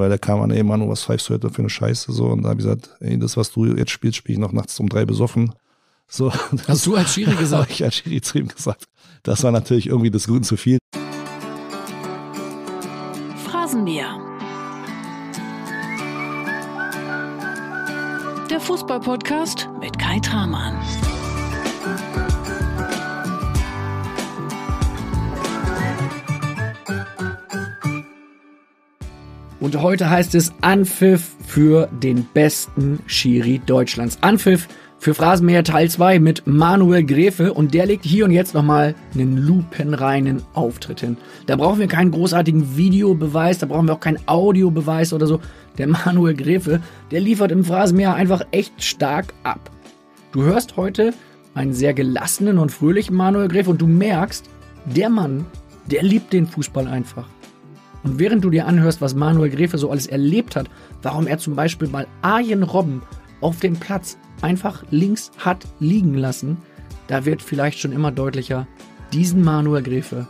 Weil da kam an, ey Manu, was pfeifst du heute für eine Scheiße? So, und da habe ich gesagt, ey, das, was du jetzt spielst, spiele ich noch nachts um drei besoffen. So, Hast du als Schiri gesagt? ich als Schiri zu ihm gesagt. Das war natürlich irgendwie das Guten zu viel. Phrasenmäher. Der Fußballpodcast mit Kai Tramann. Und heute heißt es Anpfiff für den besten Schiri Deutschlands. Anpfiff für Phrasenmäher Teil 2 mit Manuel Grefe. und der legt hier und jetzt nochmal einen lupenreinen Auftritt hin. Da brauchen wir keinen großartigen Videobeweis, da brauchen wir auch keinen Audiobeweis oder so. Der Manuel Grefe, der liefert im Phrasenmäher einfach echt stark ab. Du hörst heute einen sehr gelassenen und fröhlichen Manuel Grefe und du merkst, der Mann, der liebt den Fußball einfach. Und während du dir anhörst, was Manuel Gräfe so alles erlebt hat, warum er zum Beispiel mal Arjen Robben auf dem Platz einfach links hat liegen lassen, da wird vielleicht schon immer deutlicher, diesen Manuel Gräfe,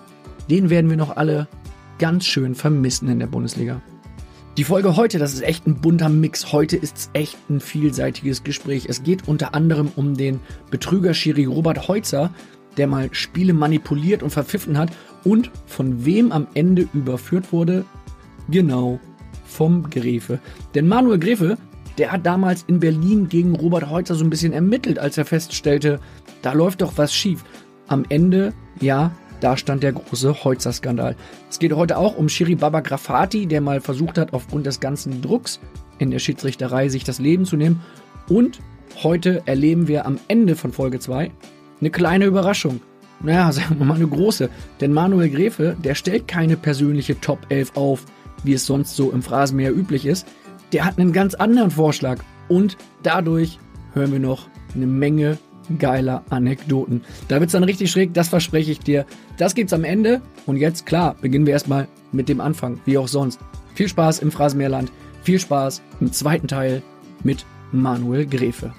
den werden wir noch alle ganz schön vermissen in der Bundesliga. Die Folge heute, das ist echt ein bunter Mix. Heute ist es echt ein vielseitiges Gespräch. Es geht unter anderem um den Betrüger-Schiri Robert Heutzer, der mal Spiele manipuliert und verpfiffen hat und von wem am Ende überführt wurde? Genau, vom Grefe. Denn Manuel Grefe, der hat damals in Berlin gegen Robert Heutzer so ein bisschen ermittelt, als er feststellte, da läuft doch was schief. Am Ende, ja, da stand der große Heutzer-Skandal. Es geht heute auch um Shiri Baba Grafati, der mal versucht hat, aufgrund des ganzen Drucks in der Schiedsrichterei sich das Leben zu nehmen. Und heute erleben wir am Ende von Folge 2 eine kleine Überraschung naja, sagen wir mal eine große. Denn Manuel Gräfe, der stellt keine persönliche Top 11 auf, wie es sonst so im Phrasenmeer üblich ist. Der hat einen ganz anderen Vorschlag. Und dadurch hören wir noch eine Menge geiler Anekdoten. Da wird es dann richtig schräg, das verspreche ich dir. Das gibt's am Ende. Und jetzt, klar, beginnen wir erstmal mit dem Anfang, wie auch sonst. Viel Spaß im Phrasenmeerland. Viel Spaß im zweiten Teil mit Manuel Gräfe.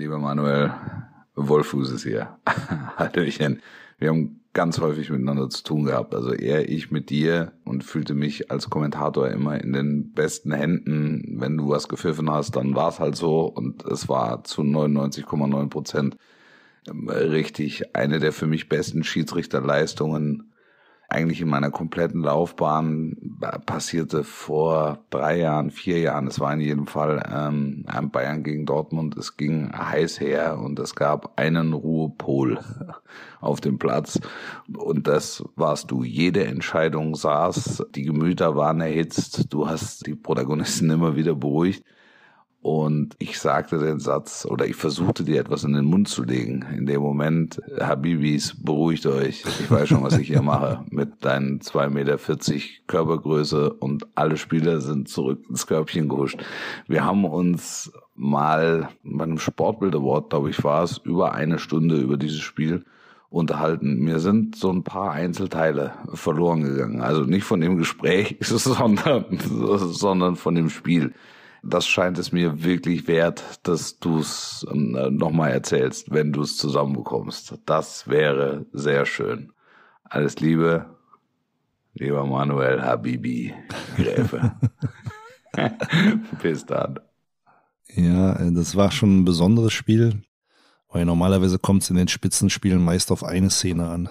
Lieber Manuel, Wolfuß ist hier. Hallöchen. Wir haben ganz häufig miteinander zu tun gehabt. Also er, ich mit dir und fühlte mich als Kommentator immer in den besten Händen. Wenn du was gepfiffen hast, dann war es halt so und es war zu 99,9 Prozent ähm, richtig eine der für mich besten Schiedsrichterleistungen eigentlich in meiner kompletten Laufbahn äh, passierte vor drei Jahren, vier Jahren, es war in jedem Fall ähm, Bayern gegen Dortmund, es ging heiß her und es gab einen Ruhepol auf dem Platz und das warst du. Jede Entscheidung saß, die Gemüter waren erhitzt, du hast die Protagonisten immer wieder beruhigt und ich sagte den Satz oder ich versuchte dir etwas in den Mund zu legen. In dem Moment, Habibis, beruhigt euch. Ich weiß schon, was ich hier mache. Mit deinen 2,40 Meter Körpergröße und alle Spieler sind zurück ins Körbchen gehuscht. Wir haben uns mal bei einem Sportbild Award, glaube ich, war es, über eine Stunde über dieses Spiel unterhalten. Mir sind so ein paar Einzelteile verloren gegangen. Also nicht von dem Gespräch, sondern, sondern von dem Spiel das scheint es mir wirklich wert, dass du es ähm, äh, nochmal erzählst, wenn du es zusammenbekommst. Das wäre sehr schön. Alles Liebe, lieber Manuel Habibi, Gräfe. Bis dann. Ja, äh, das war schon ein besonderes Spiel, weil normalerweise kommt es in den Spitzenspielen meist auf eine Szene an.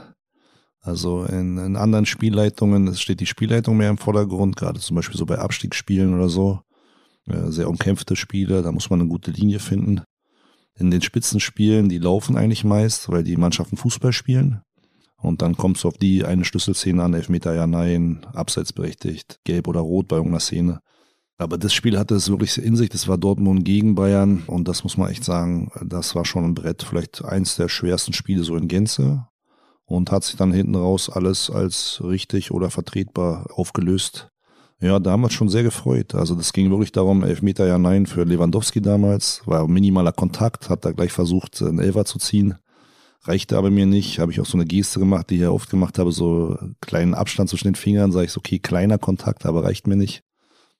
Also in, in anderen Spielleitungen steht die Spielleitung mehr im Vordergrund, gerade zum Beispiel so bei Abstiegsspielen oder so sehr umkämpfte Spiele, da muss man eine gute Linie finden. In den Spitzenspielen, die laufen eigentlich meist, weil die Mannschaften Fußball spielen. Und dann kommst du auf die eine Schlüsselszene an, Elfmeter ja nein, abseitsberechtigt, gelb oder rot bei irgendeiner Szene. Aber das Spiel hatte es wirklich in sich, das war Dortmund gegen Bayern und das muss man echt sagen, das war schon ein Brett, vielleicht eins der schwersten Spiele so in Gänze und hat sich dann hinten raus alles als richtig oder vertretbar aufgelöst. Ja, damals schon sehr gefreut. Also das ging wirklich darum, Elfmeter ja nein für Lewandowski damals. War minimaler Kontakt, hat da gleich versucht, einen Elfer zu ziehen. Reichte aber mir nicht. Habe ich auch so eine Geste gemacht, die ich ja oft gemacht habe, so kleinen Abstand zwischen den Fingern. Sage ich so, okay, kleiner Kontakt, aber reicht mir nicht.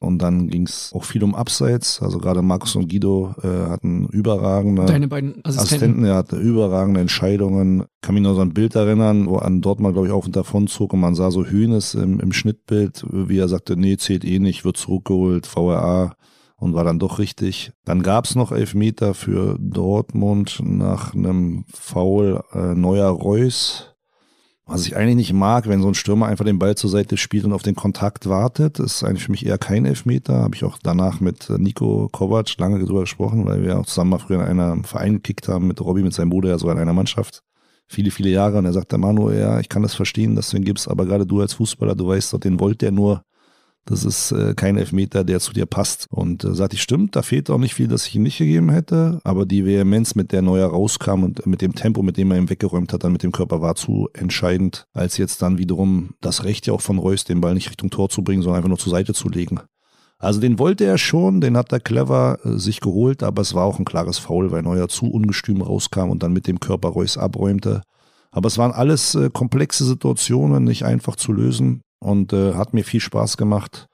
Und dann ging es auch viel um Abseits. Also gerade Markus und Guido äh, hatten überragende Deine beiden Assistenten. Assistenten, er hatte überragende Entscheidungen. Kann mich noch so ein Bild erinnern, wo an Dortmund, glaube ich, auch und davon zog und man sah so Hühnes im, im Schnittbild, wie er sagte, nee, zählt eh nicht, wird zurückgeholt, VRA und war dann doch richtig. Dann gab's noch Elfmeter für Dortmund nach einem Foul äh, Neuer Reus was ich eigentlich nicht mag, wenn so ein Stürmer einfach den Ball zur Seite spielt und auf den Kontakt wartet, ist eigentlich für mich eher kein Elfmeter. Habe ich auch danach mit äh, Nico Kovac lange drüber gesprochen, weil wir auch zusammen mal früher in einem Verein gekickt haben mit Robby, mit seinem Bruder, ja sogar in einer Mannschaft. Viele, viele Jahre. Und er sagte, Manu, ja, ich kann das verstehen, dass du ihn gibst, aber gerade du als Fußballer, du weißt doch, den wollte er nur das ist äh, kein Elfmeter, der zu dir passt. Und äh, sagte ich, stimmt, da fehlt auch nicht viel, dass ich ihm nicht gegeben hätte. Aber die Vehemenz, mit der Neuer rauskam und mit dem Tempo, mit dem er ihn weggeräumt hat, dann mit dem Körper war zu entscheidend, als jetzt dann wiederum das Recht ja auch von Reus, den Ball nicht Richtung Tor zu bringen, sondern einfach nur zur Seite zu legen. Also den wollte er schon, den hat er clever äh, sich geholt, aber es war auch ein klares Foul, weil Neuer zu ungestüm rauskam und dann mit dem Körper Reus abräumte. Aber es waren alles äh, komplexe Situationen, nicht einfach zu lösen und äh, hat mir viel Spaß gemacht.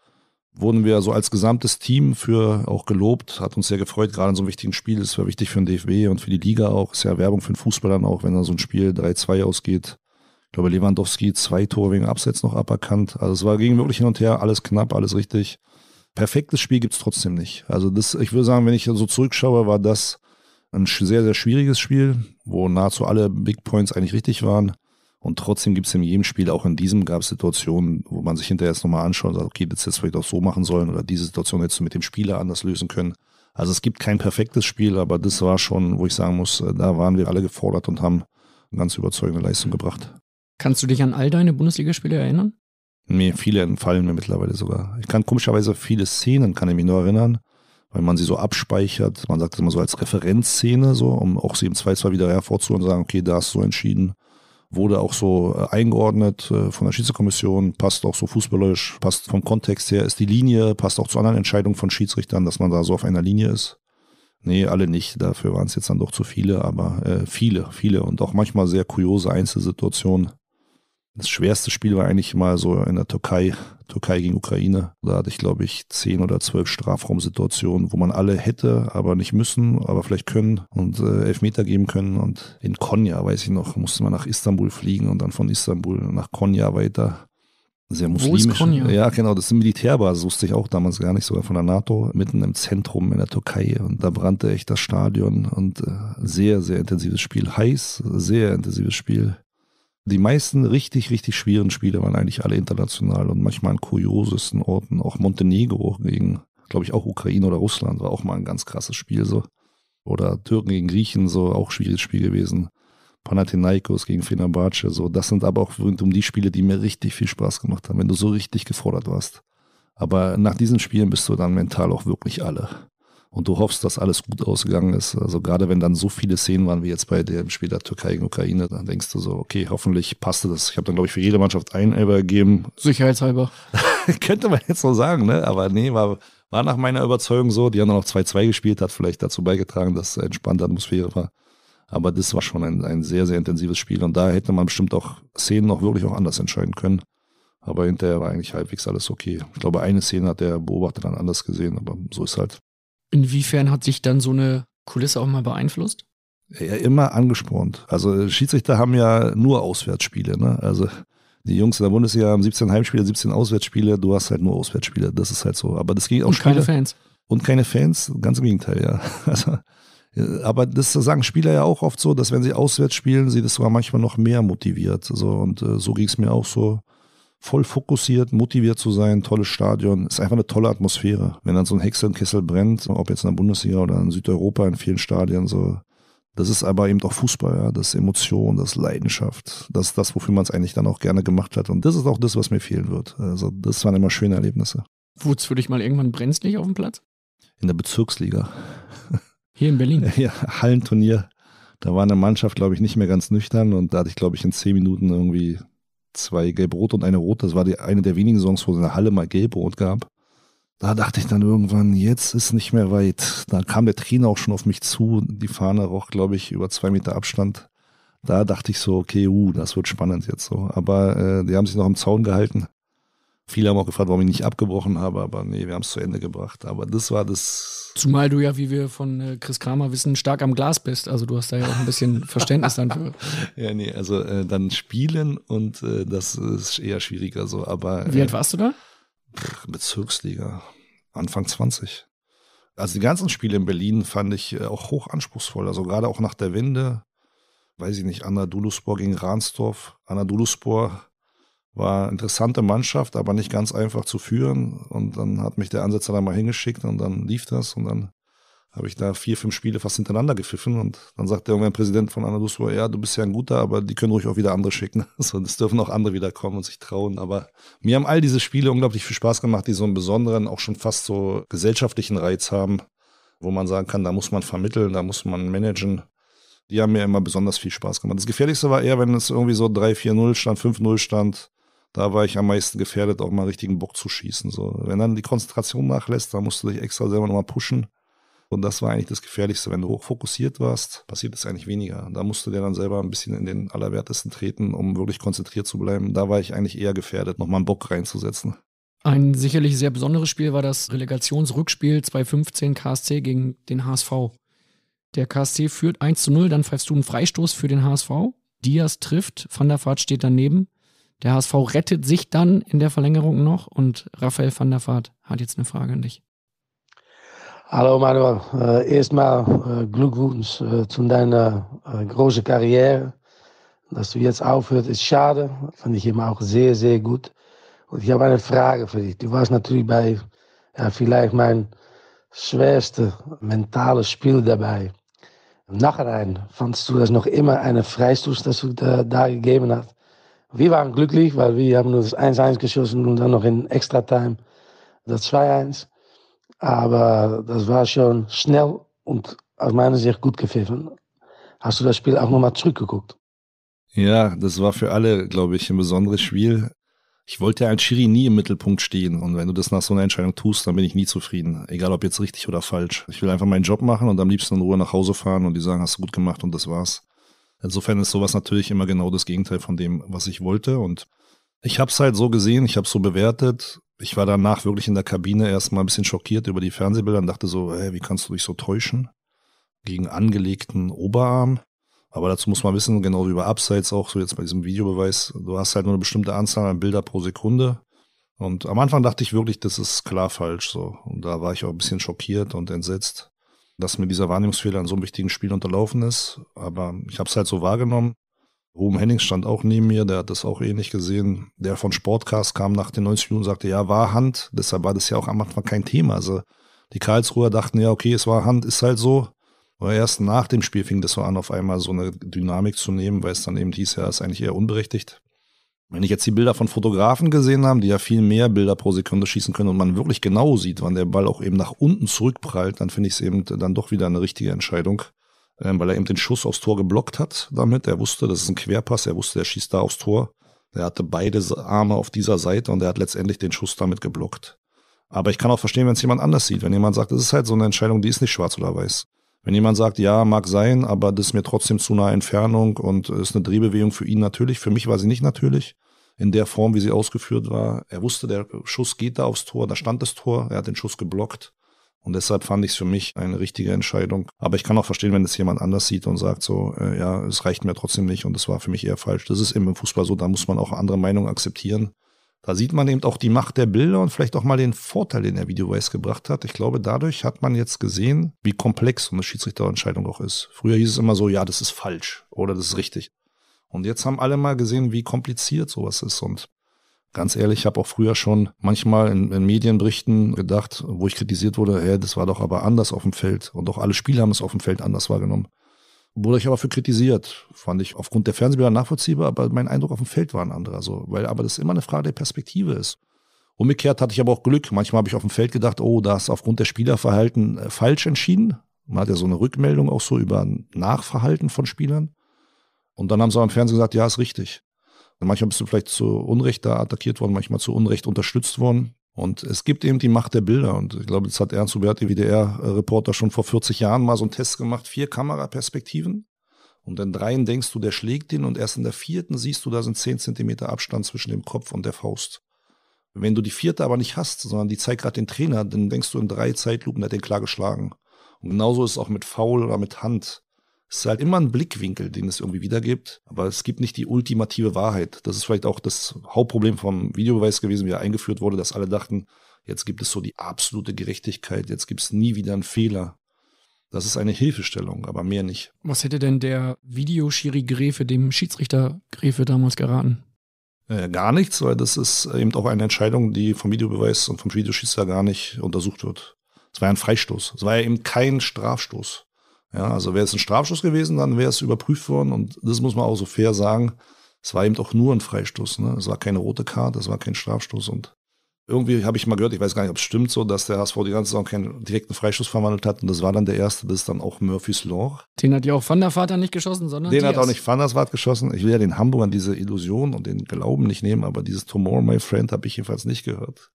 Wurden wir so als gesamtes Team für auch gelobt, hat uns sehr gefreut, gerade in so einem wichtigen Spiel, Das war wichtig für den DFB und für die Liga auch, ist ja Werbung für den Fußball dann auch, wenn dann so ein Spiel 3-2 ausgeht. Ich glaube, Lewandowski zwei Tore wegen Abseits noch aberkannt. Also es war ging wirklich hin und her, alles knapp, alles richtig. Perfektes Spiel gibt's trotzdem nicht. Also das, ich würde sagen, wenn ich so zurückschaue, war das ein sehr, sehr schwieriges Spiel, wo nahezu alle Big Points eigentlich richtig waren. Und trotzdem gibt es in jedem Spiel, auch in diesem, gab es Situationen, wo man sich hinterher jetzt nochmal anschaut und sagt, okay, das hättest du vielleicht auch so machen sollen oder diese Situation hättest du mit dem Spieler anders lösen können. Also es gibt kein perfektes Spiel, aber das war schon, wo ich sagen muss, äh, da waren wir alle gefordert und haben eine ganz überzeugende Leistung gebracht. Kannst du dich an all deine Bundesligaspiele erinnern? Nee, viele entfallen mir mittlerweile sogar. Ich kann komischerweise viele Szenen, kann ich mich nur erinnern, weil man sie so abspeichert. Man sagt das immer so als Referenzszene, so, um auch sie im 2-2 wieder hervorzuholen und sagen, okay, da hast du so entschieden wurde auch so äh, eingeordnet äh, von der Schiedskommission, passt auch so fußballerisch, passt vom Kontext her, ist die Linie, passt auch zu anderen Entscheidungen von Schiedsrichtern, dass man da so auf einer Linie ist. Nee, alle nicht. Dafür waren es jetzt dann doch zu viele, aber äh, viele, viele und auch manchmal sehr kuriose Einzelsituationen, das schwerste Spiel war eigentlich mal so in der Türkei, Türkei gegen Ukraine. Da hatte ich, glaube ich, zehn oder zwölf Strafraumsituationen, wo man alle hätte, aber nicht müssen, aber vielleicht können und äh, Elfmeter geben können. Und in Konya, weiß ich noch, musste man nach Istanbul fliegen und dann von Istanbul nach Konya weiter. Sehr muslimisch. Ja, genau, das ist eine Militärbasis, wusste ich auch damals gar nicht, sogar von der NATO, mitten im Zentrum in der Türkei. Und da brannte echt das Stadion und äh, sehr, sehr intensives Spiel. Heiß, sehr intensives Spiel die meisten richtig, richtig schweren Spiele waren eigentlich alle international und manchmal an kuriosesten Orten. Auch Montenegro gegen, glaube ich, auch Ukraine oder Russland war auch mal ein ganz krasses Spiel so. Oder Türken gegen Griechen, so auch schwieriges Spiel gewesen. Panathinaikos gegen Fenerbahce, so. Das sind aber auch rund um die Spiele, die mir richtig viel Spaß gemacht haben, wenn du so richtig gefordert warst. Aber nach diesen Spielen bist du dann mental auch wirklich alle und du hoffst, dass alles gut ausgegangen ist. Also gerade wenn dann so viele Szenen waren wie jetzt bei dem Spiel der Türkei gegen Ukraine, dann denkst du so, okay, hoffentlich passte das. Ich habe dann, glaube ich, für jede Mannschaft einen Elber gegeben. Sicherheitshalber. Könnte man jetzt so sagen, ne? Aber nee, war, war nach meiner Überzeugung so. Die haben dann auch 2-2 gespielt, hat vielleicht dazu beigetragen, dass entspannte Atmosphäre war. Aber das war schon ein, ein sehr, sehr intensives Spiel und da hätte man bestimmt auch Szenen noch wirklich auch anders entscheiden können. Aber hinterher war eigentlich halbwegs alles okay. Ich glaube, eine Szene hat der Beobachter dann anders gesehen, aber so ist halt. Inwiefern hat sich dann so eine Kulisse auch mal beeinflusst? Ja, immer angespornt. Also äh, Schiedsrichter haben ja nur Auswärtsspiele. Ne? Also die Jungs in der Bundesliga haben 17 Heimspiele, 17 Auswärtsspiele. Du hast halt nur Auswärtsspiele. Das ist halt so. Aber das ging auch Und keine Spiele. Fans. Und keine Fans. Ganz im Gegenteil, ja. Also, äh, aber das sagen Spieler ja auch oft so, dass wenn sie auswärts spielen, sie das sogar manchmal noch mehr motiviert. So, und äh, so ging es mir auch so voll fokussiert, motiviert zu sein, tolles Stadion. Ist einfach eine tolle Atmosphäre. Wenn dann so ein Hexenkessel brennt, ob jetzt in der Bundesliga oder in Südeuropa, in vielen Stadien so. Das ist aber eben auch Fußball, ja. Das ist Emotion, das ist Leidenschaft. Das ist das, wofür man es eigentlich dann auch gerne gemacht hat. Und das ist auch das, was mir fehlen wird. Also, das waren immer schöne Erlebnisse. Wurde es für dich mal irgendwann brenzlig auf dem Platz? In der Bezirksliga. Hier in Berlin? Ja, Hallenturnier. Da war eine Mannschaft, glaube ich, nicht mehr ganz nüchtern und da hatte ich, glaube ich, in zehn Minuten irgendwie zwei gelb-rote und eine rote. Das war die, eine der wenigen Songs, wo es in der Halle mal gelb-rot gab. Da dachte ich dann irgendwann, jetzt ist nicht mehr weit. Da kam der Trainer auch schon auf mich zu. Die Fahne roch, glaube ich, über zwei Meter Abstand. Da dachte ich so, okay, uh, das wird spannend jetzt so. Aber äh, die haben sich noch am Zaun gehalten. Viele haben auch gefragt, warum ich nicht abgebrochen habe, aber nee, wir haben es zu Ende gebracht. Aber das war das Zumal du ja, wie wir von äh, Chris Kramer wissen, stark am Glas bist. Also du hast da ja auch ein bisschen Verständnis dann für. Ja, nee, also äh, dann spielen und äh, das ist eher schwieriger so. Aber äh, wie alt äh, warst du da? Bezirksliga, Anfang 20. Also die ganzen Spiele in Berlin fand ich äh, auch hoch anspruchsvoll. Also gerade auch nach der Wende, weiß ich nicht, Anna Duluspor gegen Ransdorf. Anna Duluspor war interessante Mannschaft, aber nicht ganz einfach zu führen. Und dann hat mich der Ansatz dann mal hingeschickt und dann lief das und dann habe ich da vier, fünf Spiele fast hintereinander gepfiffen und dann sagt der irgendwann Präsident von Andalusua, ja, du bist ja ein guter, aber die können ruhig auch wieder andere schicken. Also es dürfen auch andere wieder kommen und sich trauen. Aber mir haben all diese Spiele unglaublich viel Spaß gemacht, die so einen besonderen, auch schon fast so gesellschaftlichen Reiz haben, wo man sagen kann, da muss man vermitteln, da muss man managen. Die haben mir immer besonders viel Spaß gemacht. Das Gefährlichste war eher, wenn es irgendwie so 3-4-0 stand, 5-0 stand, da war ich am meisten gefährdet, auch mal einen richtigen Bock zu schießen. So. Wenn dann die Konzentration nachlässt, dann musst du dich extra selber nochmal pushen. Und das war eigentlich das Gefährlichste. Wenn du hochfokussiert warst, passiert es eigentlich weniger. Da musst du dir dann selber ein bisschen in den Allerwertesten treten, um wirklich konzentriert zu bleiben. Da war ich eigentlich eher gefährdet, nochmal einen Bock reinzusetzen. Ein sicherlich sehr besonderes Spiel war das Relegationsrückspiel 2015 KSC gegen den HSV. Der KSC führt 1 zu 0, dann pfeifst du einen Freistoß für den HSV. Diaz trifft, Van der Vaart steht daneben. Der HSV rettet sich dann in der Verlängerung noch und Raphael van der Vaart hat jetzt eine Frage an dich. Hallo Manuel, äh, erstmal äh, Glückwunsch äh, zu deiner großen Karriere. Dass du jetzt aufhörst, ist schade. Fand ich immer auch sehr, sehr gut. Und ich habe eine Frage für dich. Du warst natürlich bei ja, vielleicht mein schwerste mentales Spiel dabei. Im Nachhinein fandst du das noch immer eine Freistoß, dass du da, da gegeben hast? Wir waren glücklich, weil wir haben nur das 1-1 geschossen und dann noch in Extra Time das 2-1. Aber das war schon schnell und aus meiner Sicht gut gepfiffen. Hast du das Spiel auch nochmal zurückgeguckt? Ja, das war für alle, glaube ich, ein besonderes Spiel. Ich wollte ja als Schiri nie im Mittelpunkt stehen. Und wenn du das nach so einer Entscheidung tust, dann bin ich nie zufrieden. Egal ob jetzt richtig oder falsch. Ich will einfach meinen Job machen und am liebsten in Ruhe nach Hause fahren und die sagen, hast du gut gemacht und das war's. Insofern ist sowas natürlich immer genau das Gegenteil von dem, was ich wollte. Und ich habe es halt so gesehen, ich habe es so bewertet. Ich war danach wirklich in der Kabine erstmal ein bisschen schockiert über die Fernsehbilder und dachte so, hey, wie kannst du dich so täuschen? Gegen angelegten Oberarm. Aber dazu muss man wissen, genau wie bei Abseits auch, so jetzt bei diesem Videobeweis, du hast halt nur eine bestimmte Anzahl an Bilder pro Sekunde. Und am Anfang dachte ich wirklich, das ist klar falsch so. Und da war ich auch ein bisschen schockiert und entsetzt dass mir dieser Warnungsfehler in so einem wichtigen Spiel unterlaufen ist. Aber ich habe es halt so wahrgenommen. Ruben Hennings stand auch neben mir, der hat das auch ähnlich gesehen. Der von Sportcast kam nach den 90 Minuten und sagte, ja, war Hand. Deshalb war das ja auch am Anfang kein Thema. Also die Karlsruher dachten, ja, okay, es war Hand, ist halt so. Aber erst nach dem Spiel fing das so an, auf einmal so eine Dynamik zu nehmen, weil es dann eben hieß, ja, ist eigentlich eher unberechtigt. Wenn ich jetzt die Bilder von Fotografen gesehen habe, die ja viel mehr Bilder pro Sekunde schießen können und man wirklich genau sieht, wann der Ball auch eben nach unten zurückprallt, dann finde ich es eben dann doch wieder eine richtige Entscheidung, ähm, weil er eben den Schuss aufs Tor geblockt hat damit. Er wusste, das ist ein Querpass, er wusste, er schießt da aufs Tor. Er hatte beide Arme auf dieser Seite und er hat letztendlich den Schuss damit geblockt. Aber ich kann auch verstehen, wenn es jemand anders sieht. Wenn jemand sagt, es ist halt so eine Entscheidung, die ist nicht schwarz oder weiß. Wenn jemand sagt, ja, mag sein, aber das ist mir trotzdem zu nahe Entfernung und ist eine Drehbewegung für ihn natürlich, für mich war sie nicht natürlich, in der Form, wie sie ausgeführt war. Er wusste, der Schuss geht da aufs Tor, da stand das Tor, er hat den Schuss geblockt. Und deshalb fand ich es für mich eine richtige Entscheidung. Aber ich kann auch verstehen, wenn es jemand anders sieht und sagt so, äh, ja, es reicht mir trotzdem nicht und es war für mich eher falsch. Das ist eben im Fußball so, da muss man auch andere Meinungen akzeptieren. Da sieht man eben auch die Macht der Bilder und vielleicht auch mal den Vorteil, den der Videoweis gebracht hat. Ich glaube, dadurch hat man jetzt gesehen, wie komplex so eine Schiedsrichterentscheidung auch ist. Früher hieß es immer so, ja, das ist falsch oder das ist richtig. Und jetzt haben alle mal gesehen, wie kompliziert sowas ist. Und ganz ehrlich, ich habe auch früher schon manchmal in, in, Medienberichten gedacht, wo ich kritisiert wurde, hey, das war doch aber anders auf dem Feld. Und auch alle Spiele haben es auf dem Feld anders wahrgenommen. Wurde ich aber für kritisiert. Fand ich aufgrund der Fernsehbilder nachvollziehbar, aber mein Eindruck auf dem Feld war ein anderer. So, weil aber das immer eine Frage der Perspektive ist. Umgekehrt hatte ich aber auch Glück. Manchmal habe ich auf dem Feld gedacht, oh, da ist aufgrund der Spielerverhalten äh, falsch entschieden. Man hat ja so eine Rückmeldung auch so über ein Nachverhalten von Spielern. Und dann haben sie am Fernsehen gesagt, ja, ist richtig. Und manchmal bist du vielleicht zu Unrecht da attackiert worden, manchmal zu Unrecht unterstützt worden. Und es gibt eben die Macht der Bilder. Und ich glaube, das hat Ernst Hubert, der WDR-Reporter, schon vor 40 Jahren mal so einen Test gemacht. Vier Kameraperspektiven. Und in dreien denkst du, der schlägt ihn. Und erst in der vierten siehst du, da sind zehn Zentimeter Abstand zwischen dem Kopf und der Faust. Wenn du die vierte aber nicht hast, sondern die zeigt gerade den Trainer, dann denkst du in drei Zeitlupen, der hat den klar geschlagen. Und genauso ist es auch mit Foul oder mit Hand. Es ist halt immer ein Blickwinkel, den es irgendwie wiedergibt, aber es gibt nicht die ultimative Wahrheit. Das ist vielleicht auch das Hauptproblem vom Videobeweis gewesen, wie er eingeführt wurde, dass alle dachten, jetzt gibt es so die absolute Gerechtigkeit, jetzt gibt es nie wieder einen Fehler. Das ist eine Hilfestellung, aber mehr nicht. Was hätte denn der Videoschiri Gräfe dem Schiedsrichter Gräfe damals geraten? Äh, gar nichts, weil das ist eben auch eine Entscheidung, die vom Videobeweis und vom Videoschiedsrichter gar nicht untersucht wird. Es war ein Freistoß. Es war ja eben kein Strafstoß. Ja, also wäre es ein Strafstoß gewesen, dann wäre es überprüft worden. Und das muss man auch so fair sagen. Es war eben auch nur ein Freistoß. Ne? Es war keine rote Karte, es war kein Strafstoß. Und irgendwie habe ich mal gehört, ich weiß gar nicht, ob es stimmt so, dass der HSV die ganze Saison keinen direkten Freistoß verwandelt hat. Und das war dann der erste, das ist dann auch Murphys Law. Den hat ja auch Van der Vater nicht geschossen, sondern. Den Diaz. hat auch nicht Van der Vaart geschossen. Ich will ja den Hamburgern diese Illusion und den Glauben nicht nehmen, aber dieses Tomorrow, my friend, habe ich jedenfalls nicht gehört.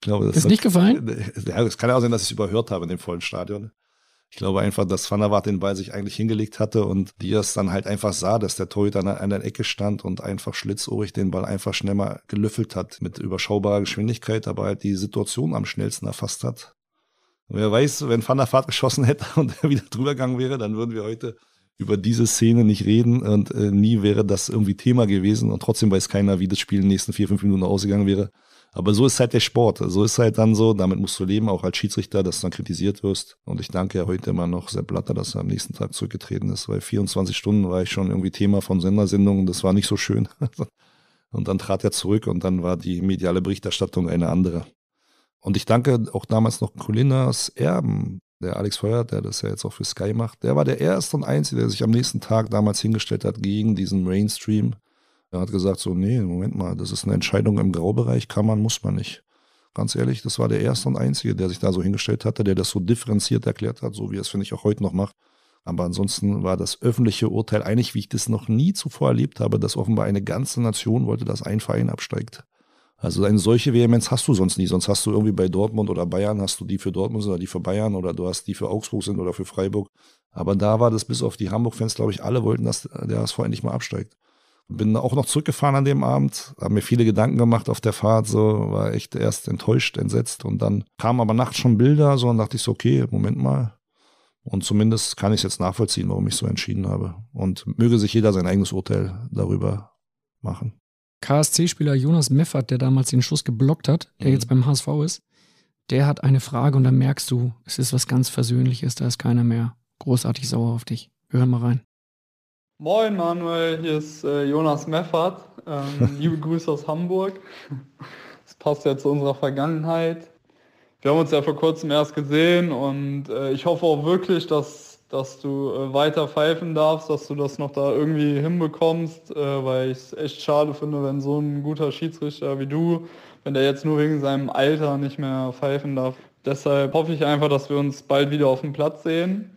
Ich glaube, das ist hat, nicht gefallen? Ja, es kann ja auch sein, dass ich es überhört habe in dem vollen Stadion. Ich glaube einfach, dass Van der Vanderwart den Ball sich eigentlich hingelegt hatte und Diaz dann halt einfach sah, dass der Torhüter an, der Ecke stand und einfach schlitzohrig den Ball einfach schnell mal gelüffelt hat mit überschaubarer Geschwindigkeit, aber halt die Situation am schnellsten erfasst hat. Und wer weiß, wenn Van der Vaart geschossen hätte und er wieder drüber gegangen wäre, dann würden wir heute über diese Szene nicht reden und äh, nie wäre das irgendwie Thema gewesen und trotzdem weiß keiner, wie das Spiel in den nächsten vier, fünf Minuten ausgegangen wäre. Aber so ist halt der Sport. So ist halt dann so, damit musst du leben, auch als Schiedsrichter, dass du dann kritisiert wirst. Und ich danke ja heute immer noch Sepp Blatter, dass er am nächsten Tag zurückgetreten ist, weil 24 Stunden war ich schon irgendwie Thema von Sendersendungen. Das war nicht so schön. und dann trat er zurück und dann war die mediale Berichterstattung eine andere. Und ich danke auch damals noch Colinas Erben, der Alex Feuer, der das ja jetzt auch für Sky macht. Der war der erste und einzige, der sich am nächsten Tag damals hingestellt hat gegen diesen Mainstream er hat gesagt so, nee, Moment mal, das ist eine Entscheidung im Graubereich, kann man, muss man nicht. Ganz ehrlich, das war der erste und einzige, der sich da so hingestellt hatte, der das so differenziert erklärt hat, so wie er es, finde ich, auch heute noch macht. Aber ansonsten war das öffentliche Urteil eigentlich, wie ich das noch nie zuvor erlebt habe, dass offenbar eine ganze Nation wollte, dass ein Verein absteigt. Also eine solche Vehemenz hast du sonst nie. Sonst hast du irgendwie bei Dortmund oder Bayern, hast du die für Dortmund oder die für Bayern oder du hast die für Augsburg sind oder für Freiburg. Aber da war das bis auf die Hamburg-Fans, glaube ich, alle wollten, dass der HSV endlich mal absteigt. Bin auch noch zurückgefahren an dem Abend, habe mir viele Gedanken gemacht auf der Fahrt, so war echt erst enttäuscht, entsetzt und dann kamen aber nachts schon Bilder, so und dachte ich so, okay, Moment mal. Und zumindest kann ich es jetzt nachvollziehen, warum ich so entschieden habe. Und möge sich jeder sein eigenes Urteil darüber machen. KSC-Spieler Jonas Meffert, der damals den Schuss geblockt hat, der mhm. jetzt beim HSV ist, der hat eine Frage und dann merkst du, es ist was ganz Versöhnliches, da ist keiner mehr großartig sauer auf dich. Wir hören mal rein. Moin Manuel, hier ist äh, Jonas Meffert. Ähm, liebe Grüße aus Hamburg. Das passt ja zu unserer Vergangenheit. Wir haben uns ja vor kurzem erst gesehen und äh, ich hoffe auch wirklich, dass, dass du äh, weiter pfeifen darfst, dass du das noch da irgendwie hinbekommst, äh, weil ich es echt schade finde, wenn so ein guter Schiedsrichter wie du, wenn der jetzt nur wegen seinem Alter nicht mehr pfeifen darf. Deshalb hoffe ich einfach, dass wir uns bald wieder auf dem Platz sehen.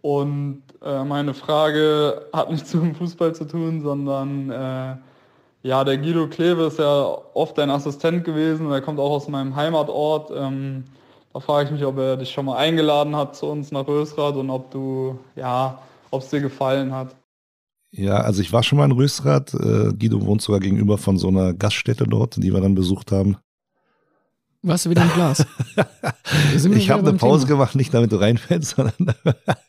Und äh, meine Frage hat nicht zum Fußball zu tun, sondern äh, ja, der Guido Kleve ist ja oft dein Assistent gewesen er kommt auch aus meinem Heimatort. Ähm, da frage ich mich, ob er dich schon mal eingeladen hat zu uns nach Rösrath und ob du, ja, ob es dir gefallen hat. Ja, also ich war schon mal in Rösrath. Äh, Guido wohnt sogar gegenüber von so einer Gaststätte dort, die wir dann besucht haben. Warst du wieder ein Glas? ich habe eine Pause Thema. gemacht, nicht damit du reinfällst, sondern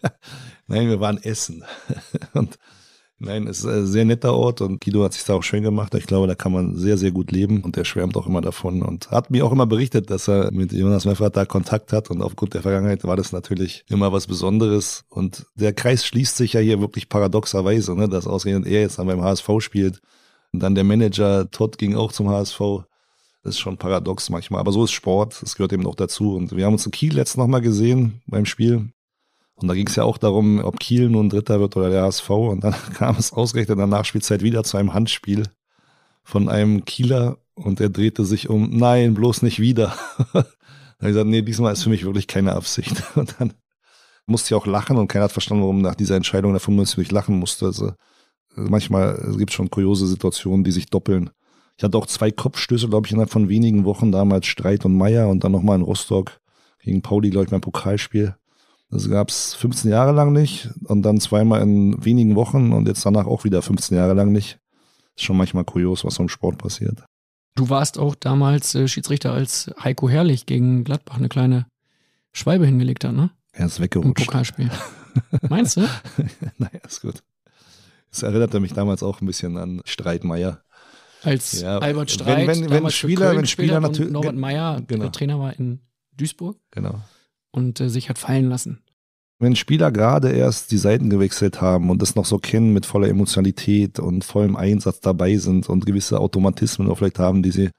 Nein, wir waren essen. und nein, es ist ein äh, sehr netter Ort und Guido hat sich da auch schön gemacht. Ich glaube, da kann man sehr, sehr gut leben und er schwärmt auch immer davon und hat mir auch immer berichtet, dass er mit Jonas Meffert da Kontakt hat und aufgrund der Vergangenheit war das natürlich immer was Besonderes und der Kreis schließt sich ja hier wirklich paradoxerweise, ne? dass ausgerechnet er jetzt dann beim HSV spielt und dann der Manager Todd ging auch zum HSV. Das ist schon paradox manchmal, aber so ist Sport, das gehört eben auch dazu. Und wir haben uns in Kiel letztens nochmal gesehen beim Spiel und da ging es ja auch darum, ob Kiel nun Dritter wird oder der HSV. Und dann kam es ausgerechnet in der Nachspielzeit wieder zu einem Handspiel von einem Kieler und er drehte sich um, nein, bloß nicht wieder. dann habe ich gesagt, nee, diesmal ist für mich wirklich keine Absicht. Und dann musste ich auch lachen und keiner hat verstanden, warum nach dieser Entscheidung der 95 lachen musste. Also äh, manchmal gibt es schon kuriose Situationen, die sich doppeln. Ich hatte auch zwei Kopfstöße, glaube ich, innerhalb von wenigen Wochen, damals Streit und Meier und dann nochmal in Rostock gegen Pauli, glaube ich, mein Pokalspiel. Das gab es 15 Jahre lang nicht und dann zweimal in wenigen Wochen und jetzt danach auch wieder 15 Jahre lang nicht. Ist schon manchmal kurios, was so im Sport passiert. Du warst auch damals äh, Schiedsrichter, als Heiko Herrlich gegen Gladbach eine kleine Schwalbe hingelegt hat, ne? Er ist weggerutscht. Im Pokalspiel. Meinst du? naja, ist gut. Das erinnerte mich damals auch ein bisschen an Streitmeier. Als ja, Albert Streit, wenn, wenn, wenn Spieler, wenn Spieler natürlich Norbert Meyer genau. Trainer war in Duisburg. Genau und äh, sich hat fallen lassen. Wenn Spieler gerade erst die Seiten gewechselt haben und das noch so kennen mit voller Emotionalität und vollem Einsatz dabei sind und gewisse Automatismen auch vielleicht haben, die sie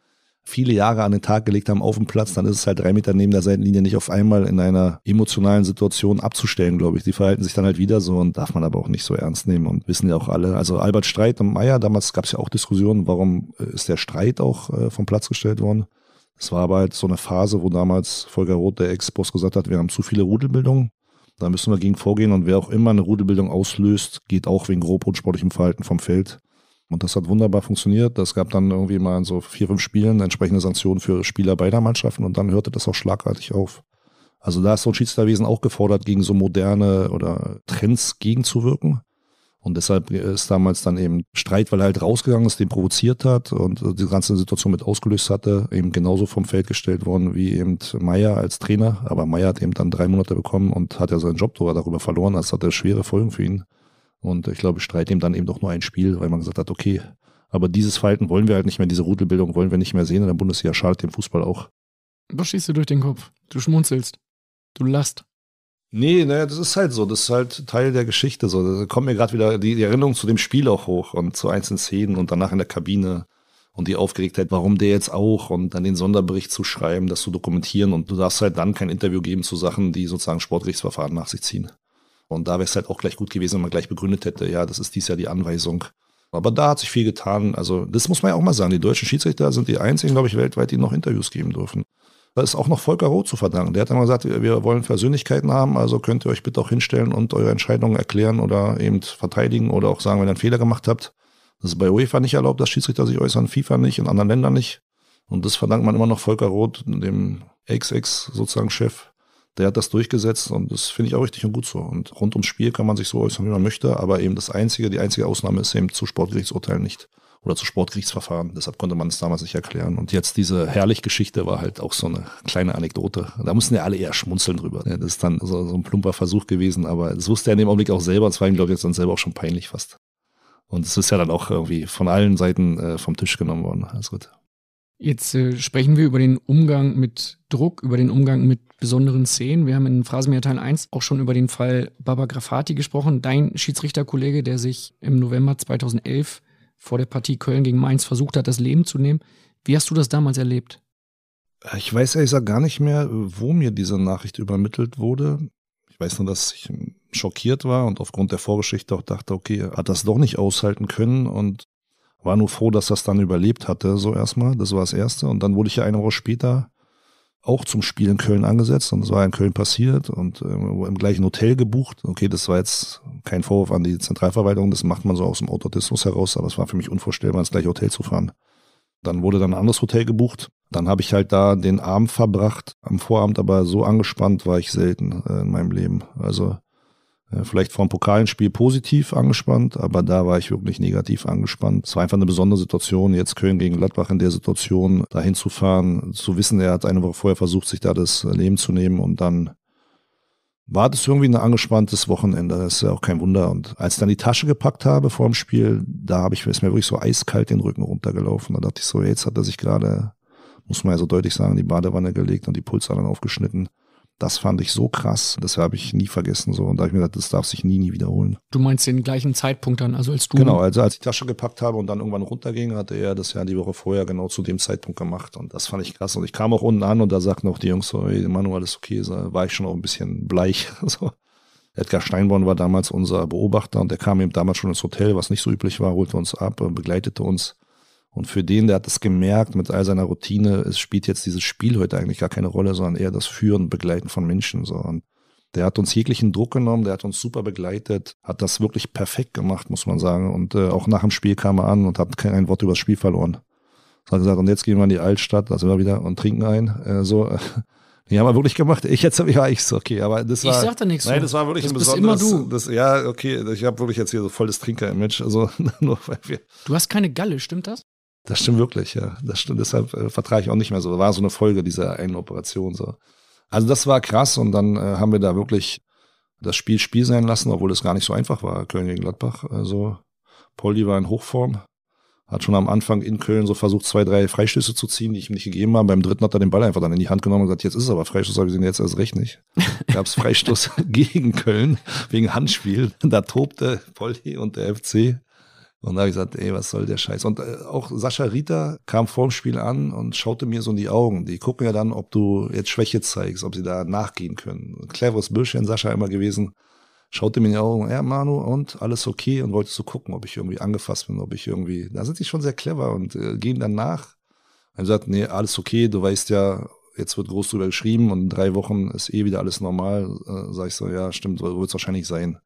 viele Jahre an den Tag gelegt haben auf dem Platz, dann ist es halt drei Meter neben der Seitenlinie nicht auf einmal in einer emotionalen Situation abzustellen, glaube ich. Die verhalten sich dann halt wieder so und darf man aber auch nicht so ernst nehmen und wissen ja auch alle. Also Albert Streit und Meyer, damals gab es ja auch Diskussionen, warum äh, ist der Streit auch äh, vom Platz gestellt worden. Es war aber halt so eine Phase, wo damals Volker Roth, der Ex-Boss, gesagt hat, wir haben zu viele Rudelbildungen. Da müssen wir gegen vorgehen und wer auch immer eine Rudelbildung auslöst, geht auch wegen grob unsportlichem Verhalten vom Feld. Und das hat wunderbar funktioniert. Das gab dann irgendwie mal in so vier, fünf Spielen entsprechende Sanktionen für Spieler beider Mannschaften und dann hörte das auch schlagartig auf. Also da ist so ein Schiedsrichterwesen auch gefordert, gegen so moderne oder Trends gegenzuwirken. Und deshalb ist damals dann eben Streit, weil er halt rausgegangen ist, den provoziert hat und äh, die ganze Situation mit ausgelöst hatte, eben genauso vom Feld gestellt worden wie eben Meier als Trainer. Aber Meier hat eben dann drei Monate bekommen und hat ja seinen Job darüber verloren. Das hatte schwere Folgen für ihn. Und ich glaube, Streit ihm dann eben doch nur ein Spiel, weil man gesagt hat, okay, aber dieses Verhalten wollen wir halt nicht mehr, diese Rudelbildung wollen wir nicht mehr sehen in der Bundesliga, schadet dem Fußball auch. Was schießt du durch den Kopf? Du schmunzelst. Du lachst. Nee, naja, ne, das ist halt so. Das ist halt Teil der Geschichte. So. Da kommen mir gerade wieder die, die Erinnerung zu dem Spiel auch hoch und zu einzelnen Szenen und danach in der Kabine und die Aufgeregtheit, warum der jetzt auch und dann den Sonderbericht zu schreiben, das zu dokumentieren und du darfst halt dann kein Interview geben zu Sachen, die sozusagen Sportgerichtsverfahren nach sich ziehen. Und da wäre es halt auch gleich gut gewesen, wenn man gleich begründet hätte, ja, das ist dies Jahr die Anweisung. Aber da hat sich viel getan. Also, das muss man ja auch mal sagen. Die deutschen Schiedsrichter sind die einzigen, glaube ich, weltweit, die noch Interviews geben dürfen. Das ist auch noch Volker Roth zu verdanken. Der hat immer gesagt, wir wollen Persönlichkeiten haben, also könnt ihr euch bitte auch hinstellen und eure Entscheidungen erklären oder eben verteidigen oder auch sagen, wenn ihr einen Fehler gemacht habt. Das ist bei UEFA nicht erlaubt, dass Schiedsrichter sich äußern, FIFA nicht, in anderen Ländern nicht. Und das verdankt man immer noch Volker Roth, dem XX sozusagen Chef. Der hat das durchgesetzt und das finde ich auch richtig und gut so. Und rund ums Spiel kann man sich so äußern, wie man möchte, aber eben das einzige, die einzige Ausnahme ist eben zu Sportgerichtsurteilen nicht oder zu Sportgerichtsverfahren. Deshalb konnte man es damals nicht erklären. Und jetzt diese herrliche geschichte war halt auch so eine kleine Anekdote. Da mussten ja alle eher schmunzeln drüber. Ja, das ist dann so, so, ein plumper Versuch gewesen, aber das wusste er in dem Augenblick auch selber. Das war ihm, glaube ich, jetzt dann selber auch schon peinlich fast. Und es ist ja dann auch irgendwie von allen Seiten äh, vom Tisch genommen worden. Also gut. Jetzt äh, sprechen wir über den Umgang mit Druck, über den Umgang mit besonderen Szenen. Wir haben in Phrasenmeer Teil 1 auch schon über den Fall Baba Grafati gesprochen, dein Schiedsrichterkollege, der sich im November 2011 vor der Partie Köln gegen Mainz versucht hat, das Leben zu nehmen. Wie hast du das damals erlebt? Äh, ich weiß ehrlich gesagt gar nicht mehr, wo mir diese Nachricht übermittelt wurde. Ich weiß nur, dass ich hm, schockiert war und aufgrund der Vorgeschichte auch dachte, okay, hat das doch nicht aushalten können und war nur froh, dass das dann überlebt hatte, so erstmal. Das war das Erste. Und dann wurde ich ja eine Woche später auch zum Spiel in Köln angesetzt und es war in Köln passiert und ähm, im gleichen Hotel gebucht. Okay, das war jetzt kein Vorwurf an die Zentralverwaltung, das macht man so aus dem Autotismus heraus, aber es war für mich unvorstellbar, ins gleiche Hotel zu fahren. Dann wurde dann ein anderes Hotel gebucht. Dann habe ich halt da den Abend verbracht, am Vorabend aber so angespannt war ich selten äh, in meinem Leben. Also äh, vielleicht vor dem Pokalenspiel positiv angespannt, aber da war ich wirklich negativ angespannt. Es war einfach eine besondere Situation, jetzt Köln gegen Gladbach in der Situation dahin zu fahren, zu wissen, er hat eine Woche vorher versucht, sich da das äh, Leben zu nehmen und dann war das irgendwie ein angespanntes Wochenende. Das ist ja auch kein Wunder. Und als ich dann die Tasche gepackt habe vor dem Spiel, da habe ich, ist mir wirklich so eiskalt den Rücken runtergelaufen. Da dachte ich so, jetzt hat er sich gerade, muss man ja so deutlich sagen, die Badewanne gelegt und die Pulsadern aufgeschnitten. Das fand ich so krass, das habe ich nie vergessen so und da habe ich mir gedacht, das darf sich nie, nie wiederholen. Du meinst den gleichen Zeitpunkt dann, also als du? Genau, also als ich die Tasche gepackt habe und dann irgendwann runterging, hatte er das ja die Woche vorher genau zu dem Zeitpunkt gemacht und das fand ich krass und ich kam auch unten an und da sagten auch die Jungs so, hey Manu, alles okay, da war ich schon auch ein bisschen bleich, so. Edgar Steinborn war damals unser Beobachter und der kam eben damals schon ins Hotel, was nicht so üblich war, holte uns ab, und begleitete uns und für den, der hat es gemerkt mit all seiner Routine, es spielt jetzt dieses Spiel heute eigentlich gar keine Rolle, sondern eher das Führen, Begleiten von Menschen. So. Und der hat uns jeglichen Druck genommen, der hat uns super begleitet, hat das wirklich perfekt gemacht, muss man sagen. Und äh, auch nach dem Spiel kam er an und hat kein Wort über das Spiel verloren. So hat gesagt, und jetzt gehen wir in die Altstadt, da sind wir wieder und trinken ein. Äh, so. Die haben wir wirklich gemacht. Ich jetzt habe ich ja, so, okay, aber das war. Ich sagte nichts. Nein, das war wirklich das ein besonderes. Immer du. Das, ja, okay, ich habe wirklich jetzt hier so volles Trinker-Image. Also Du hast keine Galle, stimmt das? Das stimmt wirklich, ja. Das stimmt, deshalb äh, vertrage ich auch nicht mehr so. War so eine Folge dieser einen Operation so. Also das war krass und dann äh, haben wir da wirklich das Spiel Spiel sein lassen, obwohl es gar nicht so einfach war, Köln gegen Gladbach. Also Poldi war in Hochform, hat schon am Anfang in Köln so versucht, zwei, drei Freistöße zu ziehen, die ich ihm nicht gegeben habe. Beim dritten hat er den Ball einfach dann in die Hand genommen und gesagt, jetzt ist es aber Freistoß, aber wir sind jetzt erst recht nicht. Gab es Freistoß gegen Köln wegen Handspiel. Da tobte Poldi und der FC. Und da habe ich gesagt, ey, was soll der Scheiß? Und äh, auch Sascha Rita kam vorm Spiel an und schaute mir so in die Augen. Die gucken ja dann, ob du jetzt Schwäche zeigst, ob sie da nachgehen können. Ein cleveres Bürschchen Sascha immer gewesen. Schaute mir in die Augen, ja, Manu, und alles okay? Und wollte so gucken, ob ich irgendwie angefasst bin, ob ich irgendwie. Da sind die schon sehr clever und äh, gehen dann nach. Und gesagt, nee, alles okay, du weißt ja, jetzt wird groß drüber geschrieben und in drei Wochen ist eh wieder alles normal. Äh, sag ich so, ja, stimmt, wird es wahrscheinlich sein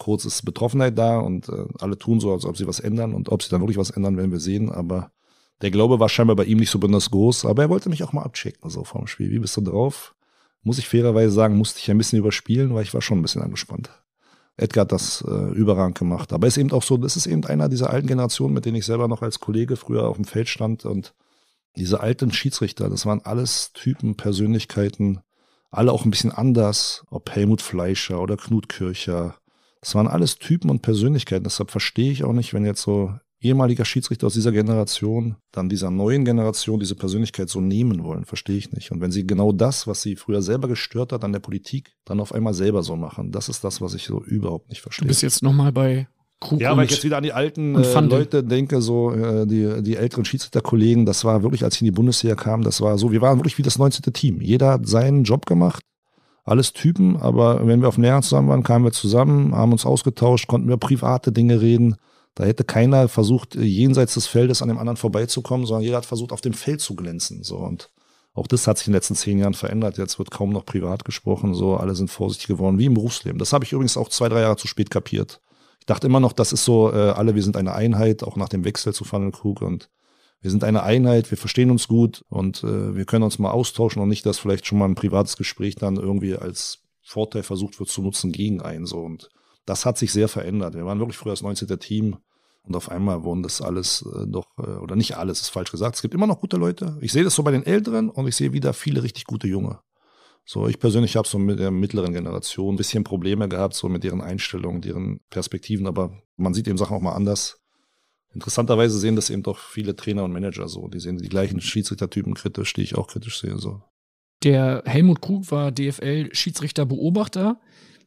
kurz ist Betroffenheit da und äh, alle tun so, als ob sie was ändern und ob sie dann wirklich was ändern, werden wir sehen. Aber der Glaube war scheinbar bei ihm nicht so besonders groß, aber er wollte mich auch mal abchecken, so vorm Spiel. Wie bist du drauf? Muss ich fairerweise sagen, musste ich ein bisschen überspielen, weil ich war schon ein bisschen angespannt. Edgar hat das äh, überragend gemacht. Aber es ist eben auch so, das ist eben einer dieser alten Generationen, mit denen ich selber noch als Kollege früher auf dem Feld stand. Und diese alten Schiedsrichter, das waren alles Typen, Persönlichkeiten, alle auch ein bisschen anders. Ob Helmut Fleischer oder Knut Kircher es waren alles Typen und Persönlichkeiten. Deshalb verstehe ich auch nicht, wenn jetzt so ehemaliger Schiedsrichter aus dieser Generation dann dieser neuen Generation diese Persönlichkeit so nehmen wollen, verstehe ich nicht. Und wenn sie genau das, was sie früher selber gestört hat an der Politik, dann auf einmal selber so machen, das ist das, was ich so überhaupt nicht verstehe. Du bist jetzt nochmal bei Krug ja, weil ich jetzt wieder an die alten äh, Leute denke, so äh, die, die älteren Schiedsrichterkollegen, das war wirklich, als ich in die Bundesliga kam, das war so, wir waren wirklich wie das 19. Team. Jeder hat seinen Job gemacht alles Typen, aber wenn wir auf Nähern zusammen waren, kamen wir zusammen, haben uns ausgetauscht, konnten über private Dinge reden. Da hätte keiner versucht, äh, jenseits des Feldes an dem anderen vorbeizukommen, sondern jeder hat versucht, auf dem Feld zu glänzen. So und auch das hat sich in den letzten zehn Jahren verändert. Jetzt wird kaum noch privat gesprochen. So, alle sind vorsichtig geworden, wie im Berufsleben. Das habe ich übrigens auch zwei, drei Jahre zu spät kapiert. Ich dachte immer noch, das ist so, äh, alle, wir sind eine Einheit, auch nach dem Wechsel zu Funnel Krug und wir sind eine Einheit, wir verstehen uns gut und äh, wir können uns mal austauschen und nicht, dass vielleicht schon mal ein privates Gespräch dann irgendwie als Vorteil versucht wird zu nutzen gegen einen. So. Und das hat sich sehr verändert. Wir waren wirklich früher das 19. Team und auf einmal wurden das alles äh, doch, äh, oder nicht alles, ist falsch gesagt. Es gibt immer noch gute Leute. Ich sehe das so bei den Älteren und ich sehe wieder viele richtig gute Junge. So, ich persönlich habe so mit der mittleren Generation ein bisschen Probleme gehabt, so mit deren Einstellungen, deren Perspektiven, aber man sieht eben Sachen auch mal anders interessanterweise sehen das eben doch viele Trainer und Manager so. Die sehen die gleichen Schiedsrichtertypen kritisch, die ich auch kritisch sehe. So. Der Helmut Krug war DFL-Schiedsrichterbeobachter.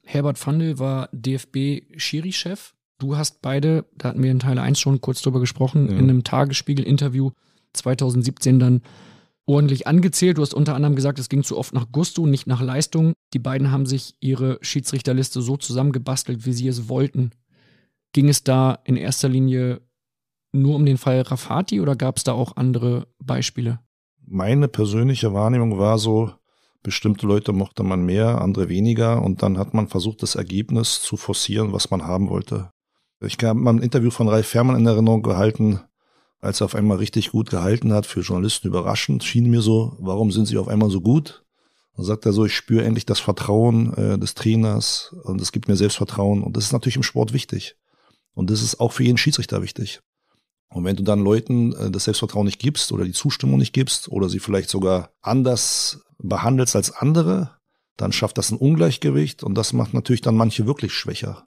Herbert Fandel war DFB-Schiri-Chef. Du hast beide, da hatten wir in Teil 1 schon kurz drüber gesprochen, ja. in einem Tagesspiegel-Interview 2017 dann ordentlich angezählt. Du hast unter anderem gesagt, es ging zu oft nach Gusto, nicht nach Leistung. Die beiden haben sich ihre Schiedsrichterliste so zusammengebastelt, wie sie es wollten. Ging es da in erster Linie nur um den Fall Rafati oder gab es da auch andere Beispiele? Meine persönliche Wahrnehmung war so, bestimmte Leute mochte man mehr, andere weniger und dann hat man versucht, das Ergebnis zu forcieren, was man haben wollte. Ich habe mal ein Interview von Ralf Fährmann in Erinnerung gehalten, als er auf einmal richtig gut gehalten hat, für Journalisten überraschend, schien mir so, warum sind sie auf einmal so gut? Dann sagt er so, ich spüre endlich das Vertrauen äh, des Trainers und es gibt mir Selbstvertrauen und das ist natürlich im Sport wichtig. Und das ist auch für jeden Schiedsrichter wichtig. Und wenn du dann Leuten äh, das Selbstvertrauen nicht gibst oder die Zustimmung nicht gibst oder sie vielleicht sogar anders behandelst als andere, dann schafft das ein Ungleichgewicht und das macht natürlich dann manche wirklich schwächer.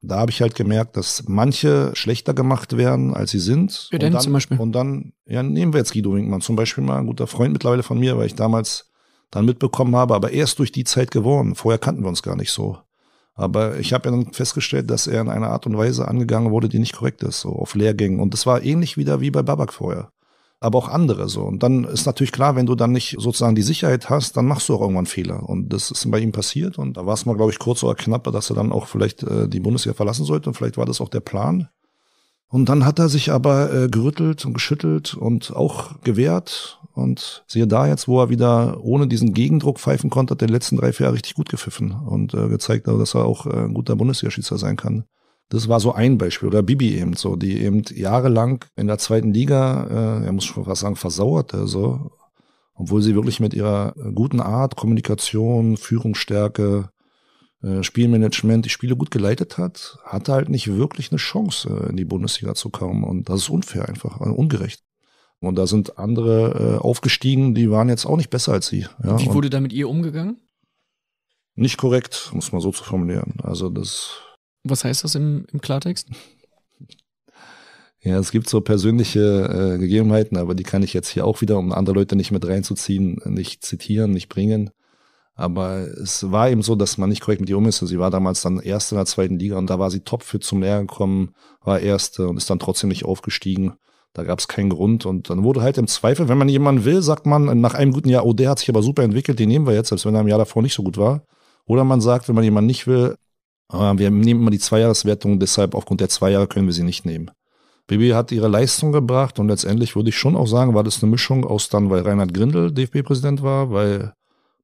Da habe ich halt gemerkt, dass manche schlechter gemacht werden, als sie sind. Wie denn dann, zum Beispiel? Und dann, ja, nehmen wir jetzt Guido Winkmann zum Beispiel mal, ein guter Freund mittlerweile von mir, weil ich damals dann mitbekommen habe, aber erst durch die Zeit geworden. Vorher kannten wir uns gar nicht so. Aber ich habe ja dann festgestellt, dass er in einer Art und Weise angegangen wurde, die nicht korrekt ist, so auf Lehrgängen. Und das war ähnlich wieder wie bei Babak vorher. Aber auch andere so. Und dann ist natürlich klar, wenn du dann nicht sozusagen die Sicherheit hast, dann machst du auch irgendwann Fehler. Und das ist bei ihm passiert. Und da war es mal, glaube ich, kurz oder knapp, dass er dann auch vielleicht äh, die Bundeswehr verlassen sollte. Und vielleicht war das auch der Plan. Und dann hat er sich aber äh, gerüttelt und geschüttelt und auch gewehrt und siehe da jetzt, wo er wieder ohne diesen Gegendruck pfeifen konnte, hat er die letzten drei, vier Jahre richtig gut gepfiffen und äh, gezeigt, also, dass er auch äh, ein guter Bundesliga-Schiedsrichter sein kann. Das war so ein Beispiel. Oder Bibi eben so, die eben jahrelang in der zweiten Liga, äh, er muss schon fast sagen, versauerte, so. Obwohl sie wirklich mit ihrer äh, guten Art, Kommunikation, Führungsstärke, äh, Spielmanagement die Spiele gut geleitet hat, hatte halt nicht wirklich eine Chance, äh, in die Bundesliga zu kommen. Und das ist unfair einfach, ungerecht. Und da sind andere äh, aufgestiegen, die waren jetzt auch nicht besser als sie. Ja? Wie wurde da mit ihr umgegangen? Nicht korrekt, muss man so zu formulieren. Also das. Was heißt das im, im Klartext? Ja, es gibt so persönliche äh, Gegebenheiten, aber die kann ich jetzt hier auch wieder, um andere Leute nicht mit reinzuziehen, nicht zitieren, nicht bringen. Aber es war eben so, dass man nicht korrekt mit ihr um ist. Sie war damals dann Erste in der zweiten Liga und da war sie top für zum Lehrgang gekommen, war Erste und ist dann trotzdem nicht aufgestiegen. Da gab es keinen Grund. Und dann wurde halt im Zweifel, wenn man jemanden will, sagt man nach einem guten Jahr, oh, der hat sich aber super entwickelt, den nehmen wir jetzt, selbst wenn er im Jahr davor nicht so gut war. Oder man sagt, wenn man jemanden nicht will, ah, wir nehmen immer die Zweijahreswertung, deshalb aufgrund der zwei Jahre können wir sie nicht nehmen. BB hat ihre Leistung gebracht und letztendlich würde ich schon auch sagen, war das eine Mischung aus dann, weil Reinhard Grindel DFB-Präsident war, weil,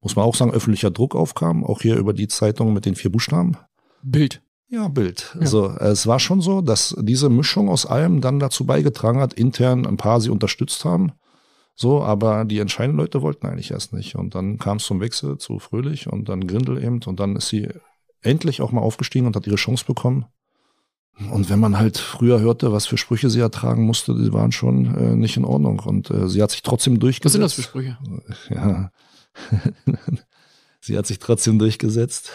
muss man auch sagen, öffentlicher Druck aufkam, auch hier über die Zeitung mit den vier Buchstaben. Bild. Ja, Bild. Ja. Also es war schon so, dass diese Mischung aus allem dann dazu beigetragen hat, intern ein paar sie unterstützt haben. So, aber die entscheidenden Leute wollten eigentlich erst nicht. Und dann kam es zum Wechsel zu Fröhlich und dann Grindel eben. Und dann ist sie endlich auch mal aufgestiegen und hat ihre Chance bekommen. Und wenn man halt früher hörte, was für Sprüche sie ertragen musste, die waren schon äh, nicht in Ordnung. Und äh, sie hat sich trotzdem durchgesetzt. Was sind das für Sprüche? Ja. sie hat sich trotzdem durchgesetzt.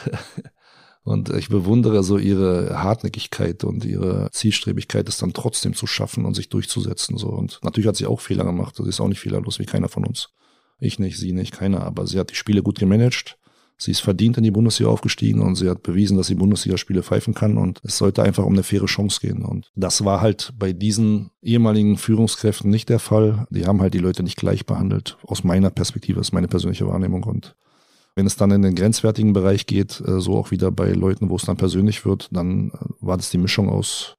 Und ich bewundere so ihre Hartnäckigkeit und ihre Zielstrebigkeit, es dann trotzdem zu schaffen und sich durchzusetzen. So. Und natürlich hat sie auch Fehler gemacht. Sie ist auch nicht fehlerlos wie keiner von uns. Ich nicht, sie nicht, keiner. Aber sie hat die Spiele gut gemanagt. Sie ist verdient in die Bundesliga aufgestiegen und sie hat bewiesen, dass sie Bundesligaspiele pfeifen kann und es sollte einfach um eine faire Chance gehen. Und das war halt bei diesen ehemaligen Führungskräften nicht der Fall. Die haben halt die Leute nicht gleich behandelt. Aus meiner Perspektive, ist meine persönliche Wahrnehmung und wenn es dann in den grenzwertigen Bereich geht, äh, so auch wieder bei Leuten, wo es dann persönlich wird, dann äh, war das die Mischung aus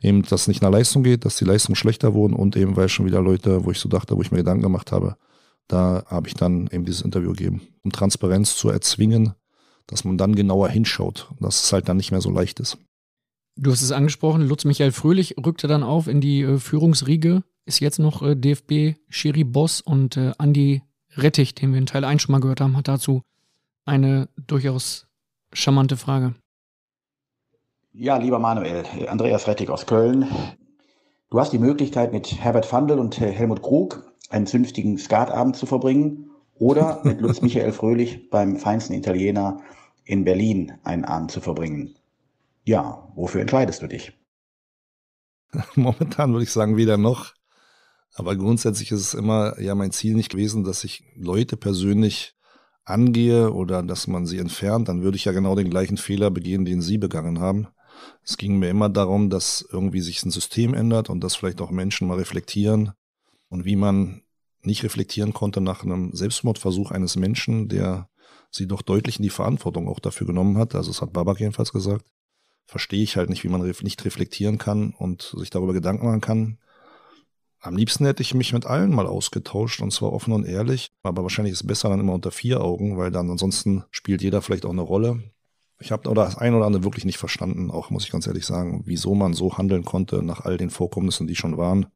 eben, dass es nicht nach Leistung geht, dass die Leistungen schlechter wurden und eben, weil schon wieder Leute, wo ich so dachte, wo ich mir Gedanken gemacht habe, da habe ich dann eben dieses Interview gegeben, um Transparenz zu erzwingen, dass man dann genauer hinschaut, dass es halt dann nicht mehr so leicht ist. Du hast es angesprochen, Lutz Michael Fröhlich rückte dann auf in die äh, Führungsriege, ist jetzt noch DFB Schiri Boss und äh, Andy Rettich, den wir in Teil 1 schon mal gehört haben, hat dazu eine durchaus charmante Frage. Ja, lieber Manuel, Andreas Rettig aus Köln. Du hast die Möglichkeit, mit Herbert Fandel und Helmut Krug einen zünftigen Skatabend zu verbringen oder mit Lutz Michael Fröhlich beim feinsten Italiener in Berlin einen Abend zu verbringen. Ja, wofür entscheidest du dich? Momentan würde ich sagen, weder noch. Aber grundsätzlich ist es immer ja mein Ziel nicht gewesen, dass ich Leute persönlich angehe oder dass man sie entfernt, dann würde ich ja genau den gleichen Fehler begehen, den Sie begangen haben. Es ging mir immer darum, dass irgendwie sich ein System ändert und dass vielleicht auch Menschen mal reflektieren und wie man nicht reflektieren konnte nach einem Selbstmordversuch eines Menschen, der sie doch deutlich in die Verantwortung auch dafür genommen hat. Also es hat Babak jedenfalls gesagt. Verstehe ich halt nicht, wie man nicht reflektieren kann und sich darüber Gedanken machen kann, am liebsten hätte ich mich mit allen mal ausgetauscht und zwar offen und ehrlich. Aber wahrscheinlich ist es besser dann immer unter vier Augen, weil dann ansonsten spielt jeder vielleicht auch eine Rolle. Ich habe das ein oder andere wirklich nicht verstanden, auch muss ich ganz ehrlich sagen, wieso man so handeln konnte nach all den Vorkommnissen, die schon waren.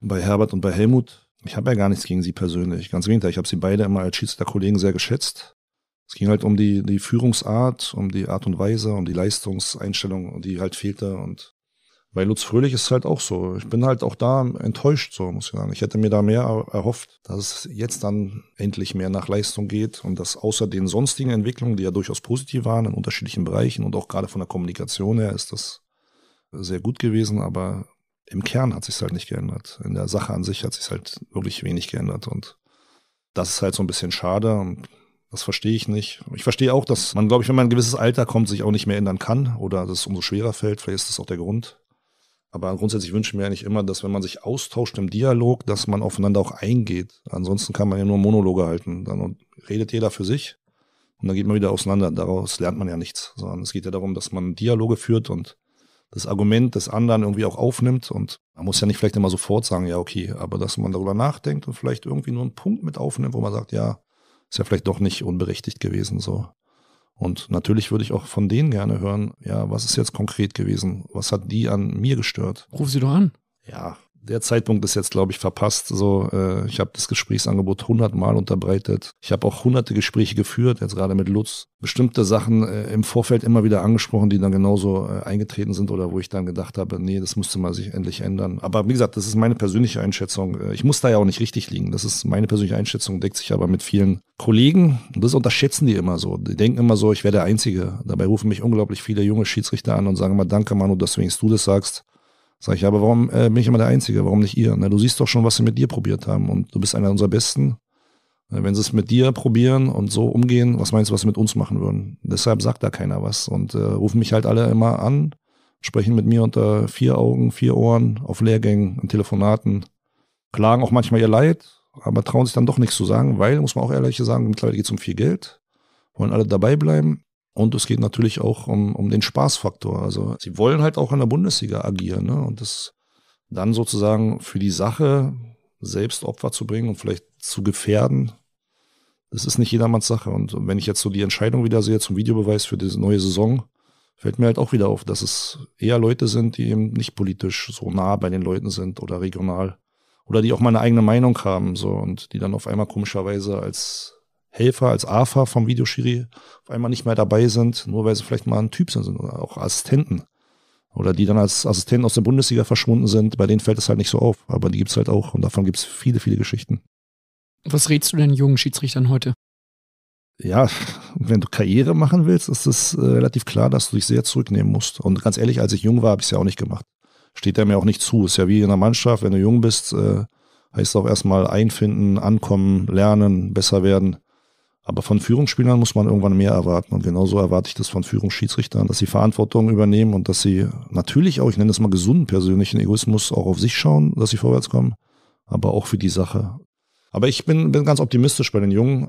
Bei Herbert und bei Helmut, ich habe ja gar nichts gegen sie persönlich. Ganz im Gegenteil, ich habe sie beide immer als Schiedsrichterkollegen sehr geschätzt. Es ging halt um die, die Führungsart, um die Art und Weise, um die Leistungseinstellung, die halt fehlte. Und bei Lutz Fröhlich ist es halt auch so. Ich bin halt auch da enttäuscht, so muss ich sagen. Ich hätte mir da mehr erhofft, dass es jetzt dann endlich mehr nach Leistung geht und dass außer den sonstigen Entwicklungen, die ja durchaus positiv waren in unterschiedlichen Bereichen und auch gerade von der Kommunikation her ist das sehr gut gewesen, aber im Kern hat sich halt nicht geändert. In der Sache an sich hat sich halt wirklich wenig geändert und das ist halt so ein bisschen schade und das verstehe ich nicht. Ich verstehe auch, dass man, glaube ich, wenn man ein gewisses Alter kommt, sich auch nicht mehr ändern kann oder dass es umso schwerer fällt. Vielleicht ist das auch der Grund. Aber grundsätzlich wünsche ich mir eigentlich immer, dass wenn man sich austauscht im Dialog, dass man aufeinander auch eingeht. Ansonsten kann man ja nur Monologe halten. Dann redet jeder für sich und dann geht man wieder auseinander. Daraus lernt man ja nichts, sondern es geht ja darum, dass man Dialoge führt und das Argument des anderen irgendwie auch aufnimmt. Und man muss ja nicht vielleicht immer sofort sagen, ja, okay, aber dass man darüber nachdenkt und vielleicht irgendwie nur einen Punkt mit aufnimmt, wo man sagt, ja, ist ja vielleicht doch nicht unberechtigt gewesen, so. Und natürlich würde ich auch von denen gerne hören, ja, was ist jetzt konkret gewesen? Was hat die an mir gestört? Ruf sie doch an. Ja, der Zeitpunkt ist jetzt, glaube ich, verpasst. So, äh, ich habe das Gesprächsangebot hundertmal unterbreitet. Ich habe auch hunderte Gespräche geführt, jetzt gerade mit Lutz. Bestimmte Sachen äh, im Vorfeld immer wieder angesprochen, die dann genauso äh, eingetreten sind oder wo ich dann gedacht habe, nee, das müsste mal sich endlich ändern. Aber wie gesagt, das ist meine persönliche Einschätzung. Äh, ich muss da ja auch nicht richtig liegen. Das ist meine persönliche Einschätzung, deckt sich aber mit vielen Kollegen. Und das unterschätzen die immer so. Die denken immer so, ich wäre der Einzige. Dabei rufen mich unglaublich viele junge Schiedsrichter an und sagen immer, danke Manu, dass deswegen du das sagst. Sag ich, aber warum äh, bin ich immer der Einzige? Warum nicht ihr? Na, du siehst doch schon, was sie mit dir probiert haben und du bist einer unserer Besten. Wenn sie es mit dir probieren und so umgehen, was meinst du, was sie mit uns machen würden? Deshalb sagt da keiner was und äh, rufen mich halt alle immer an, sprechen mit mir unter vier Augen, vier Ohren, auf Lehrgängen, in Telefonaten, klagen auch manchmal ihr Leid, aber trauen sich dann doch nichts zu sagen, weil, muss man auch ehrlich sagen, mittlerweile geht es um viel Geld, wollen alle dabei bleiben und es geht natürlich auch um, um den Spaßfaktor. Also sie wollen halt auch in der Bundesliga agieren. Ne? Und das dann sozusagen für die Sache selbst Opfer zu bringen und vielleicht zu gefährden, das ist nicht jedermanns Sache. Und wenn ich jetzt so die Entscheidung wieder sehe zum Videobeweis für diese neue Saison, fällt mir halt auch wieder auf, dass es eher Leute sind, die eben nicht politisch so nah bei den Leuten sind oder regional oder die auch mal eine eigene Meinung haben so und die dann auf einmal komischerweise als Helfer, als AFA vom Videoschiri auf einmal nicht mehr dabei sind, nur weil sie vielleicht mal ein Typ sind, oder auch Assistenten. Oder die dann als Assistenten aus der Bundesliga verschwunden sind, bei denen fällt es halt nicht so auf. Aber die gibt es halt auch und davon gibt es viele, viele Geschichten. Was rätst du denn jungen Schiedsrichtern heute? Ja, wenn du Karriere machen willst, ist es äh, relativ klar, dass du dich sehr zurücknehmen musst. Und ganz ehrlich, als ich jung war, habe ich es ja auch nicht gemacht. Steht da mir auch nicht zu. Ist ja wie in der Mannschaft, wenn du jung bist, äh, heißt auch erstmal einfinden, ankommen, lernen, besser werden. Aber von Führungsspielern muss man irgendwann mehr erwarten. Und genauso erwarte ich das von Führungsschiedsrichtern, dass sie Verantwortung übernehmen und dass sie natürlich auch, ich nenne es mal gesunden persönlichen Egoismus, auch auf sich schauen, dass sie vorwärts kommen, aber auch für die Sache. Aber ich bin, bin ganz optimistisch bei den Jungen.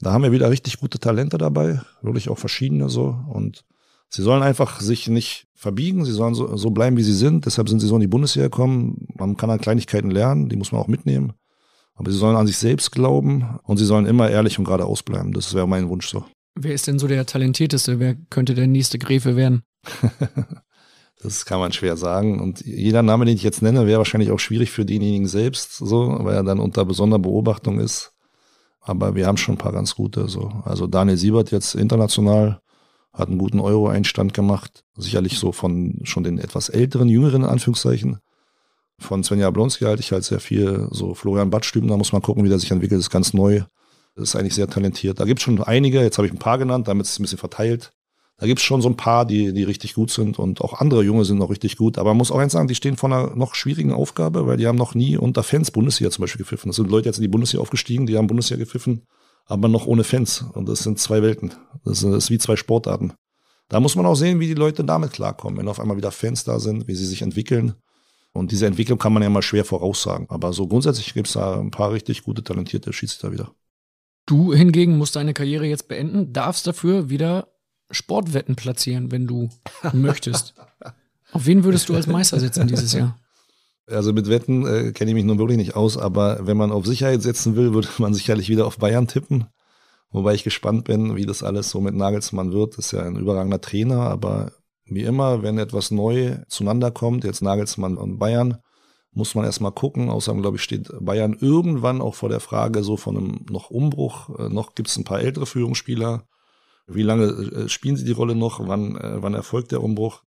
Da haben wir wieder richtig gute Talente dabei, wirklich auch verschiedene so. Und sie sollen einfach sich nicht verbiegen, sie sollen so, so bleiben, wie sie sind. Deshalb sind sie so in die Bundeswehr gekommen. Man kann an Kleinigkeiten lernen, die muss man auch mitnehmen. Aber sie sollen an sich selbst glauben und sie sollen immer ehrlich und geradeaus bleiben. Das wäre mein Wunsch so. Wer ist denn so der Talentierteste? Wer könnte der nächste Gräfe werden? das kann man schwer sagen. Und jeder Name, den ich jetzt nenne, wäre wahrscheinlich auch schwierig für denjenigen selbst, so, weil er dann unter besonderer Beobachtung ist. Aber wir haben schon ein paar ganz gute. So. Also Daniel Siebert jetzt international hat einen guten Euro-Einstand gemacht. Sicherlich so von schon den etwas älteren, jüngeren Anführungszeichen. Von Svenja Blonski halte ich halt sehr viel. So Florian Badstüben, da muss man gucken, wie der sich entwickelt, ist ganz neu. Ist eigentlich sehr talentiert. Da gibt es schon einige, jetzt habe ich ein paar genannt, damit es ein bisschen verteilt. Da gibt es schon so ein paar, die, die richtig gut sind und auch andere Junge sind noch richtig gut. Aber man muss auch eins sagen, die stehen vor einer noch schwierigen Aufgabe, weil die haben noch nie unter Fans Bundesliga zum Beispiel gepfiffen. Das sind Leute jetzt in die Bundesliga aufgestiegen, die haben Bundesliga gepfiffen, aber noch ohne Fans. Und das sind zwei Welten. Das ist wie zwei Sportarten. Da muss man auch sehen, wie die Leute damit klarkommen, wenn auf einmal wieder Fans da sind, wie sie sich entwickeln. Und diese Entwicklung kann man ja mal schwer voraussagen. Aber so grundsätzlich gibt es da ein paar richtig gute, talentierte Schiedsrichter wieder. Du hingegen musst deine Karriere jetzt beenden, darfst dafür wieder Sportwetten platzieren, wenn du möchtest. Auf wen würdest du als Meister setzen dieses Jahr? Also mit Wetten äh, kenne ich mich nun wirklich nicht aus, aber wenn man auf Sicherheit setzen will, würde man sicherlich wieder auf Bayern tippen. Wobei ich gespannt bin, wie das alles so mit Nagelsmann wird. Ist ja ein überragender Trainer, aber wie immer, wenn etwas neu zueinander kommt, jetzt Nagelsmann und Bayern, muss man erstmal gucken. Außerdem, glaube ich, steht Bayern irgendwann auch vor der Frage so von einem noch Umbruch. Äh, noch gibt es ein paar ältere Führungsspieler. Wie lange äh, äh, spielen sie die Rolle noch? Wann, wann erfolgt der Umbruch?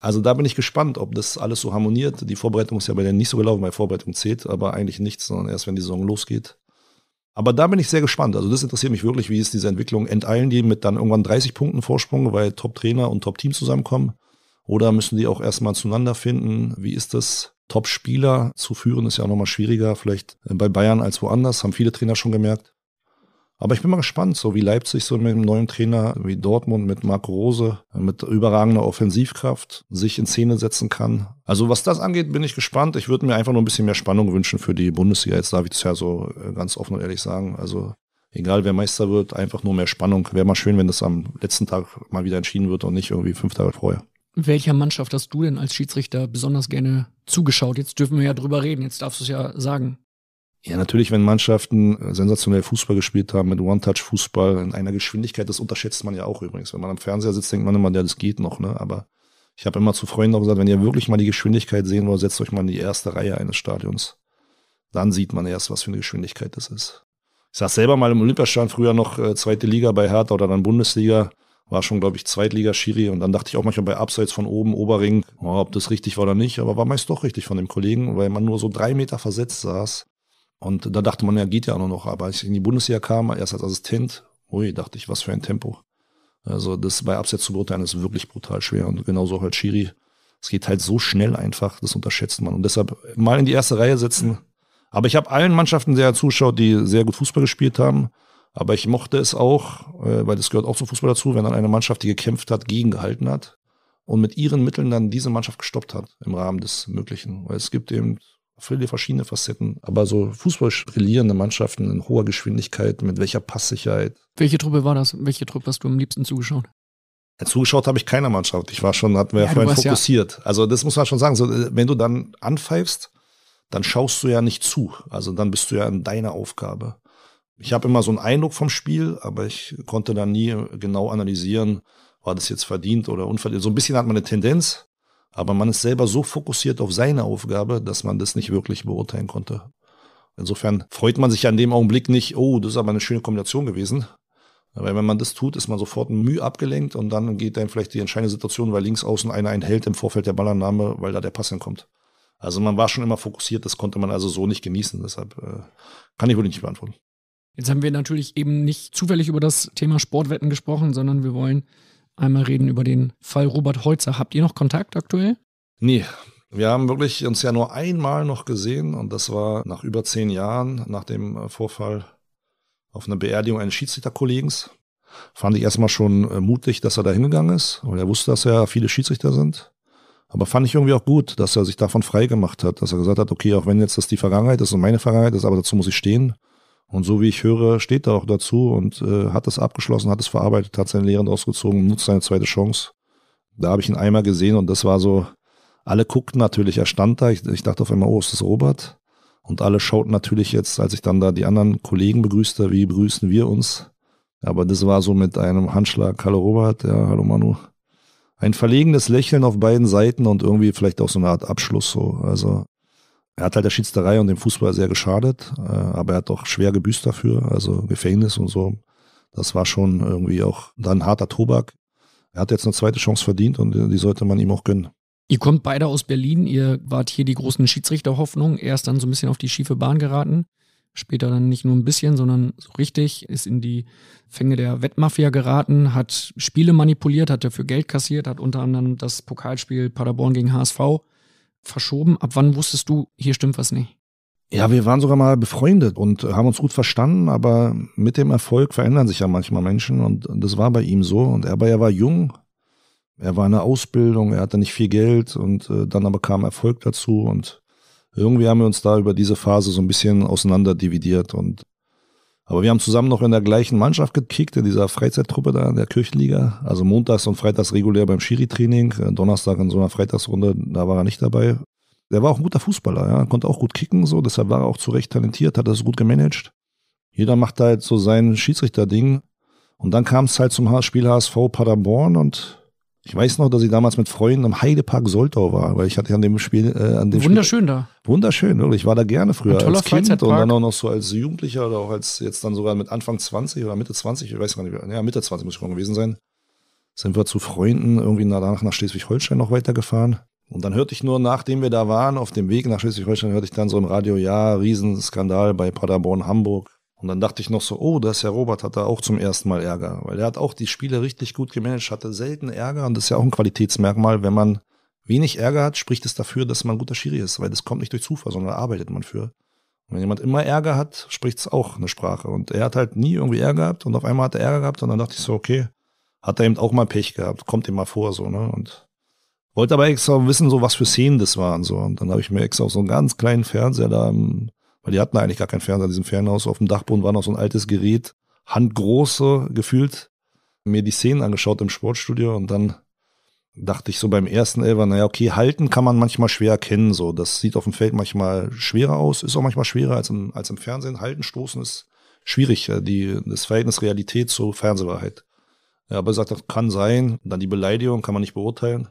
Also da bin ich gespannt, ob das alles so harmoniert. Die Vorbereitung ist ja bei denen nicht so gelaufen, bei Vorbereitung zählt, aber eigentlich nichts, sondern erst wenn die Saison losgeht. Aber da bin ich sehr gespannt. Also das interessiert mich wirklich, wie ist diese Entwicklung? Enteilen die mit dann irgendwann 30 Punkten Vorsprung, weil Top-Trainer und Top-Team zusammenkommen? Oder müssen die auch erstmal zueinander finden? Wie ist das? Top-Spieler zu führen ist ja auch nochmal schwieriger, vielleicht äh, bei Bayern als woanders, haben viele Trainer schon gemerkt. Aber ich bin mal gespannt, so wie Leipzig so mit einem neuen Trainer, wie Dortmund mit Marco Rose, mit überragender Offensivkraft sich in Szene setzen kann. Also was das angeht, bin ich gespannt. Ich würde mir einfach nur ein bisschen mehr Spannung wünschen für die Bundesliga. Jetzt darf ich es ja so äh, ganz offen und ehrlich sagen. Also egal wer Meister wird, einfach nur mehr Spannung. Wäre mal schön, wenn das am letzten Tag mal wieder entschieden wird und nicht irgendwie fünf Tage vorher. Welcher Mannschaft hast du denn als Schiedsrichter besonders gerne zugeschaut? Jetzt dürfen wir ja drüber reden, jetzt darfst du es ja sagen. Ja, natürlich, wenn Mannschaften äh, sensationell Fußball gespielt haben, mit One-Touch-Fußball in einer Geschwindigkeit, das unterschätzt man ja auch übrigens. Wenn man am Fernseher sitzt, denkt man immer, ja, das geht noch, ne? Aber ich habe immer zu Freunden auch gesagt, wenn ihr wirklich mal die Geschwindigkeit sehen wollt, setzt euch mal in die erste Reihe eines Stadions. Dann sieht man erst, was für eine Geschwindigkeit das ist. Ich saß selber mal im Olympiastadion früher noch äh, zweite Liga bei Hertha oder dann Bundesliga. War schon, glaube ich, Zweitliga-Schiri und dann dachte ich auch manchmal bei Abseits von oben, Oberring, oh, ob das richtig war oder nicht, aber war meist doch richtig von dem Kollegen, weil man nur so drei Meter versetzt saß und da dachte man, ja, geht ja nur noch. Aber als ich in die Bundesliga kam, erst als Assistent, ui, dachte ich, was für ein Tempo. Also das bei Abseits zu beurteilen ist wirklich brutal schwer. Und genauso auch halt Schiri. Es geht halt so schnell einfach, das unterschätzt man. Und deshalb mal in die erste Reihe setzen. Aber ich habe allen Mannschaften sehr zuschaut, die sehr gut Fußball gespielt haben. Aber ich mochte es auch, äh, weil das gehört auch zum Fußball dazu, wenn dann eine Mannschaft, die gekämpft hat, gegengehalten hat und mit ihren Mitteln dann diese Mannschaft gestoppt hat im Rahmen des Möglichen. Weil es gibt eben viele verschiedene Facetten. Aber so Fußball brillierende Mannschaften in hoher Geschwindigkeit, mit welcher Passsicherheit. Welche Truppe war das? Welche Truppe hast du am liebsten zugeschaut? Ja, zugeschaut habe ich keiner Mannschaft. Ich war schon, hat wir ja vorhin fokussiert. Ja. Also das muss man schon sagen. So, äh, wenn du dann anpfeifst, dann schaust du ja nicht zu. Also dann bist du ja in deiner Aufgabe. Ich habe immer so einen Eindruck vom Spiel, aber ich konnte dann nie genau analysieren, war das jetzt verdient oder unverdient. So ein bisschen hat man eine Tendenz, aber man ist selber so fokussiert auf seine Aufgabe, dass man das nicht wirklich beurteilen konnte. Insofern freut man sich an dem Augenblick nicht, oh, das ist aber eine schöne Kombination gewesen. Weil wenn man das tut, ist man sofort müh abgelenkt und dann geht dann vielleicht die entscheidende Situation, weil links außen einer einen hält im Vorfeld der Ballannahme, weil da der Pass hinkommt. Also man war schon immer fokussiert, das konnte man also so nicht genießen. Deshalb äh, kann ich wohl nicht beantworten. Jetzt haben wir natürlich eben nicht zufällig über das Thema Sportwetten gesprochen, sondern wir wollen einmal reden über den Fall Robert Holzer. Habt ihr noch Kontakt aktuell? Nee. Wir haben wirklich uns ja nur einmal noch gesehen und das war nach über zehn Jahren, nach dem äh, Vorfall auf einer Beerdigung eines Schiedsrichterkollegens. Fand ich erstmal schon äh, mutig, dass er da hingegangen ist, weil er wusste, dass ja viele Schiedsrichter sind. Aber fand ich irgendwie auch gut, dass er sich davon freigemacht hat, dass er gesagt hat, okay, auch wenn jetzt das die Vergangenheit ist und meine Vergangenheit ist, aber dazu muss ich stehen. Und so wie ich höre, steht er auch dazu und äh, hat es abgeschlossen, hat es verarbeitet, hat seine Lehren ausgezogen, nutzt seine zweite Chance. Da habe ich ihn einmal gesehen und das war so, alle guckten natürlich, er stand da, ich, ich dachte auf einmal, oh, ist das Robert? Und alle schauten natürlich jetzt, als ich dann da die anderen Kollegen begrüßte, wie begrüßen wir uns? Aber das war so mit einem Handschlag, hallo Robert, ja, hallo Manu. Ein verlegenes Lächeln auf beiden Seiten und irgendwie vielleicht auch so eine Art Abschluss so. Also er hat halt der Schiedserei und dem Fußball sehr geschadet, äh, aber er hat auch schwer gebüßt dafür, also Gefängnis und so. Das war schon irgendwie auch dann harter Tobak. Er hat jetzt eine zweite Chance verdient und äh, die sollte man ihm auch gönnen. Ihr kommt beide aus Berlin, ihr wart hier die großen Schiedsrichterhoffnungen. Er ist dann so ein bisschen auf die schiefe Bahn geraten. Später dann nicht nur ein bisschen, sondern so richtig, ist in die Fänge der Wettmafia geraten, hat Spiele manipuliert, hat dafür Geld kassiert, hat unter anderem das Pokalspiel Paderborn gegen HSV verschoben. Ab wann wusstest du, hier stimmt was nicht? Ja, wir waren sogar mal befreundet und äh, haben uns gut verstanden, aber mit dem Erfolg verändern sich ja manchmal Menschen und das war bei ihm so. Und er, aber er war jung, er war in der Ausbildung, er hatte nicht viel Geld und äh, dann aber kam Erfolg dazu und irgendwie haben wir uns da über diese Phase so ein bisschen auseinander dividiert und aber wir haben zusammen noch in der gleichen Mannschaft gekickt, in dieser Freizeittruppe da in der Kirchenliga. Also montags und freitags regulär beim Schiri-Training, äh, Donnerstag in so einer Freitagsrunde, da war er nicht dabei. Der war auch ein guter Fußballer, ja, konnte auch gut kicken, so, deshalb war er auch zu Recht talentiert, hat das gut gemanagt. Jeder macht halt so sein Schiedsrichter-Ding. Und dann kam es halt zum Spiel HSV Paderborn und ich weiß noch, dass ich damals mit Freunden am Heidepark Soltau war, weil ich hatte an dem Spiel, äh, an dem wunderschön Spiel, da, wunderschön, wirklich. Ich war da gerne früher Ein als Kind und dann auch noch so als Jugendlicher oder auch als jetzt dann sogar mit Anfang 20 oder Mitte 20, ich weiß gar nicht, ja Mitte 20 muss ich schon gewesen sein. Sind wir zu Freunden irgendwie danach nach Schleswig-Holstein noch weitergefahren. Und dann hörte ich nur, nachdem wir da waren, auf dem Weg nach Schleswig-Holstein, hörte ich dann so im Radio, ja, Riesenskandal bei Paderborn, Hamburg. Und dann dachte ich noch so, oh, das Herr Robert hat da auch zum ersten Mal Ärger, weil er hat auch die Spiele richtig gut gemanagt, hatte selten Ärger und das ist ja auch ein Qualitätsmerkmal, wenn man wenig Ärger hat, spricht es dafür, dass man ein guter Schiri ist, weil das kommt nicht durch Zufall, sondern arbeitet man für. Und wenn jemand immer Ärger hat, spricht es auch eine Sprache und er hat halt nie irgendwie Ärger gehabt und auf einmal hat er Ärger gehabt und dann dachte ich so, okay, hat er eben auch mal Pech gehabt, kommt ihm mal vor so, ne? Und wollte aber extra wissen, so was für Szenen das waren so und dann habe ich mir extra auf so einen ganz kleinen Fernseher da im weil die hatten eigentlich gar keinen Fernseher in diesem Fernhaus. Auf dem Dachboden war noch so ein altes Gerät, handgroße gefühlt, mir die Szenen angeschaut im Sportstudio und dann dachte ich so beim ersten Elfer, naja, okay, halten kann man manchmal schwer erkennen. So, das sieht auf dem Feld manchmal schwerer aus, ist auch manchmal schwerer als im, als im Fernsehen. Halten, stoßen ist schwierig, äh, die, das Verhältnis Realität zur Fernsehwahrheit. Ja, aber er sagt, das kann sein. Dann die Beleidigung kann man nicht beurteilen.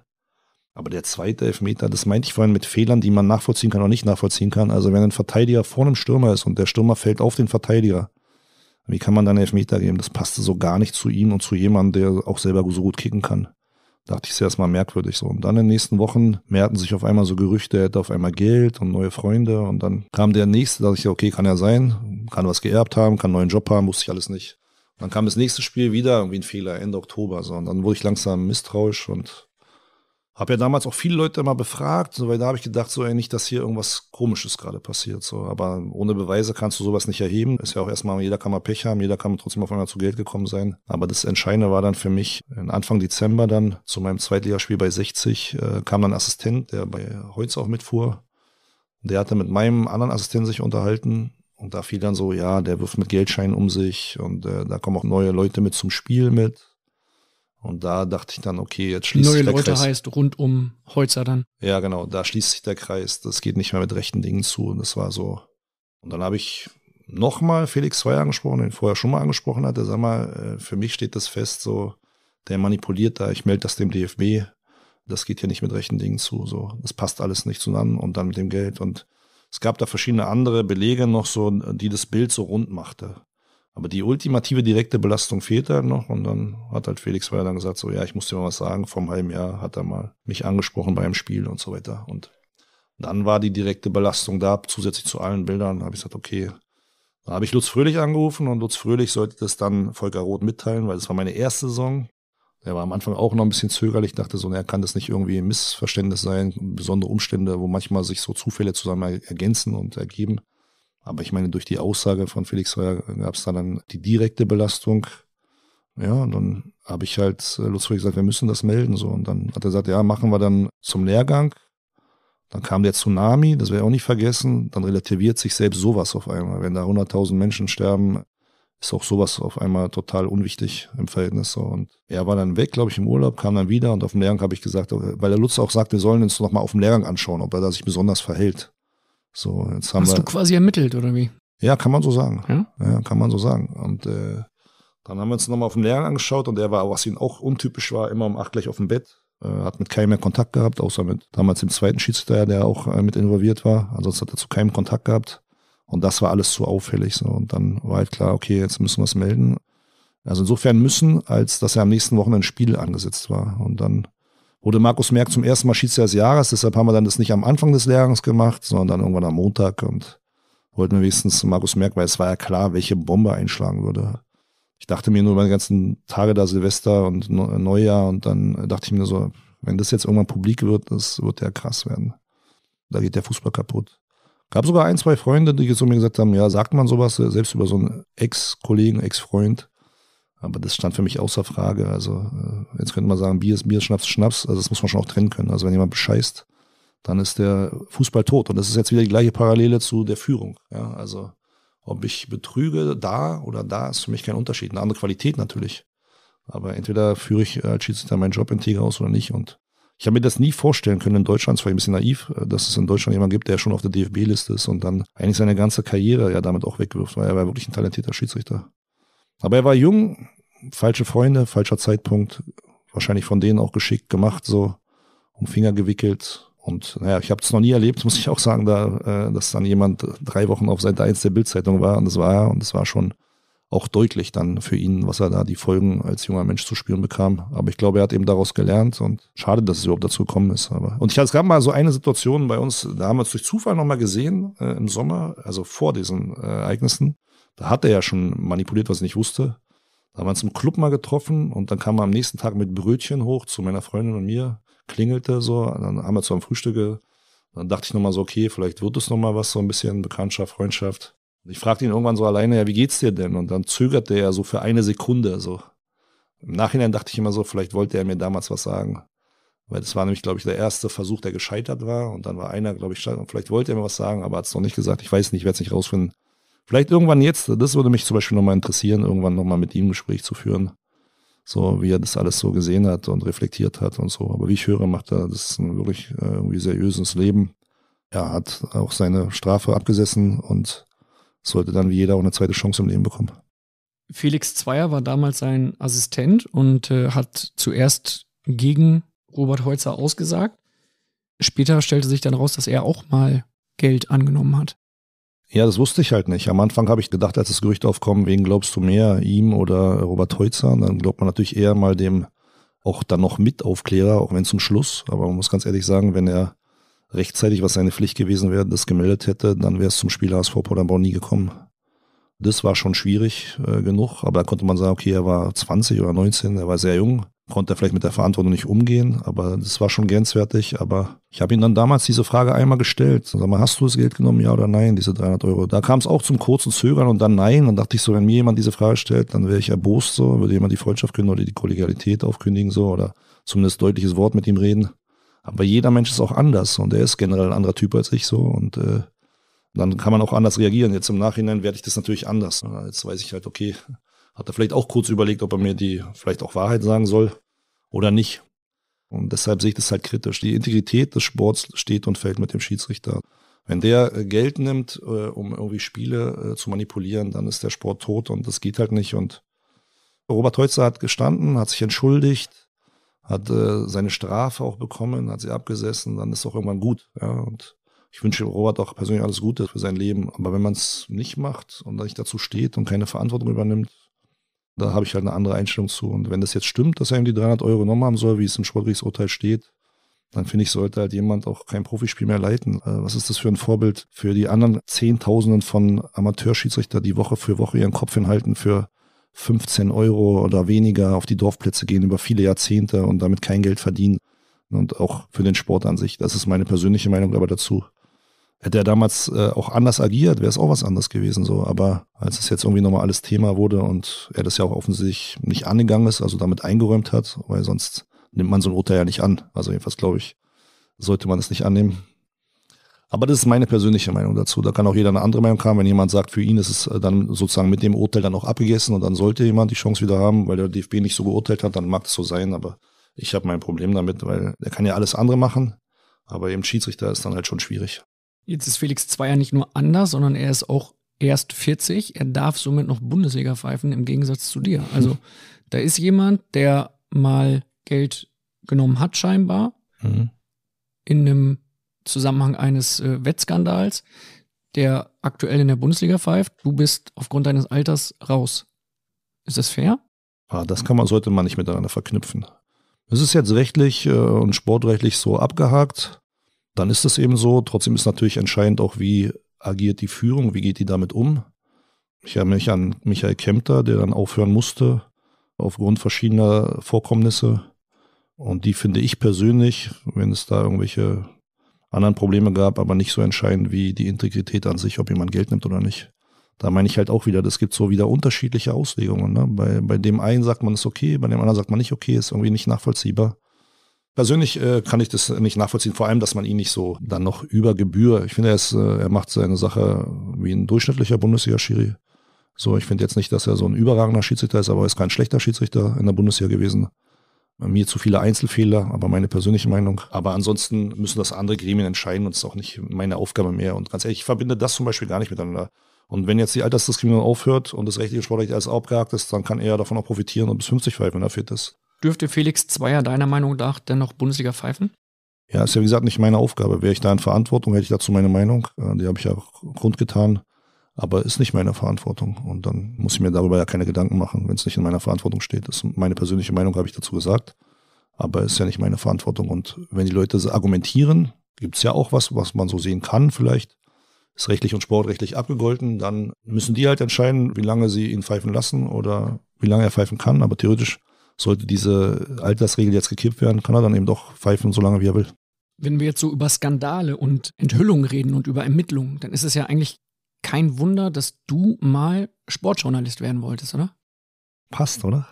Aber der zweite Elfmeter, das meinte ich vorhin mit Fehlern, die man nachvollziehen kann oder nicht nachvollziehen kann. Also wenn ein Verteidiger vor einem Stürmer ist und der Stürmer fällt auf den Verteidiger, wie kann man dann Elfmeter geben? Das passte so gar nicht zu ihm und zu jemandem, der auch selber so gut kicken kann. Da dachte ich es erstmal merkwürdig so. Und dann in den nächsten Wochen mehrten sich auf einmal so Gerüchte, er hätte auf einmal Geld und neue Freunde. Und dann kam der nächste, dachte ich, okay, kann er sein, kann was geerbt haben, kann einen neuen Job haben, wusste ich alles nicht. Und dann kam das nächste Spiel wieder, irgendwie ein Fehler, Ende Oktober. So. Und dann wurde ich langsam misstrauisch und habe ja damals auch viele Leute mal befragt, so, weil da habe ich gedacht, so ey, nicht, dass hier irgendwas Komisches gerade passiert. So. Aber ohne Beweise kannst du sowas nicht erheben. Ist ja auch erstmal, jeder kann mal Pech haben, jeder kann trotzdem auf einmal zu Geld gekommen sein. Aber das Entscheidende war dann für mich, Anfang Dezember dann zu meinem Zweitligaspiel bei 60 äh, kam dann ein Assistent, der bei Holz auch mitfuhr. Der hatte mit meinem anderen Assistenten sich unterhalten und da fiel dann so, ja, der wirft mit Geldscheinen um sich und äh, da kommen auch neue Leute mit zum Spiel mit. Und da dachte ich dann, okay, jetzt schließt sich der Leute Kreis. heißt rund um Holzer dann. Ja, genau, da schließt sich der Kreis. Das geht nicht mehr mit rechten Dingen zu. Und das war so. Und dann habe ich nochmal Felix Zweier angesprochen, den ich vorher schon mal angesprochen hatte. Sag mal, äh, für mich steht das fest, so, der manipuliert da, ich melde das dem DFB. Das geht hier nicht mit rechten Dingen zu. So, das passt alles nicht zusammen. Und dann mit dem Geld. Und es gab da verschiedene andere Belege noch so, die das Bild so rund machte. Aber die ultimative direkte Belastung fehlt dann noch. Und dann hat halt Felix Weyer dann gesagt, so, ja, ich muss dir mal was sagen. Vor einem halben Jahr hat er mal mich angesprochen beim Spiel und so weiter. Und dann war die direkte Belastung da, zusätzlich zu allen Bildern. Da habe ich gesagt, okay. Da habe ich Lutz Fröhlich angerufen und Lutz Fröhlich sollte das dann Volker Roth mitteilen, weil das war meine erste Saison. Er war am Anfang auch noch ein bisschen zögerlich, dachte so, naja, kann das nicht irgendwie ein Missverständnis sein, besondere Umstände, wo manchmal sich so Zufälle zusammen ergänzen und ergeben. Aber ich meine, durch die Aussage von Felix Heuer gab es dann, die direkte Belastung. Ja, und dann habe ich halt äh, Lutz gesagt, wir müssen das melden. So. Und dann hat er gesagt, ja, machen wir dann zum Lehrgang. Dann kam der Tsunami, das wäre auch nicht vergessen. Dann relativiert sich selbst sowas auf einmal. Wenn da 100.000 Menschen sterben, ist auch sowas auf einmal total unwichtig im Verhältnis. So. Und er war dann weg, glaube ich, im Urlaub, kam dann wieder und auf dem Lehrgang habe ich gesagt, weil der Lutz auch sagt, wir sollen uns nochmal auf dem Lehrgang anschauen, ob er da sich besonders verhält. So, jetzt haben Hast wir, du quasi ermittelt, oder wie? Ja, kann man so sagen. Ja, ja kann man so sagen. Und äh, dann haben wir uns nochmal auf den Lehrer angeschaut und der war, was ihn auch untypisch war, immer um acht gleich auf dem Bett. Äh, hat mit keinem mehr Kontakt gehabt, außer mit damals dem zweiten Schiedsrichter, der auch äh, mit involviert war. Ansonsten hat er zu keinem Kontakt gehabt. Und das war alles zu auffällig. So. Und dann war halt klar, okay, jetzt müssen wir es melden. Also insofern müssen, als dass er am nächsten Wochenende ein Spiel angesetzt war. Und dann wurde Markus Merck zum ersten Mal Schiedsrichter des Jahres. Deshalb haben wir dann das nicht am Anfang des Lehrgangs gemacht, sondern dann irgendwann am Montag und wollten wir wenigstens Markus Merck, weil es war ja klar, welche Bombe einschlagen würde. Ich dachte mir nur über die ganzen Tage da Silvester und Neujahr und dann dachte ich mir so, wenn das jetzt irgendwann publik wird, das wird ja krass werden. Da geht der Fußball kaputt. Gab sogar ein, zwei Freunde, die zu mir gesagt haben, ja, sagt man sowas, selbst über so einen Ex-Kollegen, Ex-Freund, aber das stand für mich außer Frage. Also äh, jetzt könnte man sagen, Bier ist Bier, Schnaps ist Schnaps. Also das muss man schon auch trennen können. Also wenn jemand bescheißt, dann ist der Fußball tot. Und das ist jetzt wieder die gleiche Parallele zu der Führung. Ja, also ob ich betrüge da oder da, ist für mich kein Unterschied. Eine andere Qualität natürlich. Aber entweder führe ich als Schiedsrichter meinen Job integer aus oder nicht. Und ich habe mir das nie vorstellen können in Deutschland, das war ein bisschen naiv, äh, dass es in Deutschland jemanden gibt, der schon auf der DFB-Liste ist und dann eigentlich seine ganze Karriere ja damit auch wegwirft, weil er war wirklich ein talentierter Schiedsrichter. Aber er war jung, falsche Freunde, falscher Zeitpunkt, wahrscheinlich von denen auch geschickt gemacht, so um Finger gewickelt. Und naja, ich habe es noch nie erlebt, muss ich auch sagen, da, äh, dass dann jemand drei Wochen auf Seite 1 der Bildzeitung war und das war er und das war schon auch deutlich dann für ihn, was er da die Folgen als junger Mensch zu spüren bekam. Aber ich glaube, er hat eben daraus gelernt und schade, dass es überhaupt dazu gekommen ist. Aber und ich hatte gerade mal so eine Situation bei uns, da haben wir es durch Zufall nochmal gesehen äh, im Sommer, also vor diesen äh, Ereignissen. Da hat er ja schon manipuliert, was ich nicht wusste. Da haben wir zum Club mal getroffen und dann kam er am nächsten Tag mit Brötchen hoch zu meiner Freundin und mir, klingelte so, dann haben wir zu zusammen Frühstücke. Dann dachte ich nochmal so, okay, vielleicht wird es nochmal was, so ein bisschen Bekanntschaft, Freundschaft. Und ich fragte ihn irgendwann so alleine, ja, wie geht's dir denn? Und dann zögerte er so für eine Sekunde, so. Im Nachhinein dachte ich immer so, vielleicht wollte er mir damals was sagen. Weil das war nämlich, glaube ich, der erste Versuch, der gescheitert war. Und dann war einer, glaube ich, und vielleicht wollte er mir was sagen, aber hat es noch nicht gesagt. Ich weiß nicht, ich werde es nicht rausfinden. Vielleicht irgendwann jetzt, das würde mich zum Beispiel nochmal interessieren, irgendwann nochmal mit ihm ein Gespräch zu führen. So, wie er das alles so gesehen hat und reflektiert hat und so. Aber wie ich höre, macht er das ein wirklich äh, irgendwie seriöses Leben. Er hat auch seine Strafe abgesessen und sollte dann wie jeder auch eine zweite Chance im Leben bekommen. Felix Zweier war damals sein Assistent und äh, hat zuerst gegen Robert Holzer ausgesagt. Später stellte sich dann raus, dass er auch mal Geld angenommen hat. Ja, das wusste ich halt nicht. Am Anfang habe ich gedacht, als das Gerücht aufkommt, wen glaubst du mehr, ihm oder Robert Heutzer, dann glaubt man natürlich eher mal dem auch dann noch Mitaufklärer, auch wenn zum Schluss. Aber man muss ganz ehrlich sagen, wenn er rechtzeitig, was seine Pflicht gewesen wäre, das gemeldet hätte, dann wäre es zum Spiel HSV Paderborn nie gekommen. Das war schon schwierig äh, genug, aber da konnte man sagen, okay, er war 20 oder 19, er war sehr jung, konnte vielleicht mit der Verantwortung nicht umgehen, aber das war schon grenzwertig. Aber ich habe ihn dann damals diese Frage einmal gestellt. Sag mal, hast du das Geld genommen, ja oder nein, diese 300 Euro? Da kam es auch zum kurzen Zögern und dann nein. Dann dachte ich so, wenn mir jemand diese Frage stellt, dann wäre ich erbost so, würde jemand die Freundschaft kündigen oder die Kollegialität aufkündigen so oder zumindest deutliches Wort mit ihm reden. Aber jeder Mensch ist auch anders und er ist generell ein anderer Typ als ich so und äh, dann kann man auch anders reagieren. Jetzt im Nachhinein werde ich das natürlich anders. Jetzt weiß ich halt, okay, hat er vielleicht auch kurz überlegt, ob er mir die vielleicht auch Wahrheit sagen soll oder nicht. Und deshalb sehe ich das halt kritisch. Die Integrität des Sports steht und fällt mit dem Schiedsrichter. Wenn der äh, Geld nimmt, äh, um irgendwie Spiele äh, zu manipulieren, dann ist der Sport tot und das geht halt nicht. Und Robert Heutzer hat gestanden, hat sich entschuldigt, hat seine Strafe auch bekommen, hat sie abgesessen, dann ist auch irgendwann gut. Ja, und ich wünsche Robert auch persönlich alles Gute für sein Leben. Aber wenn man es nicht macht und nicht dazu steht und keine Verantwortung übernimmt, da habe ich halt eine andere Einstellung zu. Und wenn das jetzt stimmt, dass er ihm die 300 Euro genommen haben soll, wie es im Sportgerichtsurteil steht, dann finde ich, sollte halt jemand auch kein Profispiel mehr leiten. Äh, was ist das für ein Vorbild für die anderen Zehntausenden von Amateurschiedsrichter, die Woche für Woche ihren Kopf hinhalten für 15 Euro oder weniger auf die Dorfplätze gehen über viele Jahrzehnte und damit kein Geld verdienen und auch für den Sport an sich. Das ist meine persönliche Meinung aber dazu. Hätte er damals äh, auch anders agiert, wäre es auch was anderes gewesen so. Aber als es jetzt irgendwie nochmal alles Thema wurde und er das ja auch offensichtlich nicht angegangen ist, also damit eingeräumt hat, weil sonst nimmt man so ein Urteil ja nicht an. Also jedenfalls glaube ich, sollte man es nicht annehmen. Aber das ist meine persönliche Meinung dazu. Da kann auch jeder eine andere Meinung haben. Wenn jemand sagt, für ihn ist es äh, dann sozusagen mit dem Urteil dann auch abgegessen und dann sollte jemand die Chance wieder haben, weil der DFB nicht so geurteilt hat, dann mag das so sein. Aber ich habe mein Problem damit, weil er kann ja alles andere machen. Aber eben Schiedsrichter ist dann halt schon schwierig. Jetzt ist Felix Zweier nicht nur anders, sondern er ist auch erst 40. Er darf somit noch Bundesliga pfeifen, im Gegensatz zu dir. Hm. Also da ist jemand, der mal Geld genommen hat, scheinbar, mhm. in einem Zusammenhang eines äh, Wettskandals, der aktuell in der Bundesliga pfeift. Du bist aufgrund deines Alters raus. Ist das fair? Ah, das kann man, sollte man nicht miteinander verknüpfen. Es ist jetzt rechtlich äh, und sportrechtlich so abgehakt dann ist es eben so. Trotzdem ist natürlich entscheidend auch, wie agiert die Führung, wie geht die damit um. Ich erinnere mich an Michael Kempter, der dann aufhören musste aufgrund verschiedener Vorkommnisse. Und die finde ich persönlich, wenn es da irgendwelche anderen Probleme gab, aber nicht so entscheidend wie die Integrität an sich, ob jemand Geld nimmt oder nicht. Da meine ich halt auch wieder, das gibt so wieder unterschiedliche Auslegungen. Ne? Bei, bei dem einen sagt man es okay, bei dem anderen sagt man nicht okay, ist irgendwie nicht nachvollziehbar. Persönlich äh, kann ich das nicht nachvollziehen, vor allem, dass man ihn nicht so dann noch über Gebühr, ich finde, er, ist, äh, er macht seine Sache wie ein durchschnittlicher Bundesliga-Schiri. So, ich finde jetzt nicht, dass er so ein überragender Schiedsrichter ist, aber er ist kein schlechter Schiedsrichter in der Bundesliga gewesen. Bei mir zu viele Einzelfehler, aber meine persönliche Meinung. Aber ansonsten müssen das andere Gremien entscheiden und es ist auch nicht meine Aufgabe mehr. Und ganz ehrlich, ich verbinde das zum Beispiel gar nicht miteinander. Und wenn jetzt die Altersdiskriminierung aufhört und das rechtliche Sportrecht alles abgehakt ist, dann kann er davon auch profitieren und bis 50 pfeifen, wenn er fit ist. Dürfte Felix Zweier deiner Meinung nach dennoch Bundesliga pfeifen? Ja, ist ja wie gesagt nicht meine Aufgabe. Wäre ich da in Verantwortung, hätte ich dazu meine Meinung. Äh, die habe ich ja auch kundgetan. Aber ist nicht meine Verantwortung. Und dann muss ich mir darüber ja keine Gedanken machen, wenn es nicht in meiner Verantwortung steht. Das ist meine persönliche Meinung, habe ich dazu gesagt. Aber ist ja nicht meine Verantwortung. Und wenn die Leute argumentieren, gibt es ja auch was, was man so sehen kann vielleicht. Ist rechtlich und sportrechtlich abgegolten. Dann müssen die halt entscheiden, wie lange sie ihn pfeifen lassen oder wie lange er pfeifen kann. Aber theoretisch sollte diese Altersregel jetzt gekippt werden, kann er dann eben doch pfeifen, solange wie er will. Wenn wir jetzt so über Skandale und Enthüllungen reden und über Ermittlungen, dann ist es ja eigentlich kein Wunder, dass du mal Sportjournalist werden wolltest, oder? Passt, oder?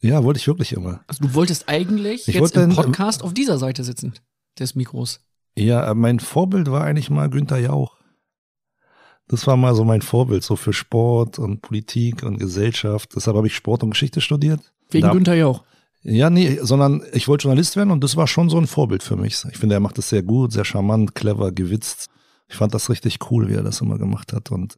Ja, wollte ich wirklich immer. Also du wolltest eigentlich ich jetzt wollte im ähm, Podcast auf dieser Seite sitzen, des Mikros. Ja, äh, mein Vorbild war eigentlich mal Günther Jauch. Das war mal so mein Vorbild, so für Sport und Politik und Gesellschaft. Deshalb habe ich Sport und Geschichte studiert. Wegen da, Günther Jauch. Ja, nee, sondern ich wollte Journalist werden und das war schon so ein Vorbild für mich. Ich finde, er macht das sehr gut, sehr charmant, clever, gewitzt. Ich fand das richtig cool, wie er das immer gemacht hat. Und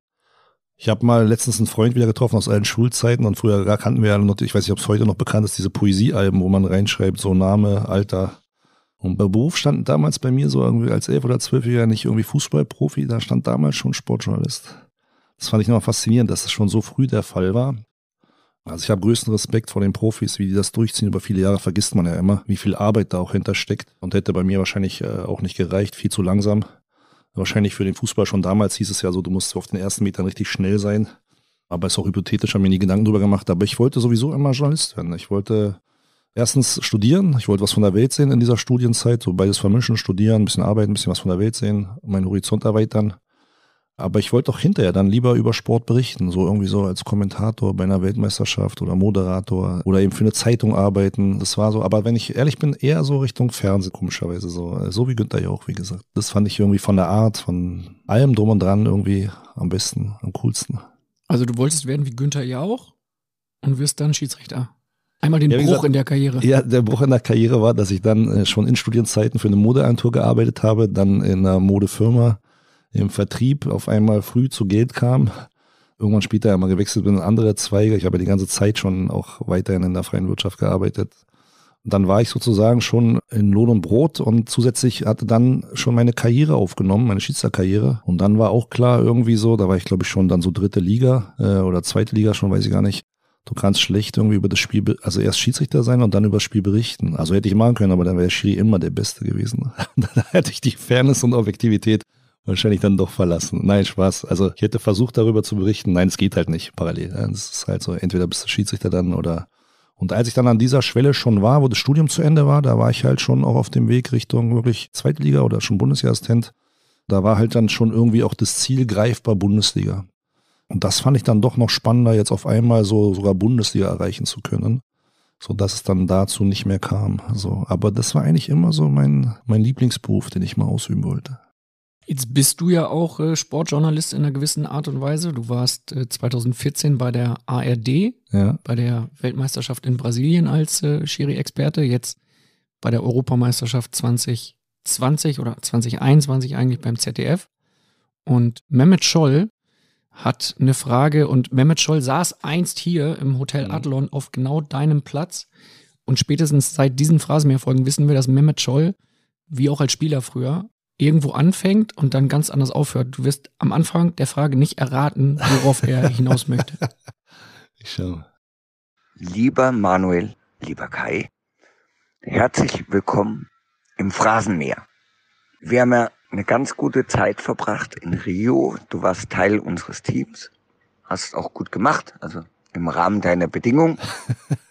ich habe mal letztens einen Freund wieder getroffen aus allen Schulzeiten und früher kannten wir ja noch, ich weiß nicht, ob es heute noch bekannt ist, diese Poesiealben, wo man reinschreibt, so Name, Alter. Und bei Beruf stand damals bei mir so irgendwie als elf oder zwölfjähriger nicht irgendwie Fußballprofi, da stand damals schon Sportjournalist. Das fand ich nochmal faszinierend, dass das schon so früh der Fall war. Also ich habe größten Respekt vor den Profis, wie die das durchziehen. Über viele Jahre vergisst man ja immer, wie viel Arbeit da auch hintersteckt. Und hätte bei mir wahrscheinlich äh, auch nicht gereicht, viel zu langsam. Wahrscheinlich für den Fußball schon damals hieß es ja so, du musst auf den ersten Metern richtig schnell sein. Aber ist auch hypothetisch, haben mir nie Gedanken drüber gemacht. Aber ich wollte sowieso immer Journalist werden. Ich wollte erstens studieren, ich wollte was von der Welt sehen in dieser Studienzeit, so beides vermischen, studieren, ein bisschen arbeiten, ein bisschen was von der Welt sehen, meinen Horizont erweitern. Aber ich wollte doch hinterher dann lieber über Sport berichten, so irgendwie so als Kommentator bei einer Weltmeisterschaft oder Moderator oder eben für eine Zeitung arbeiten. Das war so, aber wenn ich ehrlich bin, eher so Richtung Fernsehen, komischerweise so. So wie Günther Jauch, wie gesagt. Das fand ich irgendwie von der Art, von allem drum und dran irgendwie am besten, am coolsten. Also du wolltest werden wie Günther Jauch und wirst dann Schiedsrichter. Einmal den ja, Bruch gesagt, in der Karriere. Ja, der Bruch in der Karriere war, dass ich dann äh, schon in Studienzeiten für eine Modeagentur gearbeitet habe, dann in einer Modefirma im Vertrieb auf einmal früh zu Geld kam. Irgendwann später einmal gewechselt bin in andere Zweige. Ich habe die ganze Zeit schon auch weiterhin in der freien Wirtschaft gearbeitet. Und dann war ich sozusagen schon in Lohn und Brot und zusätzlich hatte dann schon meine Karriere aufgenommen, meine Schiedsrichterkarriere. Und dann war auch klar irgendwie so, da war ich glaube ich schon dann so dritte Liga äh, oder zweite Liga, schon weiß ich gar nicht. Du kannst schlecht irgendwie über das Spiel, also erst Schiedsrichter sein und dann über das Spiel berichten. Also hätte ich machen können, aber dann wäre Schiri immer der Beste gewesen. dann hätte ich die Fairness und Objektivität wahrscheinlich dann doch verlassen. Nein, Spaß. Also ich hätte versucht, darüber zu berichten. Nein, es geht halt nicht parallel. Es ist halt so, entweder bist du Schiedsrichter dann oder. Und als ich dann an dieser Schwelle schon war, wo das Studium zu Ende war, da war ich halt schon auch auf dem Weg Richtung wirklich Zweitliga oder schon Bundesliga-Assistent. Da war halt dann schon irgendwie auch das Ziel greifbar Bundesliga. Und das fand ich dann doch noch spannender, jetzt auf einmal so sogar Bundesliga erreichen zu können sodass es dann dazu nicht mehr kam. So, aber das war eigentlich immer so mein mein Lieblingsberuf, den ich mal ausüben wollte. Jetzt bist du ja auch äh, Sportjournalist in einer gewissen Art und Weise. Du warst äh, 2014 bei der ARD, ja. bei der Weltmeisterschaft in Brasilien als äh, Schiri-Experte, jetzt bei der Europameisterschaft 2020 oder 2021 eigentlich beim ZDF. Und Mehmet Scholl hat eine Frage und Mehmet Scholl saß einst hier im Hotel mhm. Adlon auf genau deinem Platz. Und spätestens seit diesen folgen, wissen wir, dass Mehmet Scholl, wie auch als Spieler früher, irgendwo anfängt und dann ganz anders aufhört. Du wirst am Anfang der Frage nicht erraten, worauf er hinaus möchte. Ich schaue. Lieber Manuel, lieber Kai, herzlich willkommen im Phrasenmeer. Wir haben ja eine ganz gute Zeit verbracht in Rio. Du warst Teil unseres Teams, hast auch gut gemacht, also im Rahmen deiner Bedingungen.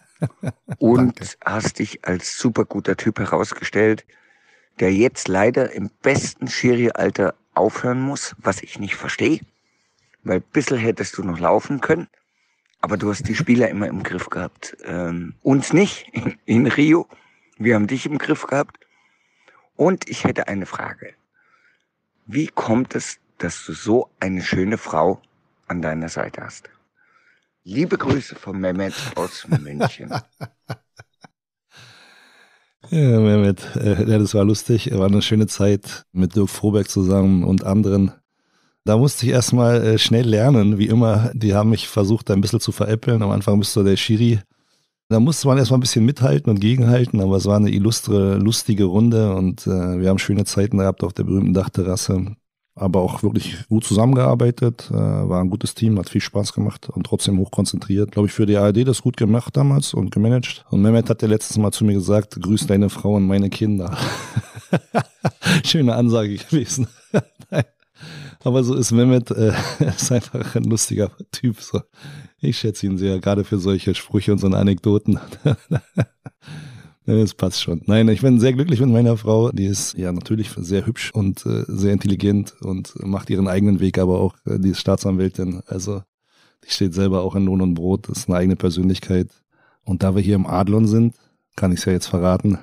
und Danke. hast dich als super guter Typ herausgestellt der jetzt leider im besten Schiri-Alter aufhören muss, was ich nicht verstehe. Weil ein bisschen hättest du noch laufen können, aber du hast die Spieler immer im Griff gehabt. Ähm, uns nicht in, in Rio. Wir haben dich im Griff gehabt. Und ich hätte eine Frage. Wie kommt es, dass du so eine schöne Frau an deiner Seite hast? Liebe Grüße von Mehmet aus München. Ja, Mehmet, äh, ja, das war lustig. War eine schöne Zeit mit Dirk Froberg zusammen und anderen. Da musste ich erstmal äh, schnell lernen, wie immer. Die haben mich versucht, ein bisschen zu veräppeln. Am Anfang bist du der Schiri. Da musste man erstmal ein bisschen mithalten und gegenhalten, aber es war eine illustre, lustige Runde und äh, wir haben schöne Zeiten gehabt auf der berühmten Dachterrasse aber auch wirklich gut zusammengearbeitet, äh, war ein gutes Team, hat viel Spaß gemacht und trotzdem hochkonzentriert. Glaube ich, für die ARD das gut gemacht damals und gemanagt. Und Mehmet hat ja letztes Mal zu mir gesagt, grüß deine Frau und meine Kinder. Schöne Ansage gewesen. Aber so ist Mehmet, äh, ist einfach ein lustiger Typ. So. Ich schätze ihn sehr, gerade für solche Sprüche und so Anekdoten. Es passt schon. Nein, ich bin sehr glücklich mit meiner Frau. Die ist ja natürlich sehr hübsch und äh, sehr intelligent und macht ihren eigenen Weg, aber auch äh, die ist Staatsanwältin. Also die steht selber auch in Lohn und Brot, Das ist eine eigene Persönlichkeit. Und da wir hier im Adlon sind, kann ich es ja jetzt verraten,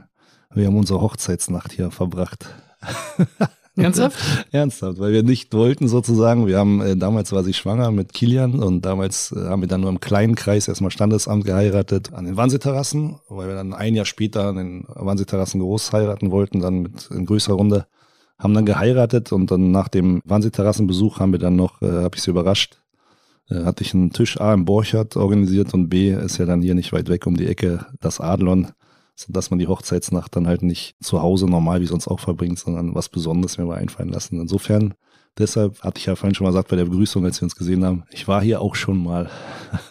wir haben unsere Hochzeitsnacht hier verbracht. Ernsthaft? Ernsthaft, weil wir nicht wollten sozusagen. Wir haben, äh, damals war sie schwanger mit Kilian und damals äh, haben wir dann nur im kleinen Kreis erstmal Standesamt geheiratet an den Wannseeterrassen, weil wir dann ein Jahr später an den Wannseeterrassen groß heiraten wollten, dann mit in größerer Runde. Haben dann geheiratet und dann nach dem Wannseeterrassenbesuch haben wir dann noch, äh, habe ich sie überrascht, äh, hatte ich einen Tisch A im Borchert organisiert und B ist ja dann hier nicht weit weg um die Ecke, das Adlon dass man die Hochzeitsnacht dann halt nicht zu Hause normal wie sonst auch verbringt, sondern was Besonderes mir mal einfallen lassen. Insofern, deshalb hatte ich ja vorhin schon mal gesagt bei der Begrüßung, als wir uns gesehen haben, ich war hier auch schon mal.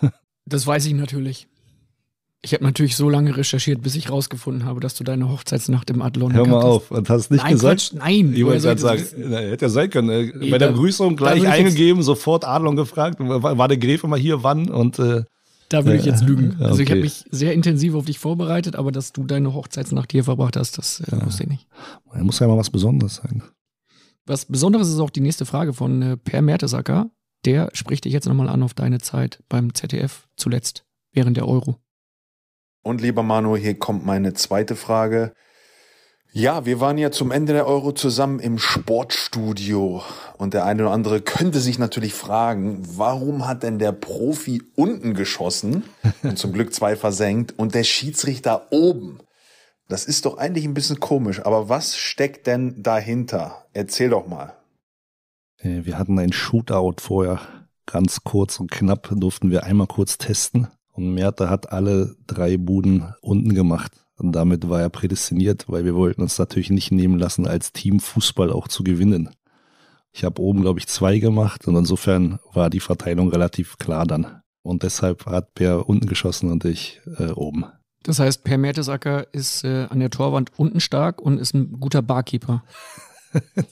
das weiß ich natürlich. Ich habe natürlich so lange recherchiert, bis ich rausgefunden habe, dass du deine Hochzeitsnacht im Adlon hast. Hör mal auf, und hast nicht nein, gesagt? Quatsch, nein, ich wollte also, gerade sagen, na, hätte ja sein können. Äh, bei der Begrüßung gleich eingegeben, sofort Adlon gefragt, war, war der Gräfe mal hier, wann? Und äh, da würde ich jetzt lügen. Also okay. ich habe mich sehr intensiv auf dich vorbereitet, aber dass du deine Hochzeitsnacht hier verbracht hast, das äh, ja. wusste ich nicht. Da muss ja mal was Besonderes sein. Was Besonderes ist auch die nächste Frage von äh, Per Mertesacker. Der spricht dich jetzt nochmal an auf deine Zeit beim ZDF zuletzt während der Euro. Und lieber Manu, hier kommt meine zweite Frage. Ja, wir waren ja zum Ende der Euro zusammen im Sportstudio und der eine oder andere könnte sich natürlich fragen, warum hat denn der Profi unten geschossen und zum Glück zwei versenkt und der Schiedsrichter oben? Das ist doch eigentlich ein bisschen komisch, aber was steckt denn dahinter? Erzähl doch mal. Äh, wir hatten ein Shootout vorher, ganz kurz und knapp durften wir einmal kurz testen und Merte hat alle drei Buden unten gemacht. Und damit war er prädestiniert, weil wir wollten uns natürlich nicht nehmen lassen, als Team Fußball auch zu gewinnen. Ich habe oben, glaube ich, zwei gemacht und insofern war die Verteilung relativ klar dann. Und deshalb hat Per unten geschossen und ich äh, oben. Das heißt, Per Mertesacker ist äh, an der Torwand unten stark und ist ein guter Barkeeper.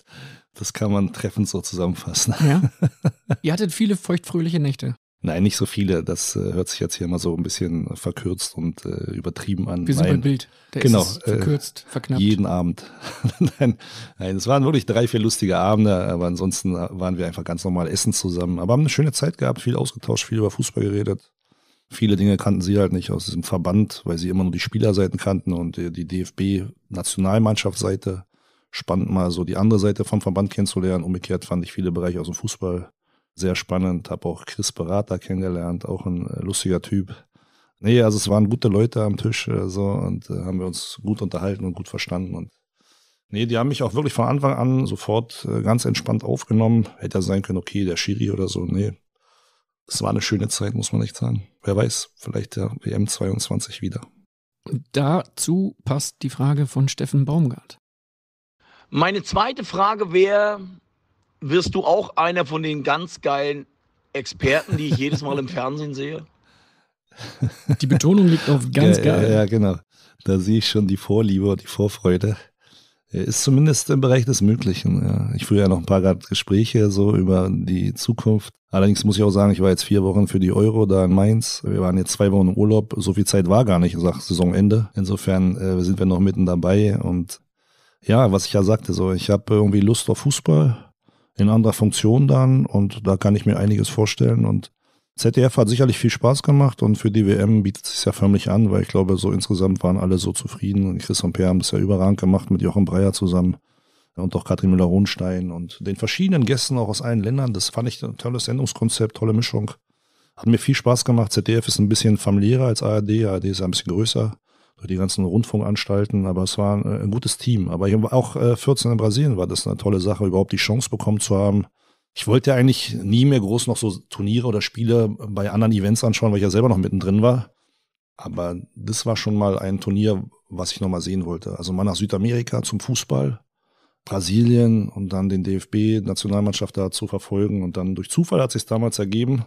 das kann man treffend so zusammenfassen. Ja. Ihr hattet viele feuchtfröhliche Nächte. Nein, nicht so viele. Das äh, hört sich jetzt hier immer so ein bisschen verkürzt und äh, übertrieben an. Wir sind beim Bild. Da genau, ist äh, verkürzt, äh, verknappt. Jeden Abend. nein, nein, es waren wirklich drei, vier lustige Abende, aber ansonsten äh, waren wir einfach ganz normal essen zusammen. Aber haben eine schöne Zeit gehabt, viel ausgetauscht, viel über Fußball geredet. Viele Dinge kannten sie halt nicht aus diesem Verband, weil sie immer nur die Spielerseiten kannten und äh, die DFB-Nationalmannschaftsseite. Spannend mal so die andere Seite vom Verband kennenzulernen. Umgekehrt fand ich viele Bereiche aus dem Fußball sehr spannend. Habe auch Chris Berater kennengelernt, auch ein äh, lustiger Typ. Nee, also es waren gute Leute am Tisch äh, so und äh, haben wir uns gut unterhalten und gut verstanden. Und nee, die haben mich auch wirklich von Anfang an sofort ganz entspannt aufgenommen. Hätte ja sein können, okay, der Schiri oder so. Nee, es war eine schöne Zeit, muss man echt sagen. Wer weiß, vielleicht der WM 22 wieder. Dazu passt die Frage von Steffen Baumgart. Meine zweite Frage wäre, wirst du auch einer von den ganz geilen Experten, die ich jedes Mal im Fernsehen sehe? Die Betonung liegt auf ganz ja, geil. Ja, ja, genau. Da sehe ich schon die Vorliebe und die Vorfreude. Ist zumindest im Bereich des Möglichen. Ja. Ich führe ja noch ein paar Gespräche so über die Zukunft. Allerdings muss ich auch sagen, ich war jetzt vier Wochen für die Euro da in Mainz. Wir waren jetzt zwei Wochen im Urlaub. So viel Zeit war gar nicht, nach Saisonende. Insofern äh, sind wir noch mitten dabei. Und ja, was ich ja sagte, so ich habe irgendwie Lust auf Fußball in anderer Funktion dann und da kann ich mir einiges vorstellen und ZDF hat sicherlich viel Spaß gemacht und für die WM bietet es sich ja förmlich an, weil ich glaube, so insgesamt waren alle so zufrieden und Chris und Per haben es ja überragend gemacht mit Jochen Breyer zusammen und auch Katrin Müller-Hohenstein und den verschiedenen Gästen auch aus allen Ländern. Das fand ich ein tolles Sendungskonzept, tolle Mischung. Hat mir viel Spaß gemacht. ZDF ist ein bisschen familiärer als ARD. ARD ist ein bisschen größer die ganzen Rundfunkanstalten, aber es war äh, ein gutes Team. Aber auch äh, 14 in Brasilien war das eine tolle Sache, überhaupt die Chance bekommen zu haben. Ich wollte ja eigentlich nie mehr groß noch so Turniere oder Spiele bei anderen Events anschauen, weil ich ja selber noch mittendrin war. Aber das war schon mal ein Turnier, was ich nochmal sehen wollte. Also mal nach Südamerika zum Fußball, Brasilien und dann den DFB-Nationalmannschaft da zu verfolgen. Und dann durch Zufall hat sich damals ergeben,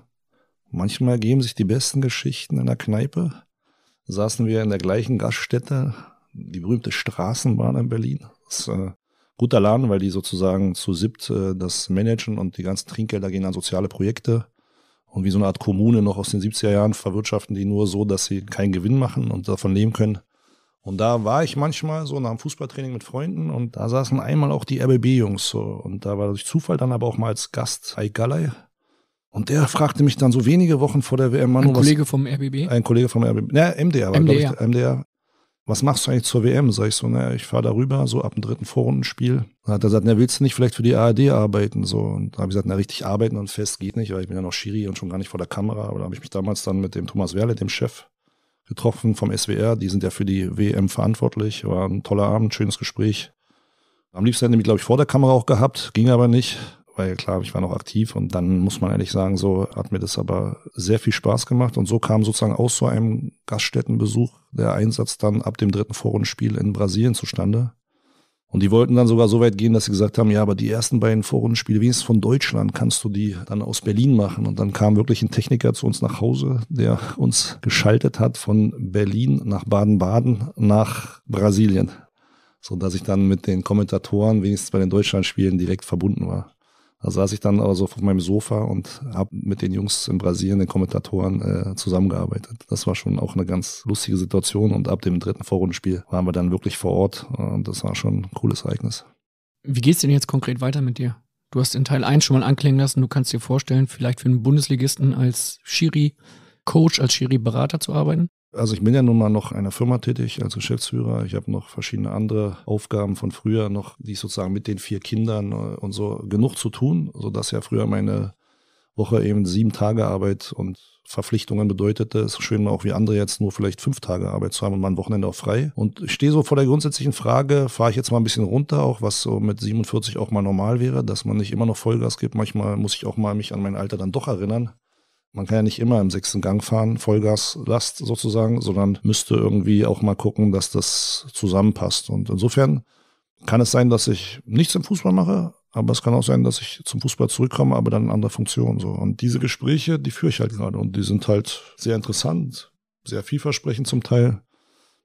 manchmal ergeben sich die besten Geschichten in der Kneipe saßen wir in der gleichen Gaststätte, die berühmte Straßenbahn in Berlin. Das ist äh, guter Laden, weil die sozusagen zu siebt äh, das managen und die ganzen Trinkgelder gehen an soziale Projekte. Und wie so eine Art Kommune noch aus den 70er Jahren verwirtschaften die nur so, dass sie keinen Gewinn machen und davon leben können. Und da war ich manchmal so nach dem Fußballtraining mit Freunden und da saßen einmal auch die RBB-Jungs so. Und da war durch Zufall dann aber auch mal als Gast Gallei, und der fragte mich dann so wenige Wochen vor der WM, Manu, ein Kollege was, vom RBB? Ein Kollege vom RBB, ne, MDR, war, MDR. Ich, MDR. Was machst du eigentlich zur WM? Sag ich so, naja, ich fahre darüber, so ab dem dritten Vorrundenspiel. Dann hat er gesagt, na, willst du nicht vielleicht für die ARD arbeiten? So, und da habe ich gesagt, na, richtig arbeiten und fest geht nicht, weil ich bin ja noch Schiri und schon gar nicht vor der Kamera. Aber da habe ich mich damals dann mit dem Thomas Werle, dem Chef, getroffen vom SWR. Die sind ja für die WM verantwortlich. War ein toller Abend, schönes Gespräch. Am liebsten hätte ich mich, glaube ich, vor der Kamera auch gehabt, ging aber nicht weil klar, ich war noch aktiv und dann muss man ehrlich sagen, so hat mir das aber sehr viel Spaß gemacht und so kam sozusagen aus so einem Gaststättenbesuch der Einsatz dann ab dem dritten Vorrundenspiel in Brasilien zustande. Und die wollten dann sogar so weit gehen, dass sie gesagt haben, ja, aber die ersten beiden Vorrundenspiele, wenigstens von Deutschland, kannst du die dann aus Berlin machen. Und dann kam wirklich ein Techniker zu uns nach Hause, der uns geschaltet hat von Berlin nach Baden-Baden nach Brasilien so dass ich dann mit den Kommentatoren wenigstens bei den Deutschlandspielen direkt verbunden war. Da saß ich dann also auf meinem Sofa und habe mit den Jungs in Brasilien, den Kommentatoren, äh, zusammengearbeitet. Das war schon auch eine ganz lustige Situation und ab dem dritten Vorrundenspiel waren wir dann wirklich vor Ort und das war schon ein cooles Ereignis. Wie geht's denn jetzt konkret weiter mit dir? Du hast in Teil 1 schon mal anklingen lassen, du kannst dir vorstellen, vielleicht für einen Bundesligisten als Schiri-Coach, als Schiri-Berater zu arbeiten? Also ich bin ja nun mal noch einer Firma tätig als Geschäftsführer. Ich habe noch verschiedene andere Aufgaben von früher noch, die ich sozusagen mit den vier Kindern äh, und so genug zu tun, sodass ja früher meine Woche eben sieben Tage Arbeit und Verpflichtungen bedeutete. Es ist schön, auch wie andere jetzt nur vielleicht fünf Tage Arbeit zu haben und mal ein Wochenende auch frei. Und ich stehe so vor der grundsätzlichen Frage, fahre ich jetzt mal ein bisschen runter, auch was so mit 47 auch mal normal wäre, dass man nicht immer noch Vollgas gibt. Manchmal muss ich auch mal mich an mein Alter dann doch erinnern man kann ja nicht immer im sechsten Gang fahren, Vollgaslast sozusagen, sondern müsste irgendwie auch mal gucken, dass das zusammenpasst. Und insofern kann es sein, dass ich nichts im Fußball mache, aber es kann auch sein, dass ich zum Fußball zurückkomme, aber dann in andere Funktion. So. Und diese Gespräche, die führe ich halt gerade und die sind halt sehr interessant, sehr vielversprechend zum Teil.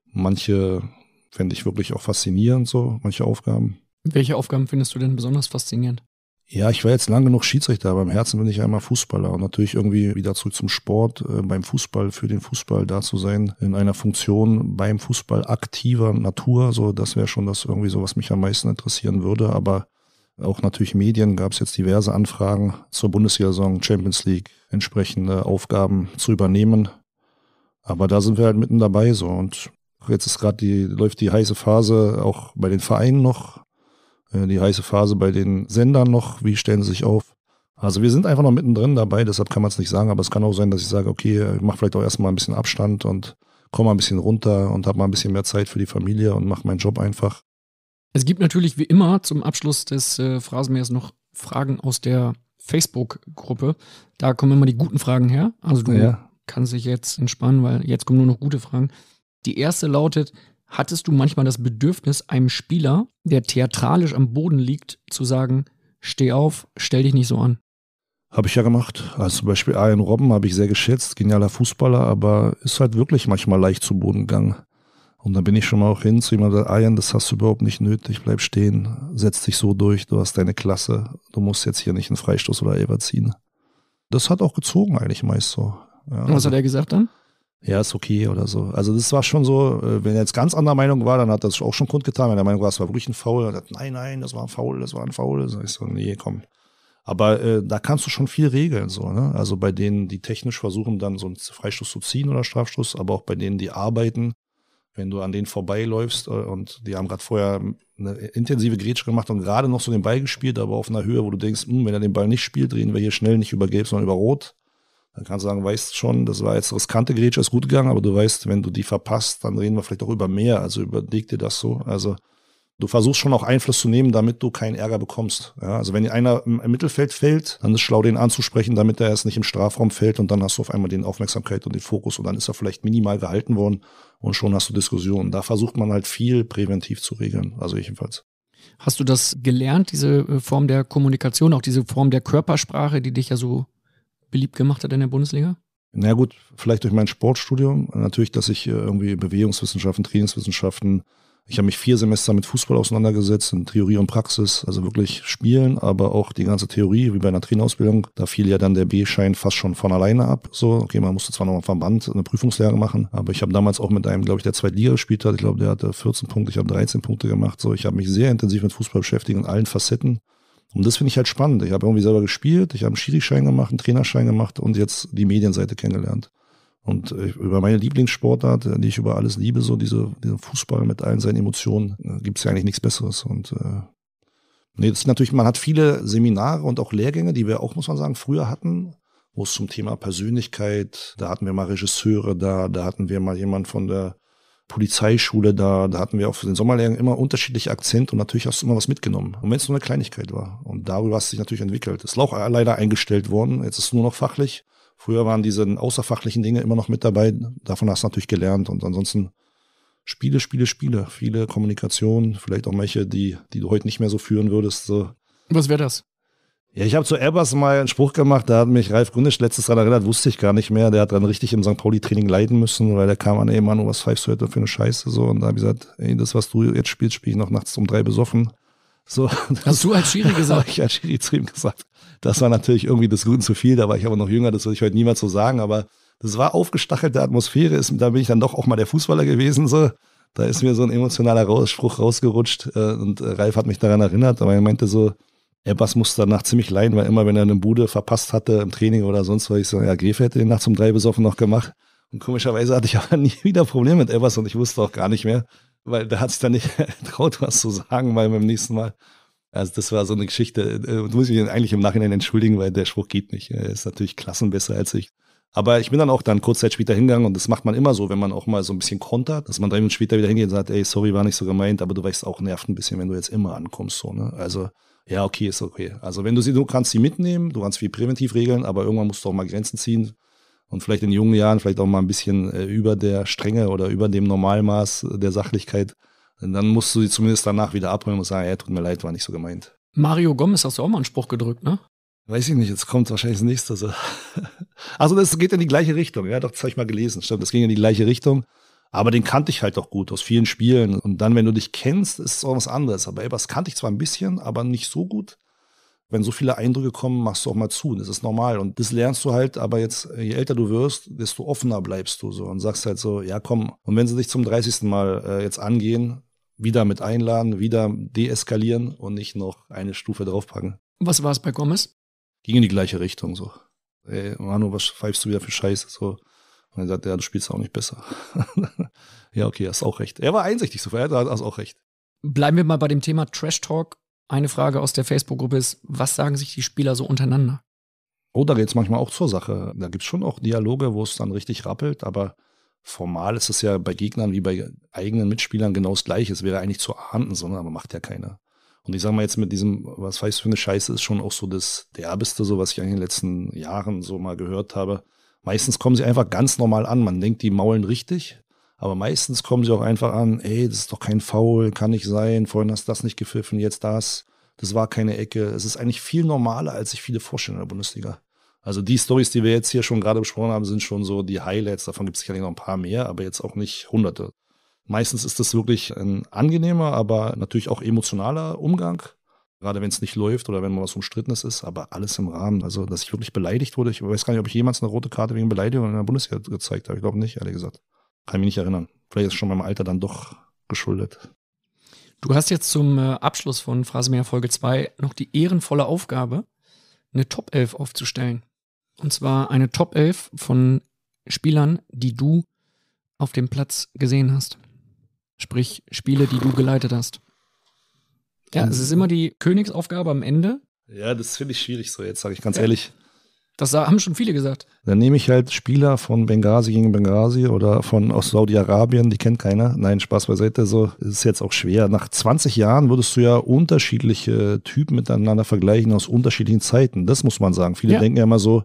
Manche fände ich wirklich auch faszinierend, so, manche Aufgaben. Welche Aufgaben findest du denn besonders faszinierend? Ja, ich war jetzt lang genug Schiedsrichter, aber im Herzen bin ich einmal Fußballer und natürlich irgendwie wieder zurück zum Sport, äh, beim Fußball, für den Fußball da zu sein, in einer Funktion beim Fußball aktiver Natur, so das wäre schon das irgendwie so, was mich am meisten interessieren würde, aber auch natürlich Medien gab es jetzt diverse Anfragen zur Bundesliga-Saison, Champions League, entsprechende Aufgaben zu übernehmen. Aber da sind wir halt mitten dabei so und jetzt ist gerade die läuft die heiße Phase auch bei den Vereinen noch äh, die heiße Phase bei den Sendern noch, wie stellen sie sich auf. Also wir sind einfach noch mittendrin dabei, deshalb kann man es nicht sagen, aber es kann auch sein, dass ich sage, okay, ich mache vielleicht auch erstmal ein bisschen Abstand und komme mal ein bisschen runter und habe mal ein bisschen mehr Zeit für die Familie und mache meinen Job einfach. Es gibt natürlich wie immer zum Abschluss des äh, Phrasenmeers noch Fragen aus der Facebook-Gruppe. Da kommen immer die guten Fragen her. Also du ja. kannst dich jetzt entspannen, weil jetzt kommen nur noch gute Fragen. Die erste lautet, Hattest du manchmal das Bedürfnis, einem Spieler, der theatralisch am Boden liegt, zu sagen, steh auf, stell dich nicht so an? Habe ich ja gemacht. Also zum Beispiel Arjen Robben habe ich sehr geschätzt, genialer Fußballer, aber ist halt wirklich manchmal leicht zu Boden gegangen. Und dann bin ich schon mal auch hin zu jemandem, Arjen, das hast du überhaupt nicht nötig, bleib stehen, setz dich so durch, du hast deine Klasse, du musst jetzt hier nicht einen Freistoß oder Elber ziehen. Das hat auch gezogen eigentlich meist so. Ja, was hat er gesagt dann? ja, ist okay oder so. Also das war schon so, äh, wenn er jetzt ganz anderer Meinung war, dann hat das auch schon kundgetan. Wenn er der Meinung war, es war wirklich ein Foul, hat, nein, nein, das war ein Foul, das war ein Foul. Sag ich so, nee, komm. Aber äh, da kannst du schon viel regeln, so, ne? Also bei denen, die technisch versuchen, dann so einen Freistoß zu ziehen oder Strafstoß, aber auch bei denen, die arbeiten, wenn du an denen vorbeiläufst äh, und die haben gerade vorher eine intensive Grätsche gemacht und gerade noch so den Ball gespielt, aber auf einer Höhe, wo du denkst, mh, hm, wenn er den Ball nicht spielt, drehen wir hier schnell nicht über Gelb, sondern über Rot. Dann kannst du sagen, weißt schon, das war jetzt riskante Grätsche, ist gut gegangen, aber du weißt, wenn du die verpasst, dann reden wir vielleicht auch über mehr. Also überleg dir das so. Also du versuchst schon auch Einfluss zu nehmen, damit du keinen Ärger bekommst. Ja, also wenn einer im Mittelfeld fällt, dann ist schlau, den anzusprechen, damit er erst nicht im Strafraum fällt und dann hast du auf einmal den Aufmerksamkeit und den Fokus und dann ist er vielleicht minimal gehalten worden und schon hast du Diskussionen. Da versucht man halt viel präventiv zu regeln, also ich jedenfalls. Hast du das gelernt, diese äh, Form der Kommunikation, auch diese Form der Körpersprache, die dich ja so beliebt gemacht hat in der Bundesliga? Na gut, vielleicht durch mein Sportstudium. Natürlich, dass ich äh, irgendwie Bewegungswissenschaften, Trainingswissenschaften, ich habe mich vier Semester mit Fußball auseinandergesetzt, in Theorie und Praxis, also wirklich Spielen, aber auch die ganze Theorie, wie bei einer Trainerausbildung. Da fiel ja dann der B-Schein fast schon von alleine ab. So, okay, man musste zwar noch im Verband eine Prüfungslehre machen, aber ich habe damals auch mit einem, glaube ich, der Liga gespielt hat. Ich glaube, der hatte 14 Punkte, ich habe 13 Punkte gemacht. So, ich habe mich sehr intensiv mit Fußball beschäftigt in allen Facetten. Und das finde ich halt spannend. Ich habe irgendwie selber gespielt, ich habe einen Schiri-Schein gemacht, einen Trainerschein gemacht und jetzt die Medienseite kennengelernt. Und äh, über meine Lieblingssportart, die ich über alles liebe, so diese, diesen Fußball mit allen seinen Emotionen, äh, gibt es ja eigentlich nichts Besseres. Und äh, nee, das ist natürlich, man hat viele Seminare und auch Lehrgänge, die wir auch, muss man sagen, früher hatten, wo es zum Thema Persönlichkeit, da hatten wir mal Regisseure da, da hatten wir mal jemanden von der Polizeischule, da, da hatten wir auch für den Sommerlehrgang immer unterschiedliche Akzente und natürlich hast du immer was mitgenommen. Und wenn es nur eine Kleinigkeit war. Und darüber hast du dich natürlich entwickelt. Ist auch äh, leider eingestellt worden, jetzt ist es nur noch fachlich. Früher waren diese außerfachlichen Dinge immer noch mit dabei. Davon hast du natürlich gelernt. Und ansonsten Spiele, Spiele, Spiele. Viele Kommunikation, vielleicht auch welche, die, die du heute nicht mehr so führen würdest. Was wäre das? Ja, ich habe zu Airbus mal einen Spruch gemacht, da hat mich Ralf Gründisch letztes daran erinnert, wusste ich gar nicht mehr. Der hat dann richtig im St. Pauli-Training leiden müssen, weil der kam an, ey Manu, was pfeifst du heute für eine Scheiße? So, und da habe ich gesagt, ey, das, was du jetzt spielst, spiele ich noch nachts um drei besoffen. So, Hast du als Schiri gesagt? ich als Schiri zu ihm gesagt. Das war natürlich irgendwie des Guten zu viel, da war ich aber noch jünger, das würde ich heute niemals so sagen, aber das war aufgestachelte Atmosphäre, ist, da bin ich dann doch auch mal der Fußballer gewesen, so. Da ist mir so ein emotionaler Spruch rausgerutscht äh, und äh, Ralf hat mich daran erinnert, aber er meinte so, Ebbers musste danach ziemlich leiden, weil immer, wenn er eine Bude verpasst hatte im Training oder sonst was, ich so, ja, Greve hätte den nachts um drei besoffen noch gemacht. Und komischerweise hatte ich aber nie wieder Probleme mit Ebbers und ich wusste auch gar nicht mehr, weil da hat sich dann nicht getraut, was zu sagen, weil beim nächsten Mal. Also das war so eine Geschichte, das äh, äh, muss ich eigentlich im Nachhinein entschuldigen, weil der Spruch geht nicht. Er ist natürlich klassenbesser als ich. Aber ich bin dann auch dann kurz Zeit später hingegangen und das macht man immer so, wenn man auch mal so ein bisschen kontert, dass man drei Minuten später wieder hingeht und sagt, ey, sorry, war nicht so gemeint, aber du weißt auch nervt ein bisschen, wenn du jetzt immer ankommst. So, ne? Also ja, okay, ist okay. Also wenn du sie, du kannst sie mitnehmen, du kannst viel präventiv regeln, aber irgendwann musst du auch mal Grenzen ziehen und vielleicht in jungen Jahren vielleicht auch mal ein bisschen äh, über der Strenge oder über dem Normalmaß der Sachlichkeit. dann musst du sie zumindest danach wieder abholen und sagen, ja, tut mir leid, war nicht so gemeint. Mario Gomez hast du auch mal einen Spruch gedrückt, ne? Weiß ich nicht, jetzt kommt wahrscheinlich das nächste. Also, also das geht in die gleiche Richtung, ja, doch, das habe ich mal gelesen, stimmt, das ging in die gleiche Richtung. Aber den kannte ich halt auch gut aus vielen Spielen. Und dann, wenn du dich kennst, ist es auch was anderes. Aber Elbers kannte ich zwar ein bisschen, aber nicht so gut. Wenn so viele Eindrücke kommen, machst du auch mal zu. Das ist normal. Und das lernst du halt, aber jetzt, je älter du wirst, desto offener bleibst du so und sagst halt so, ja komm. Und wenn sie dich zum 30. Mal äh, jetzt angehen, wieder mit einladen, wieder deeskalieren und nicht noch eine Stufe draufpacken. Was war es bei Gomez? Ging in die gleiche Richtung so. Ey, Manu, was pfeifst du wieder für Scheiße? So, und er sagt, ja, du spielst auch nicht besser. ja, okay, hast auch recht. Er war einsichtig, so er hat auch recht. Bleiben wir mal bei dem Thema Trash Talk. Eine Frage aus der Facebook-Gruppe ist, was sagen sich die Spieler so untereinander? Oh, da geht es manchmal auch zur Sache. Da gibt es schon auch Dialoge, wo es dann richtig rappelt, aber formal ist es ja bei Gegnern wie bei eigenen Mitspielern genau das Gleiche. Es wäre eigentlich zu ahnden, sondern aber macht ja keiner. Und ich sag mal jetzt mit diesem, was weiß ich für eine Scheiße, ist schon auch so das Derbeste, so was ich in den letzten Jahren so mal gehört habe. Meistens kommen sie einfach ganz normal an. Man denkt, die maulen richtig, aber meistens kommen sie auch einfach an, ey, das ist doch kein Foul, kann nicht sein, vorhin hast du das nicht gepfiffen, jetzt das. Das war keine Ecke. Es ist eigentlich viel normaler, als sich viele vorstellen in der Bundesliga. Also die Stories, die wir jetzt hier schon gerade besprochen haben, sind schon so die Highlights. Davon gibt es sicherlich noch ein paar mehr, aber jetzt auch nicht hunderte. Meistens ist das wirklich ein angenehmer, aber natürlich auch emotionaler Umgang. Gerade wenn es nicht läuft oder wenn mal was Umstrittenes ist, aber alles im Rahmen. Also, dass ich wirklich beleidigt wurde. Ich weiß gar nicht, ob ich jemals eine rote Karte wegen Beleidigung in der Bundeswehr gezeigt habe. Ich glaube nicht, ehrlich gesagt. Kann mich nicht erinnern. Vielleicht ist schon meinem Alter dann doch geschuldet. Du hast jetzt zum äh, Abschluss von Phrasemäher Folge 2 noch die ehrenvolle Aufgabe, eine Top 11 aufzustellen. Und zwar eine Top 11 von Spielern, die du auf dem Platz gesehen hast. Sprich, Spiele, die du geleitet hast. Ja, es ist immer die Königsaufgabe am Ende. Ja, das finde ich schwierig so jetzt, sage ich ganz ja. ehrlich. Das haben schon viele gesagt. Dann nehme ich halt Spieler von Benghazi gegen Benghazi oder von aus Saudi-Arabien, die kennt keiner. Nein, Spaß beiseite, so das ist jetzt auch schwer. Nach 20 Jahren würdest du ja unterschiedliche Typen miteinander vergleichen aus unterschiedlichen Zeiten. Das muss man sagen. Viele ja. denken ja immer so,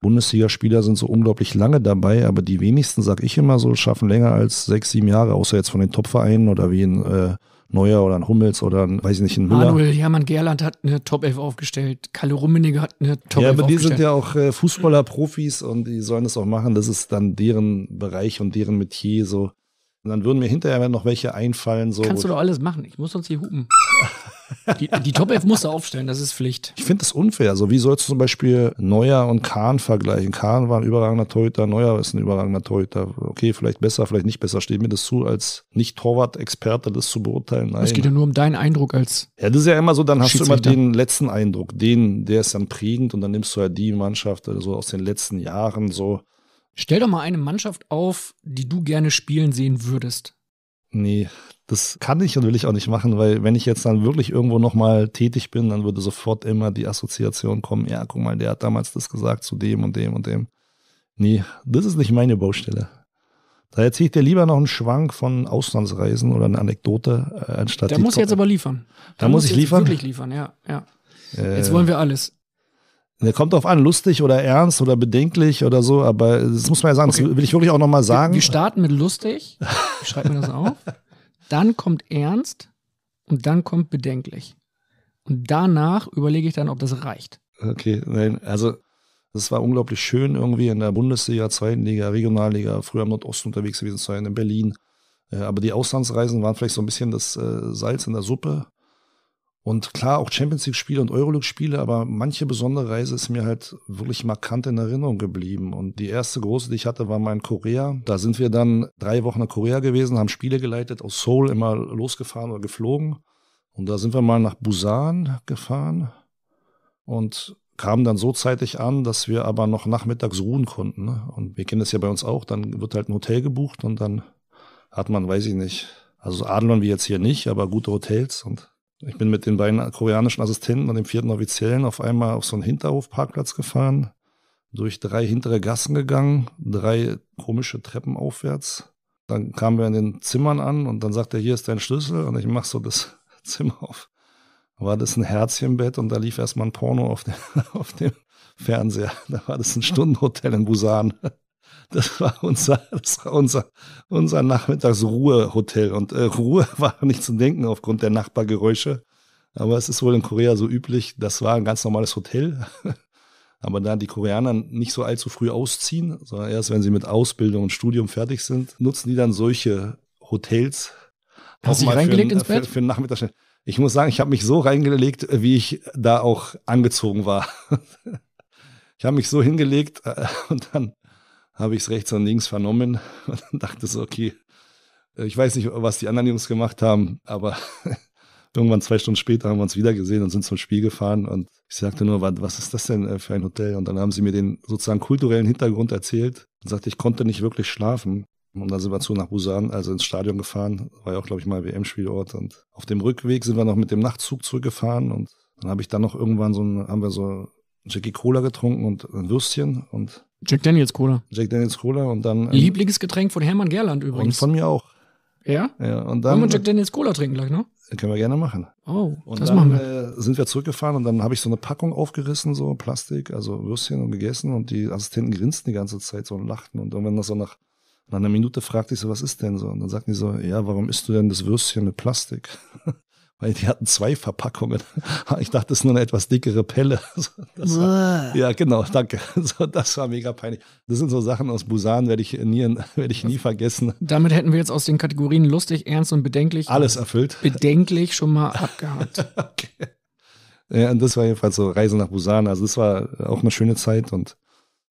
Bundesligaspieler sind so unglaublich lange dabei, aber die wenigsten, sag ich immer so, schaffen länger als sechs, sieben Jahre, außer jetzt von den Topvereinen oder wie in äh, Neuer oder ein Hummels oder ein, weiß ich nicht, ein Müller. Manuel Hermann Gerland hat eine Top 11 aufgestellt. Kalle Rummenigge hat eine Top 11 aufgestellt. Ja, aber die sind ja auch äh, Fußballer, Profis und die sollen das auch machen. Das ist dann deren Bereich und deren Metier so. Und dann würden mir hinterher noch welche einfallen. So. Kannst du doch alles machen. Ich muss sonst hier hupen. Die, die Top 11 musst du aufstellen, das ist Pflicht. Ich finde das unfair. Also wie sollst du zum Beispiel Neuer und Kahn vergleichen? Kahn war ein überragender Torhüter, Neuer ist ein überragender Torhüter. Okay, vielleicht besser, vielleicht nicht besser. Steht mir das zu, als Nicht-Torwart-Experte das zu beurteilen? Nein. Es geht ja nur um deinen Eindruck als Ja, das ist ja immer so, dann hast du immer den letzten Eindruck. Den, der ist dann prägend und dann nimmst du ja halt die Mannschaft also so aus den letzten Jahren so. Stell doch mal eine Mannschaft auf, die du gerne spielen sehen würdest. Nee. Das kann ich und will ich auch nicht machen, weil wenn ich jetzt dann wirklich irgendwo nochmal tätig bin, dann würde sofort immer die Assoziation kommen, ja, guck mal, der hat damals das gesagt zu dem und dem und dem. Nee, das ist nicht meine Baustelle. Da erzähle ich dir lieber noch einen Schwank von Auslandsreisen oder eine Anekdote, äh, anstatt. Da muss Top jetzt aber liefern. Da, da muss ich liefern. Wirklich liefern, ja, ja. Äh, jetzt wollen wir alles. Der kommt auf an, lustig oder ernst oder bedenklich oder so, aber das muss man ja sagen, okay. das will ich wirklich auch nochmal sagen. Wir, wir starten mit lustig. Schreibt mir das auf. Dann kommt ernst und dann kommt bedenklich. Und danach überlege ich dann, ob das reicht. Okay, nein, also es war unglaublich schön, irgendwie in der Bundesliga, zweiten Liga, Regionalliga, früher im Nordosten unterwegs gewesen zu sein, in Berlin. Äh, aber die Auslandsreisen waren vielleicht so ein bisschen das äh, Salz in der Suppe. Und klar, auch Champions League-Spiele und Euroleague-Spiele, aber manche besondere Reise ist mir halt wirklich markant in Erinnerung geblieben. Und die erste große, die ich hatte, war mal in Korea. Da sind wir dann drei Wochen nach Korea gewesen, haben Spiele geleitet, aus Seoul immer losgefahren oder geflogen. Und da sind wir mal nach Busan gefahren und kamen dann so zeitig an, dass wir aber noch nachmittags ruhen konnten. Ne? Und wir kennen das ja bei uns auch, dann wird halt ein Hotel gebucht und dann hat man, weiß ich nicht, also Adlon wie jetzt hier nicht, aber gute Hotels und ich bin mit den beiden koreanischen Assistenten und dem vierten Offiziellen auf einmal auf so einen Hinterhofparkplatz gefahren, durch drei hintere Gassen gegangen, drei komische Treppen aufwärts. Dann kamen wir in den Zimmern an und dann sagt er, hier ist dein Schlüssel und ich mach so das Zimmer auf. War das ein Herzchenbett und da lief erstmal ein Porno auf dem, auf dem Fernseher. Da war das ein Stundenhotel in Busan. Das war unser, das war unser, unser Nachmittagsruhehotel. Und äh, Ruhe war nicht zu denken aufgrund der Nachbargeräusche. Aber es ist wohl in Korea so üblich, das war ein ganz normales Hotel. Aber da die Koreaner nicht so allzu früh ausziehen, sondern erst wenn sie mit Ausbildung und Studium fertig sind, nutzen die dann solche Hotels. Hast du dich reingelegt ins Bett? Für, für Nachmittag. Ich muss sagen, ich habe mich so reingelegt, wie ich da auch angezogen war. Ich habe mich so hingelegt äh, und dann habe ich es rechts und links vernommen und dachte so, okay, äh, ich weiß nicht, was die anderen Jungs gemacht haben, aber irgendwann zwei Stunden später haben wir uns wieder gesehen und sind zum Spiel gefahren und ich sagte nur, was ist das denn äh, für ein Hotel? Und dann haben sie mir den sozusagen kulturellen Hintergrund erzählt und sagte, ich konnte nicht wirklich schlafen. Und dann sind wir zu nach Busan, also ins Stadion gefahren. War ja auch, glaube ich, mal WM-Spielort. Und auf dem Rückweg sind wir noch mit dem Nachtzug zurückgefahren und dann habe ich dann noch irgendwann so ein, haben wir so Jackie Cola getrunken und ein Würstchen und Jack Daniels Cola. Jack Daniels Cola und dann. Ähm, Lieblingsgetränk von Hermann Gerland übrigens. Und von mir auch. Ja? Ja, und dann. Wollen wir Jack Daniels Cola trinken gleich, ne? Können wir gerne machen. Oh, und das dann, machen wir. Äh, sind wir zurückgefahren und dann habe ich so eine Packung aufgerissen, so Plastik, also Würstchen und gegessen und die Assistenten grinsten die ganze Zeit so und lachten und wenn das so nach, nach einer Minute fragte ich so, was ist denn so? Und dann sagten die so, ja, warum isst du denn das Würstchen mit Plastik? weil die hatten zwei Verpackungen. Ich dachte, das ist nur eine etwas dickere Pelle. War, ja, genau, danke. Das war mega peinlich. Das sind so Sachen aus Busan, werde ich nie, werde ich nie vergessen. Damit hätten wir jetzt aus den Kategorien lustig, ernst und bedenklich alles erfüllt. Bedenklich schon mal abgehakt. okay. Ja, und das war jedenfalls so Reise nach Busan. Also das war auch eine schöne Zeit und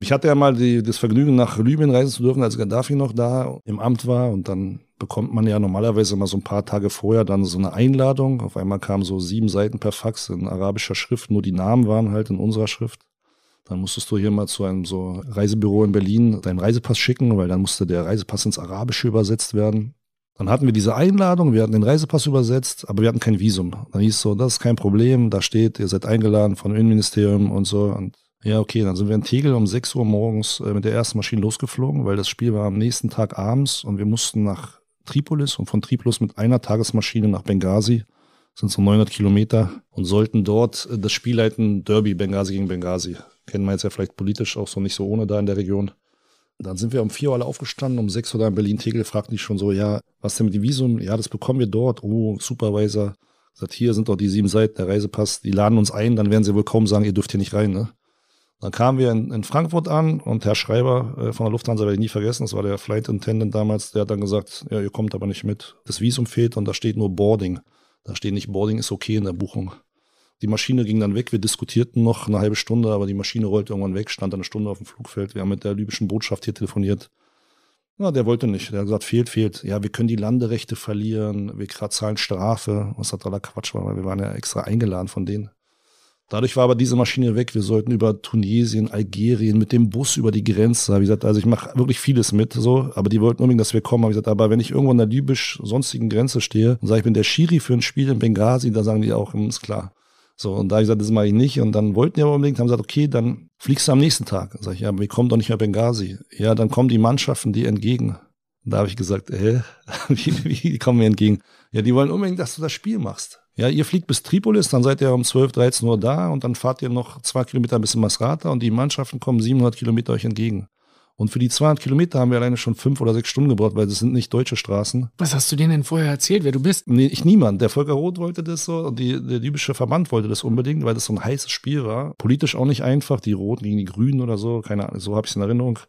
ich hatte ja mal die, das Vergnügen, nach Libyen reisen zu dürfen, als Gaddafi noch da im Amt war und dann bekommt man ja normalerweise mal so ein paar Tage vorher dann so eine Einladung. Auf einmal kamen so sieben Seiten per Fax in arabischer Schrift, nur die Namen waren halt in unserer Schrift. Dann musstest du hier mal zu einem so Reisebüro in Berlin deinen Reisepass schicken, weil dann musste der Reisepass ins Arabische übersetzt werden. Dann hatten wir diese Einladung, wir hatten den Reisepass übersetzt, aber wir hatten kein Visum. Dann hieß es so, das ist kein Problem, da steht, ihr seid eingeladen vom Innenministerium und so. Und ja, okay, dann sind wir in Tegel um 6 Uhr morgens äh, mit der ersten Maschine losgeflogen, weil das Spiel war am nächsten Tag abends und wir mussten nach Tripolis und von Tripolis mit einer Tagesmaschine nach Benghazi. Das sind so 900 Kilometer und sollten dort äh, das Spiel leiten, Derby, Benghazi gegen Benghazi. Kennen wir jetzt ja vielleicht politisch auch so nicht so ohne da in der Region. Dann sind wir um vier Uhr alle aufgestanden, um sechs Uhr da in Berlin-Tegel fragten die schon so, ja, was denn mit dem Visum? Ja, das bekommen wir dort. Oh, Supervisor sagt, hier sind doch die sieben Seiten, der Reisepass, die laden uns ein, dann werden sie wohl kaum sagen, ihr dürft hier nicht rein, ne? Dann kamen wir in, in Frankfurt an und Herr Schreiber äh, von der Lufthansa werde ich nie vergessen, das war der Flight Intendant damals, der hat dann gesagt, ja, ihr kommt aber nicht mit. Das Visum fehlt und da steht nur Boarding. Da steht nicht Boarding ist okay in der Buchung. Die Maschine ging dann weg, wir diskutierten noch eine halbe Stunde, aber die Maschine rollte irgendwann weg, stand eine Stunde auf dem Flugfeld. Wir haben mit der libyschen Botschaft hier telefoniert. Na, der wollte nicht. Der hat gesagt, fehlt, fehlt. Ja, wir können die Landerechte verlieren, wir zahlen Strafe, was hat aller Quatsch war, weil wir waren ja extra eingeladen von denen. Dadurch war aber diese Maschine weg. Wir sollten über Tunesien, Algerien mit dem Bus über die Grenze. Wie gesagt, also ich mache wirklich vieles mit, so. Aber die wollten unbedingt, dass wir kommen. Hab ich gesagt, aber wenn ich irgendwo an der libysch sonstigen Grenze stehe und sage, ich bin der Schiri für ein Spiel in Benghazi, da sagen die auch, hm, ist klar. So, und da habe ich gesagt, das mache ich nicht. Und dann wollten die aber unbedingt, haben gesagt, okay, dann fliegst du am nächsten Tag. sag ich, ja, aber wir kommen doch nicht mehr Benghazi. Ja, dann kommen die Mannschaften dir entgegen. Und da habe ich gesagt, äh, wie, wie kommen wir entgegen? Ja, die wollen unbedingt, dass du das Spiel machst. Ja, ihr fliegt bis Tripolis, dann seid ihr um 12, 13 Uhr da und dann fahrt ihr noch zwei Kilometer bis in Masrata und die Mannschaften kommen 700 Kilometer euch entgegen. Und für die 200 Kilometer haben wir alleine schon fünf oder sechs Stunden gebraucht, weil das sind nicht deutsche Straßen. Was hast du denen denn vorher erzählt, wer du bist? Nee, ich niemand. Der Volker Roth wollte das so und die, der libysche Verband wollte das unbedingt, weil das so ein heißes Spiel war. Politisch auch nicht einfach, die Roten gegen die Grünen oder so, keine Ahnung, so habe ich es in Erinnerung.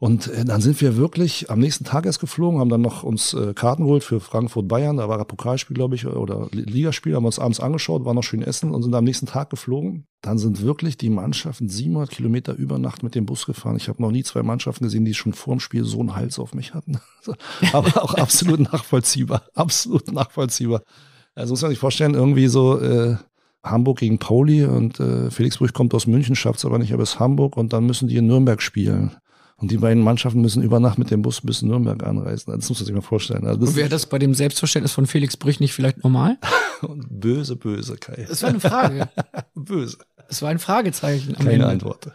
Und äh, dann sind wir wirklich am nächsten Tag erst geflogen, haben dann noch uns äh, Karten geholt für Frankfurt-Bayern, da war ein Pokalspiel, glaube ich, oder Ligaspiel, haben uns abends angeschaut, waren noch schön essen und sind am nächsten Tag geflogen. Dann sind wirklich die Mannschaften 700 Kilometer über Nacht mit dem Bus gefahren. Ich habe noch nie zwei Mannschaften gesehen, die schon vorm Spiel so einen Hals auf mich hatten. Aber auch absolut nachvollziehbar, absolut nachvollziehbar. Also muss man sich vorstellen, irgendwie so... Äh, Hamburg gegen Pauli und äh, Felixburg kommt aus München, schafft es aber nicht, aber es ist Hamburg und dann müssen die in Nürnberg spielen. Und die beiden Mannschaften müssen über Nacht mit dem Bus bis Nürnberg anreisen. Das muss man sich mal vorstellen. Also und wäre das bei dem Selbstverständnis von Felix Brüch nicht vielleicht normal? und böse, böse, Kai. Das war eine Frage. böse. Es war ein Fragezeichen. Keine Ende. Antwort.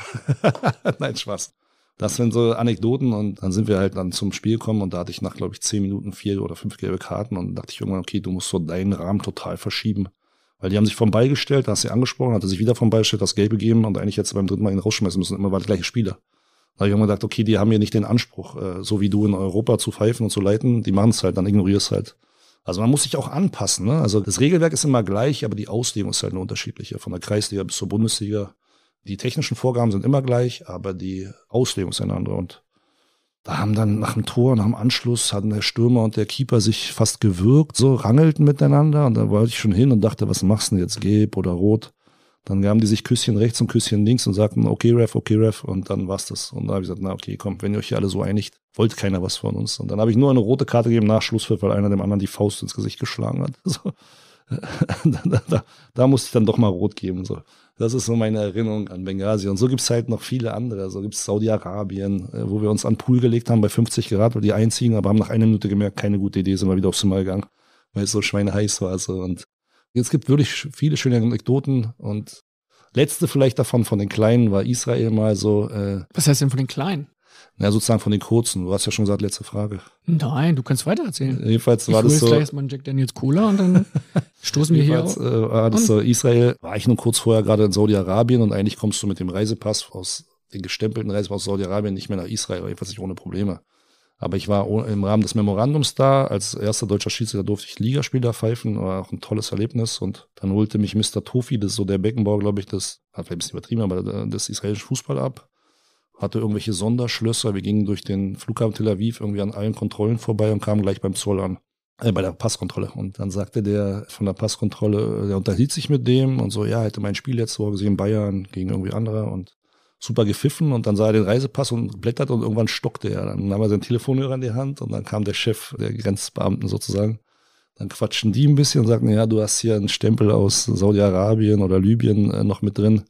Nein, Spaß. Das sind so Anekdoten und dann sind wir halt dann zum Spiel gekommen und da hatte ich nach, glaube ich, zehn Minuten vier oder fünf gelbe Karten und dachte ich irgendwann, okay, du musst so deinen Rahmen total verschieben. Weil die haben sich vom Ball gestellt, da hast du sie angesprochen, hat er sich wieder vom Ball gestellt, das Gelbe gegeben und eigentlich jetzt beim dritten Mal ihn rausschmeißen müssen, immer war der gleiche Spieler. Da habe ich immer gedacht, okay, die haben hier nicht den Anspruch, äh, so wie du in Europa zu pfeifen und zu leiten, die machen es halt, dann ignorierst halt. Also man muss sich auch anpassen. Ne? Also das Regelwerk ist immer gleich, aber die Auslegung ist halt eine unterschiedliche. Von der Kreisliga bis zur Bundesliga. Die technischen Vorgaben sind immer gleich, aber die Auslegung ist eine andere. Und da haben dann nach dem Tor, nach dem Anschluss, hatten der Stürmer und der Keeper sich fast gewürgt, so rangelten miteinander. Und da wollte ich schon hin und dachte, was machst du denn jetzt, gelb oder rot? Dann gaben die sich Küsschen rechts und Küsschen links und sagten, okay, Ref, okay, Ref, und dann war's das. Und da habe ich gesagt, na okay, komm, wenn ihr euch hier alle so einigt, wollt keiner was von uns. Und dann habe ich nur eine rote Karte gegeben nach Schlusspfiff, weil einer dem anderen die Faust ins Gesicht geschlagen hat. So. da, da, da, da musste ich dann doch mal rot geben. So. Das ist so meine Erinnerung an Benghazi. Und so gibt es halt noch viele andere. So gibt es Saudi-Arabien, äh, wo wir uns an Pool gelegt haben bei 50 Grad, weil die einziehen, aber haben nach einer Minute gemerkt, keine gute Idee, sind wir wieder aufs Mal gegangen, weil es so schweineheiß war. So. Und es gibt wirklich viele schöne Anekdoten und letzte vielleicht davon von den Kleinen war Israel mal so. Äh, Was heißt denn von den Kleinen? Ja, sozusagen von den kurzen. Du hast ja schon gesagt, letzte Frage. Nein, du kannst weiter erzählen. Äh, jedenfalls war ich das so. Ich gleich erstmal Jack Daniels Cola und dann stoßen wir hier auf. Äh, war das so. Israel war ich nun kurz vorher gerade in Saudi-Arabien und eigentlich kommst du mit dem Reisepass aus den gestempelten Reisepass aus Saudi-Arabien nicht mehr nach Israel, jedenfalls nicht ohne Probleme. Aber ich war im Rahmen des Memorandums da. Als erster deutscher Schiedsrichter durfte ich Ligaspieler pfeifen. War auch ein tolles Erlebnis. Und dann holte mich Mr. Tofi, das ist so der Beckenbauer, glaube ich, das, vielleicht ein bisschen übertrieben, aber das israelische Fußball ab. Hatte irgendwelche Sonderschlösser. Wir gingen durch den Flughafen Tel Aviv irgendwie an allen Kontrollen vorbei und kamen gleich beim Zoll an. Äh, bei der Passkontrolle. Und dann sagte der von der Passkontrolle, äh, der unterhielt sich mit dem und so, ja, hätte mein Spiel letzte Woche gesehen, Bayern gegen irgendwie andere und super gepfiffen und dann sah er den Reisepass und blättert und irgendwann stockte er. Dann nahm er sein Telefonhörer in die Hand und dann kam der Chef der Grenzbeamten sozusagen. Dann quatschen die ein bisschen und sagten, ja, du hast hier einen Stempel aus Saudi-Arabien oder Libyen äh, noch mit drin.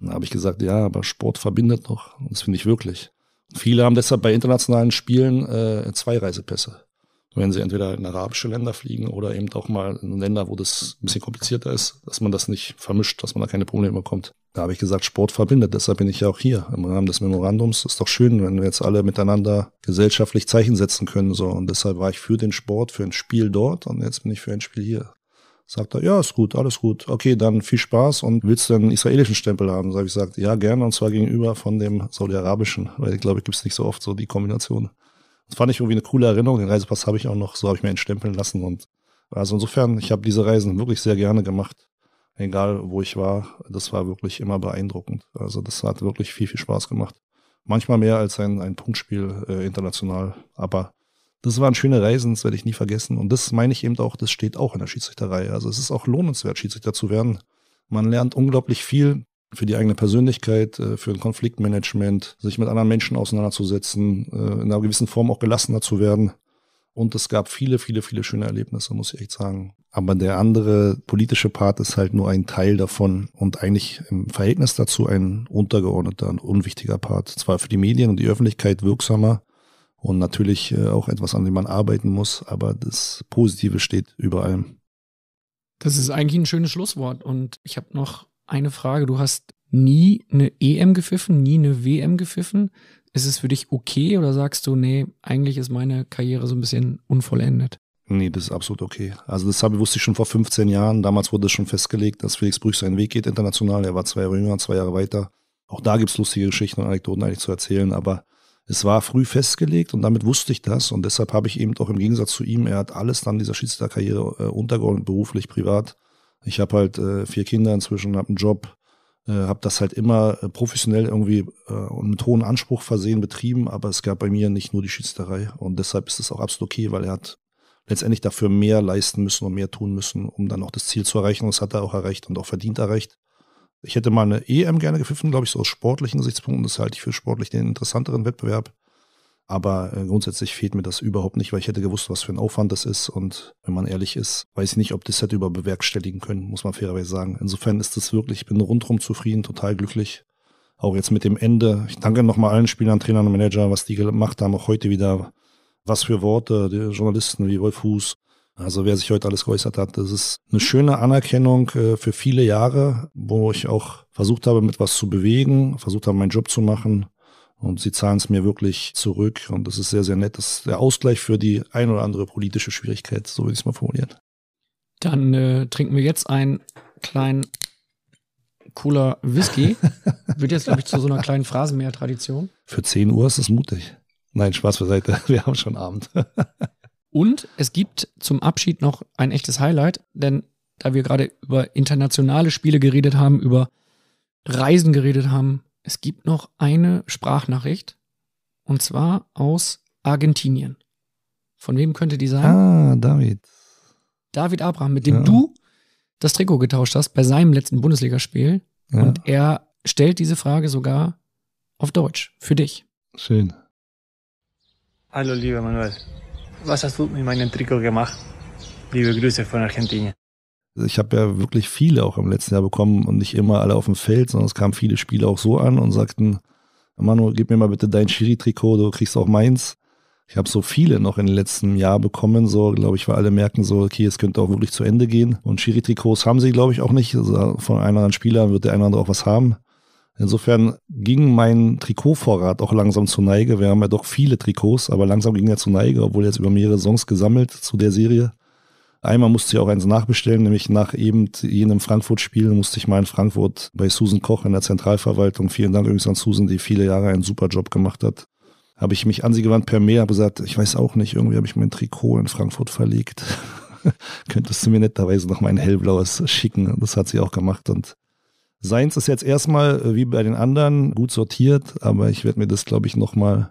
Dann habe ich gesagt, ja, aber Sport verbindet noch. Das finde ich wirklich. Und viele haben deshalb bei internationalen Spielen äh, zwei Reisepässe. Wenn sie entweder in arabische Länder fliegen oder eben auch mal in Länder, wo das ein bisschen komplizierter ist, dass man das nicht vermischt, dass man da keine Probleme bekommt. Da habe ich gesagt, Sport verbindet. Deshalb bin ich ja auch hier im Rahmen des Memorandums. Ist doch schön, wenn wir jetzt alle miteinander gesellschaftlich Zeichen setzen können. So. Und deshalb war ich für den Sport, für ein Spiel dort und jetzt bin ich für ein Spiel hier. Sagt er, ja, ist gut, alles gut. Okay, dann viel Spaß und willst du einen israelischen Stempel haben? So habe ich gesagt, ja, gerne und zwar gegenüber von dem saudi-arabischen, weil ich glaube, gibt es nicht so oft so die Kombination. Das fand ich irgendwie eine coole Erinnerung. Den Reisepass habe ich auch noch, so habe ich mir einen stempeln lassen und also insofern, ich habe diese Reisen wirklich sehr gerne gemacht egal wo ich war, das war wirklich immer beeindruckend. Also das hat wirklich viel, viel Spaß gemacht. Manchmal mehr als ein, ein Punktspiel äh, international, aber das waren schöne Reisen, das werde ich nie vergessen. Und das meine ich eben auch, das steht auch in der Schiedsrichterei. Also es ist auch lohnenswert, Schiedsrichter zu werden. Man lernt unglaublich viel für die eigene Persönlichkeit, äh, für ein Konfliktmanagement, sich mit anderen Menschen auseinanderzusetzen, äh, in einer gewissen Form auch gelassener zu werden. Und es gab viele, viele, viele schöne Erlebnisse, muss ich echt sagen. Aber der andere politische Part ist halt nur ein Teil davon und eigentlich im Verhältnis dazu ein untergeordneter und unwichtiger Part. Zwar für die Medien und die Öffentlichkeit wirksamer und natürlich äh, auch etwas, an dem man arbeiten muss, aber das Positive steht über allem. Das ist eigentlich ein schönes Schlusswort. Und ich habe noch eine Frage. Du hast nie eine EM gepfiffen, nie eine WM gepfiffen, ist es für dich okay oder sagst du, nee, eigentlich ist meine Karriere so ein bisschen unvollendet? Nee, das ist absolut okay. Also das habe, wusste ich schon vor 15 Jahren. Damals wurde es schon festgelegt, dass Felix Brüch seinen Weg geht international. Er war zwei Jahre jünger, zwei Jahre weiter. Auch da gibt es lustige Geschichten und Anekdoten eigentlich zu erzählen, aber es war früh festgelegt und damit wusste ich das und deshalb habe ich eben auch im Gegensatz zu ihm, er hat alles dann dieser Schiedsrichterkarriere äh, untergeordnet, beruflich, privat. Ich habe halt äh, vier Kinder inzwischen, habe einen Job, äh, habe das halt immer äh, professionell irgendwie äh, mit hohem Anspruch versehen betrieben, aber es gab bei mir nicht nur die Schiedsrichterei und deshalb ist es auch absolut okay, weil er hat letztendlich dafür mehr leisten müssen und mehr tun müssen, um dann auch das Ziel zu erreichen. Und das hat er auch erreicht und auch verdient erreicht. Ich hätte mal eine EM gerne gepfiffen, glaube ich, so aus sportlichen Gesichtspunkten. Das halte ich für sportlich den interessanteren Wettbewerb. Aber äh, grundsätzlich fehlt mir das überhaupt nicht, weil ich hätte gewusst, was für ein Aufwand das ist. Und wenn man ehrlich ist, weiß ich nicht, ob das hätte über bewerkstelligen können, muss man fairerweise sagen. Insofern ist das wirklich, ich bin rundherum zufrieden, total glücklich. Auch jetzt mit dem Ende. Ich danke nochmal allen Spielern, Trainern und Manager, was die gemacht haben. Auch heute wieder was für Worte, die Journalisten wie Wolf Huß. Also wer sich heute alles geäußert hat, das ist eine schöne Anerkennung äh, für viele Jahre, wo ich auch versucht habe, mit was zu bewegen, versucht habe, meinen Job zu machen und sie zahlen es mir wirklich zurück. Und das ist sehr, sehr nett. Das ist der Ausgleich für die ein oder andere politische Schwierigkeit, so würde ich es mal formulieren. Dann äh, trinken wir jetzt einen kleinen cooler Whisky. Wird jetzt, glaube ich, zu so einer kleinen Phrasenmäher-Tradition. Für 10 Uhr ist es mutig. Nein, Spaß beiseite. Wir haben schon Abend. Und es gibt zum Abschied noch ein echtes Highlight, denn da wir gerade über internationale Spiele geredet haben, über Reisen geredet haben, es gibt noch eine Sprachnachricht und zwar aus Argentinien. Von wem könnte die sein? Ah, David. David Abraham, mit dem ja. du das Trikot getauscht hast bei seinem letzten Bundesligaspiel. Ja. Und er stellt diese Frage sogar auf Deutsch für dich. Schön. Hallo, lieber Manuel. Was hast du mit meinem Trikot gemacht? Liebe Grüße von Argentinien. Also ich habe ja wirklich viele auch im letzten Jahr bekommen und nicht immer alle auf dem Feld, sondern es kamen viele Spieler auch so an und sagten, Manu, gib mir mal bitte dein Schiri-Trikot, du kriegst auch meins. Ich habe so viele noch in den letzten Jahr bekommen, so glaube ich, weil alle merken so, okay, es könnte auch wirklich zu Ende gehen. Und Schiri-Trikots haben sie, glaube ich, auch nicht. Also von einem anderen Spieler wird der eine oder andere auch was haben. Insofern ging mein Trikotvorrat auch langsam zur Neige. Wir haben ja doch viele Trikots, aber langsam ging er zur Neige, obwohl jetzt über mehrere Songs gesammelt zu der Serie. Einmal musste ich auch eins nachbestellen, nämlich nach eben jenem Frankfurt-Spiel musste ich mal in Frankfurt bei Susan Koch in der Zentralverwaltung, vielen Dank übrigens an Susan, die viele Jahre einen super Job gemacht hat, habe ich mich an sie gewandt per Mail, habe gesagt, ich weiß auch nicht, irgendwie habe ich mein Trikot in Frankfurt verlegt. Könntest du mir netterweise noch mal ein hellblaues schicken? Das hat sie auch gemacht und Seins ist jetzt erstmal äh, wie bei den anderen gut sortiert, aber ich werde mir das, glaube ich, nochmal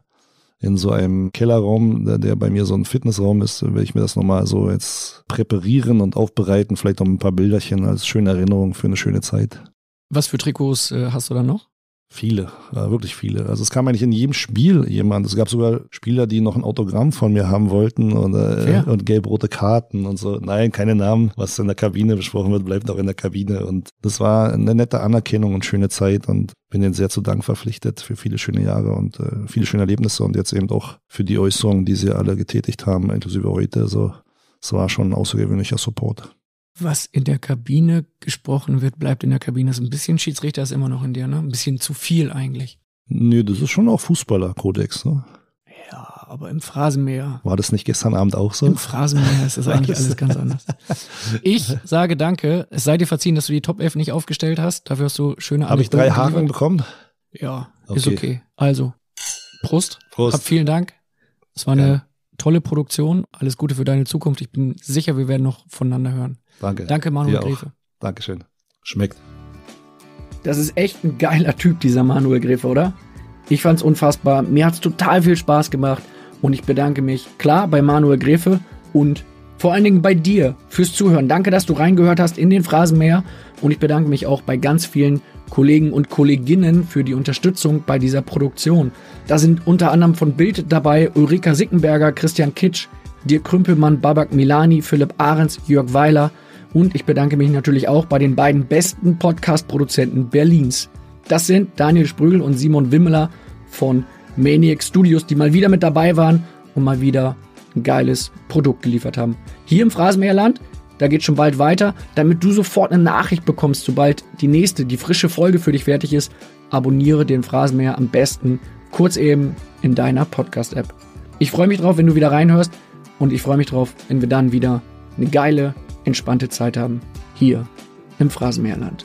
in so einem Kellerraum, der, der bei mir so ein Fitnessraum ist, will ich mir das nochmal so jetzt präparieren und aufbereiten, vielleicht noch ein paar Bilderchen als schöne Erinnerung für eine schöne Zeit. Was für Trikots äh, hast du dann noch? Viele, äh, wirklich viele. Also es kam eigentlich in jedem Spiel jemand. Es gab sogar Spieler, die noch ein Autogramm von mir haben wollten und, äh, und gelb-rote Karten und so. Nein, keine Namen. Was in der Kabine besprochen wird, bleibt auch in der Kabine. Und das war eine nette Anerkennung und schöne Zeit und bin denen sehr zu Dank verpflichtet für viele schöne Jahre und äh, viele schöne Erlebnisse und jetzt eben auch für die Äußerungen, die sie alle getätigt haben, inklusive heute. Also es war schon ein außergewöhnlicher Support was in der Kabine gesprochen wird, bleibt in der Kabine. Das ist ein bisschen Schiedsrichter ist immer noch in dir, ne? Ein bisschen zu viel eigentlich. Nee, das ist schon auch Fußballerkodex, ne? Ja, aber im Phrasenmäher. War das nicht gestern Abend auch so? Im Phrasenmäher ist das eigentlich alles ganz anders. Ich sage danke. Es sei dir verziehen, dass du die Top 11 nicht aufgestellt hast. Dafür hast du schöne Habe ich drei Haken geliefert. bekommen? Ja, okay. ist okay. Also, Prost. Prost. Hab vielen Dank. Es war ja. eine tolle Produktion. Alles Gute für deine Zukunft. Ich bin sicher, wir werden noch voneinander hören. Danke. Danke, Manuel Dir Gräfe. Dankeschön. Schmeckt. Das ist echt ein geiler Typ, dieser Manuel Gräfe, oder? Ich fand's unfassbar. Mir hat's total viel Spaß gemacht. Und ich bedanke mich, klar, bei Manuel Gräfe und vor allen Dingen bei dir fürs Zuhören. Danke, dass du reingehört hast in den Phrasenmäher. Und ich bedanke mich auch bei ganz vielen Kollegen und Kolleginnen für die Unterstützung bei dieser Produktion. Da sind unter anderem von Bild dabei Ulrika Sickenberger, Christian Kitsch, Dirk Krümpelmann, Babak Milani, Philipp Ahrens, Jörg Weiler, und ich bedanke mich natürlich auch bei den beiden besten Podcast-Produzenten Berlins. Das sind Daniel Sprügel und Simon Wimmeler von Maniac Studios, die mal wieder mit dabei waren und mal wieder ein geiles Produkt geliefert haben. Hier im Phrasenmäherland, da geht es schon bald weiter. Damit du sofort eine Nachricht bekommst, sobald die nächste, die frische Folge für dich fertig ist, abonniere den Phrasenmäher am besten kurz eben in deiner Podcast-App. Ich freue mich drauf, wenn du wieder reinhörst und ich freue mich drauf, wenn wir dann wieder eine geile entspannte Zeit haben, hier im Phrasenmeerland.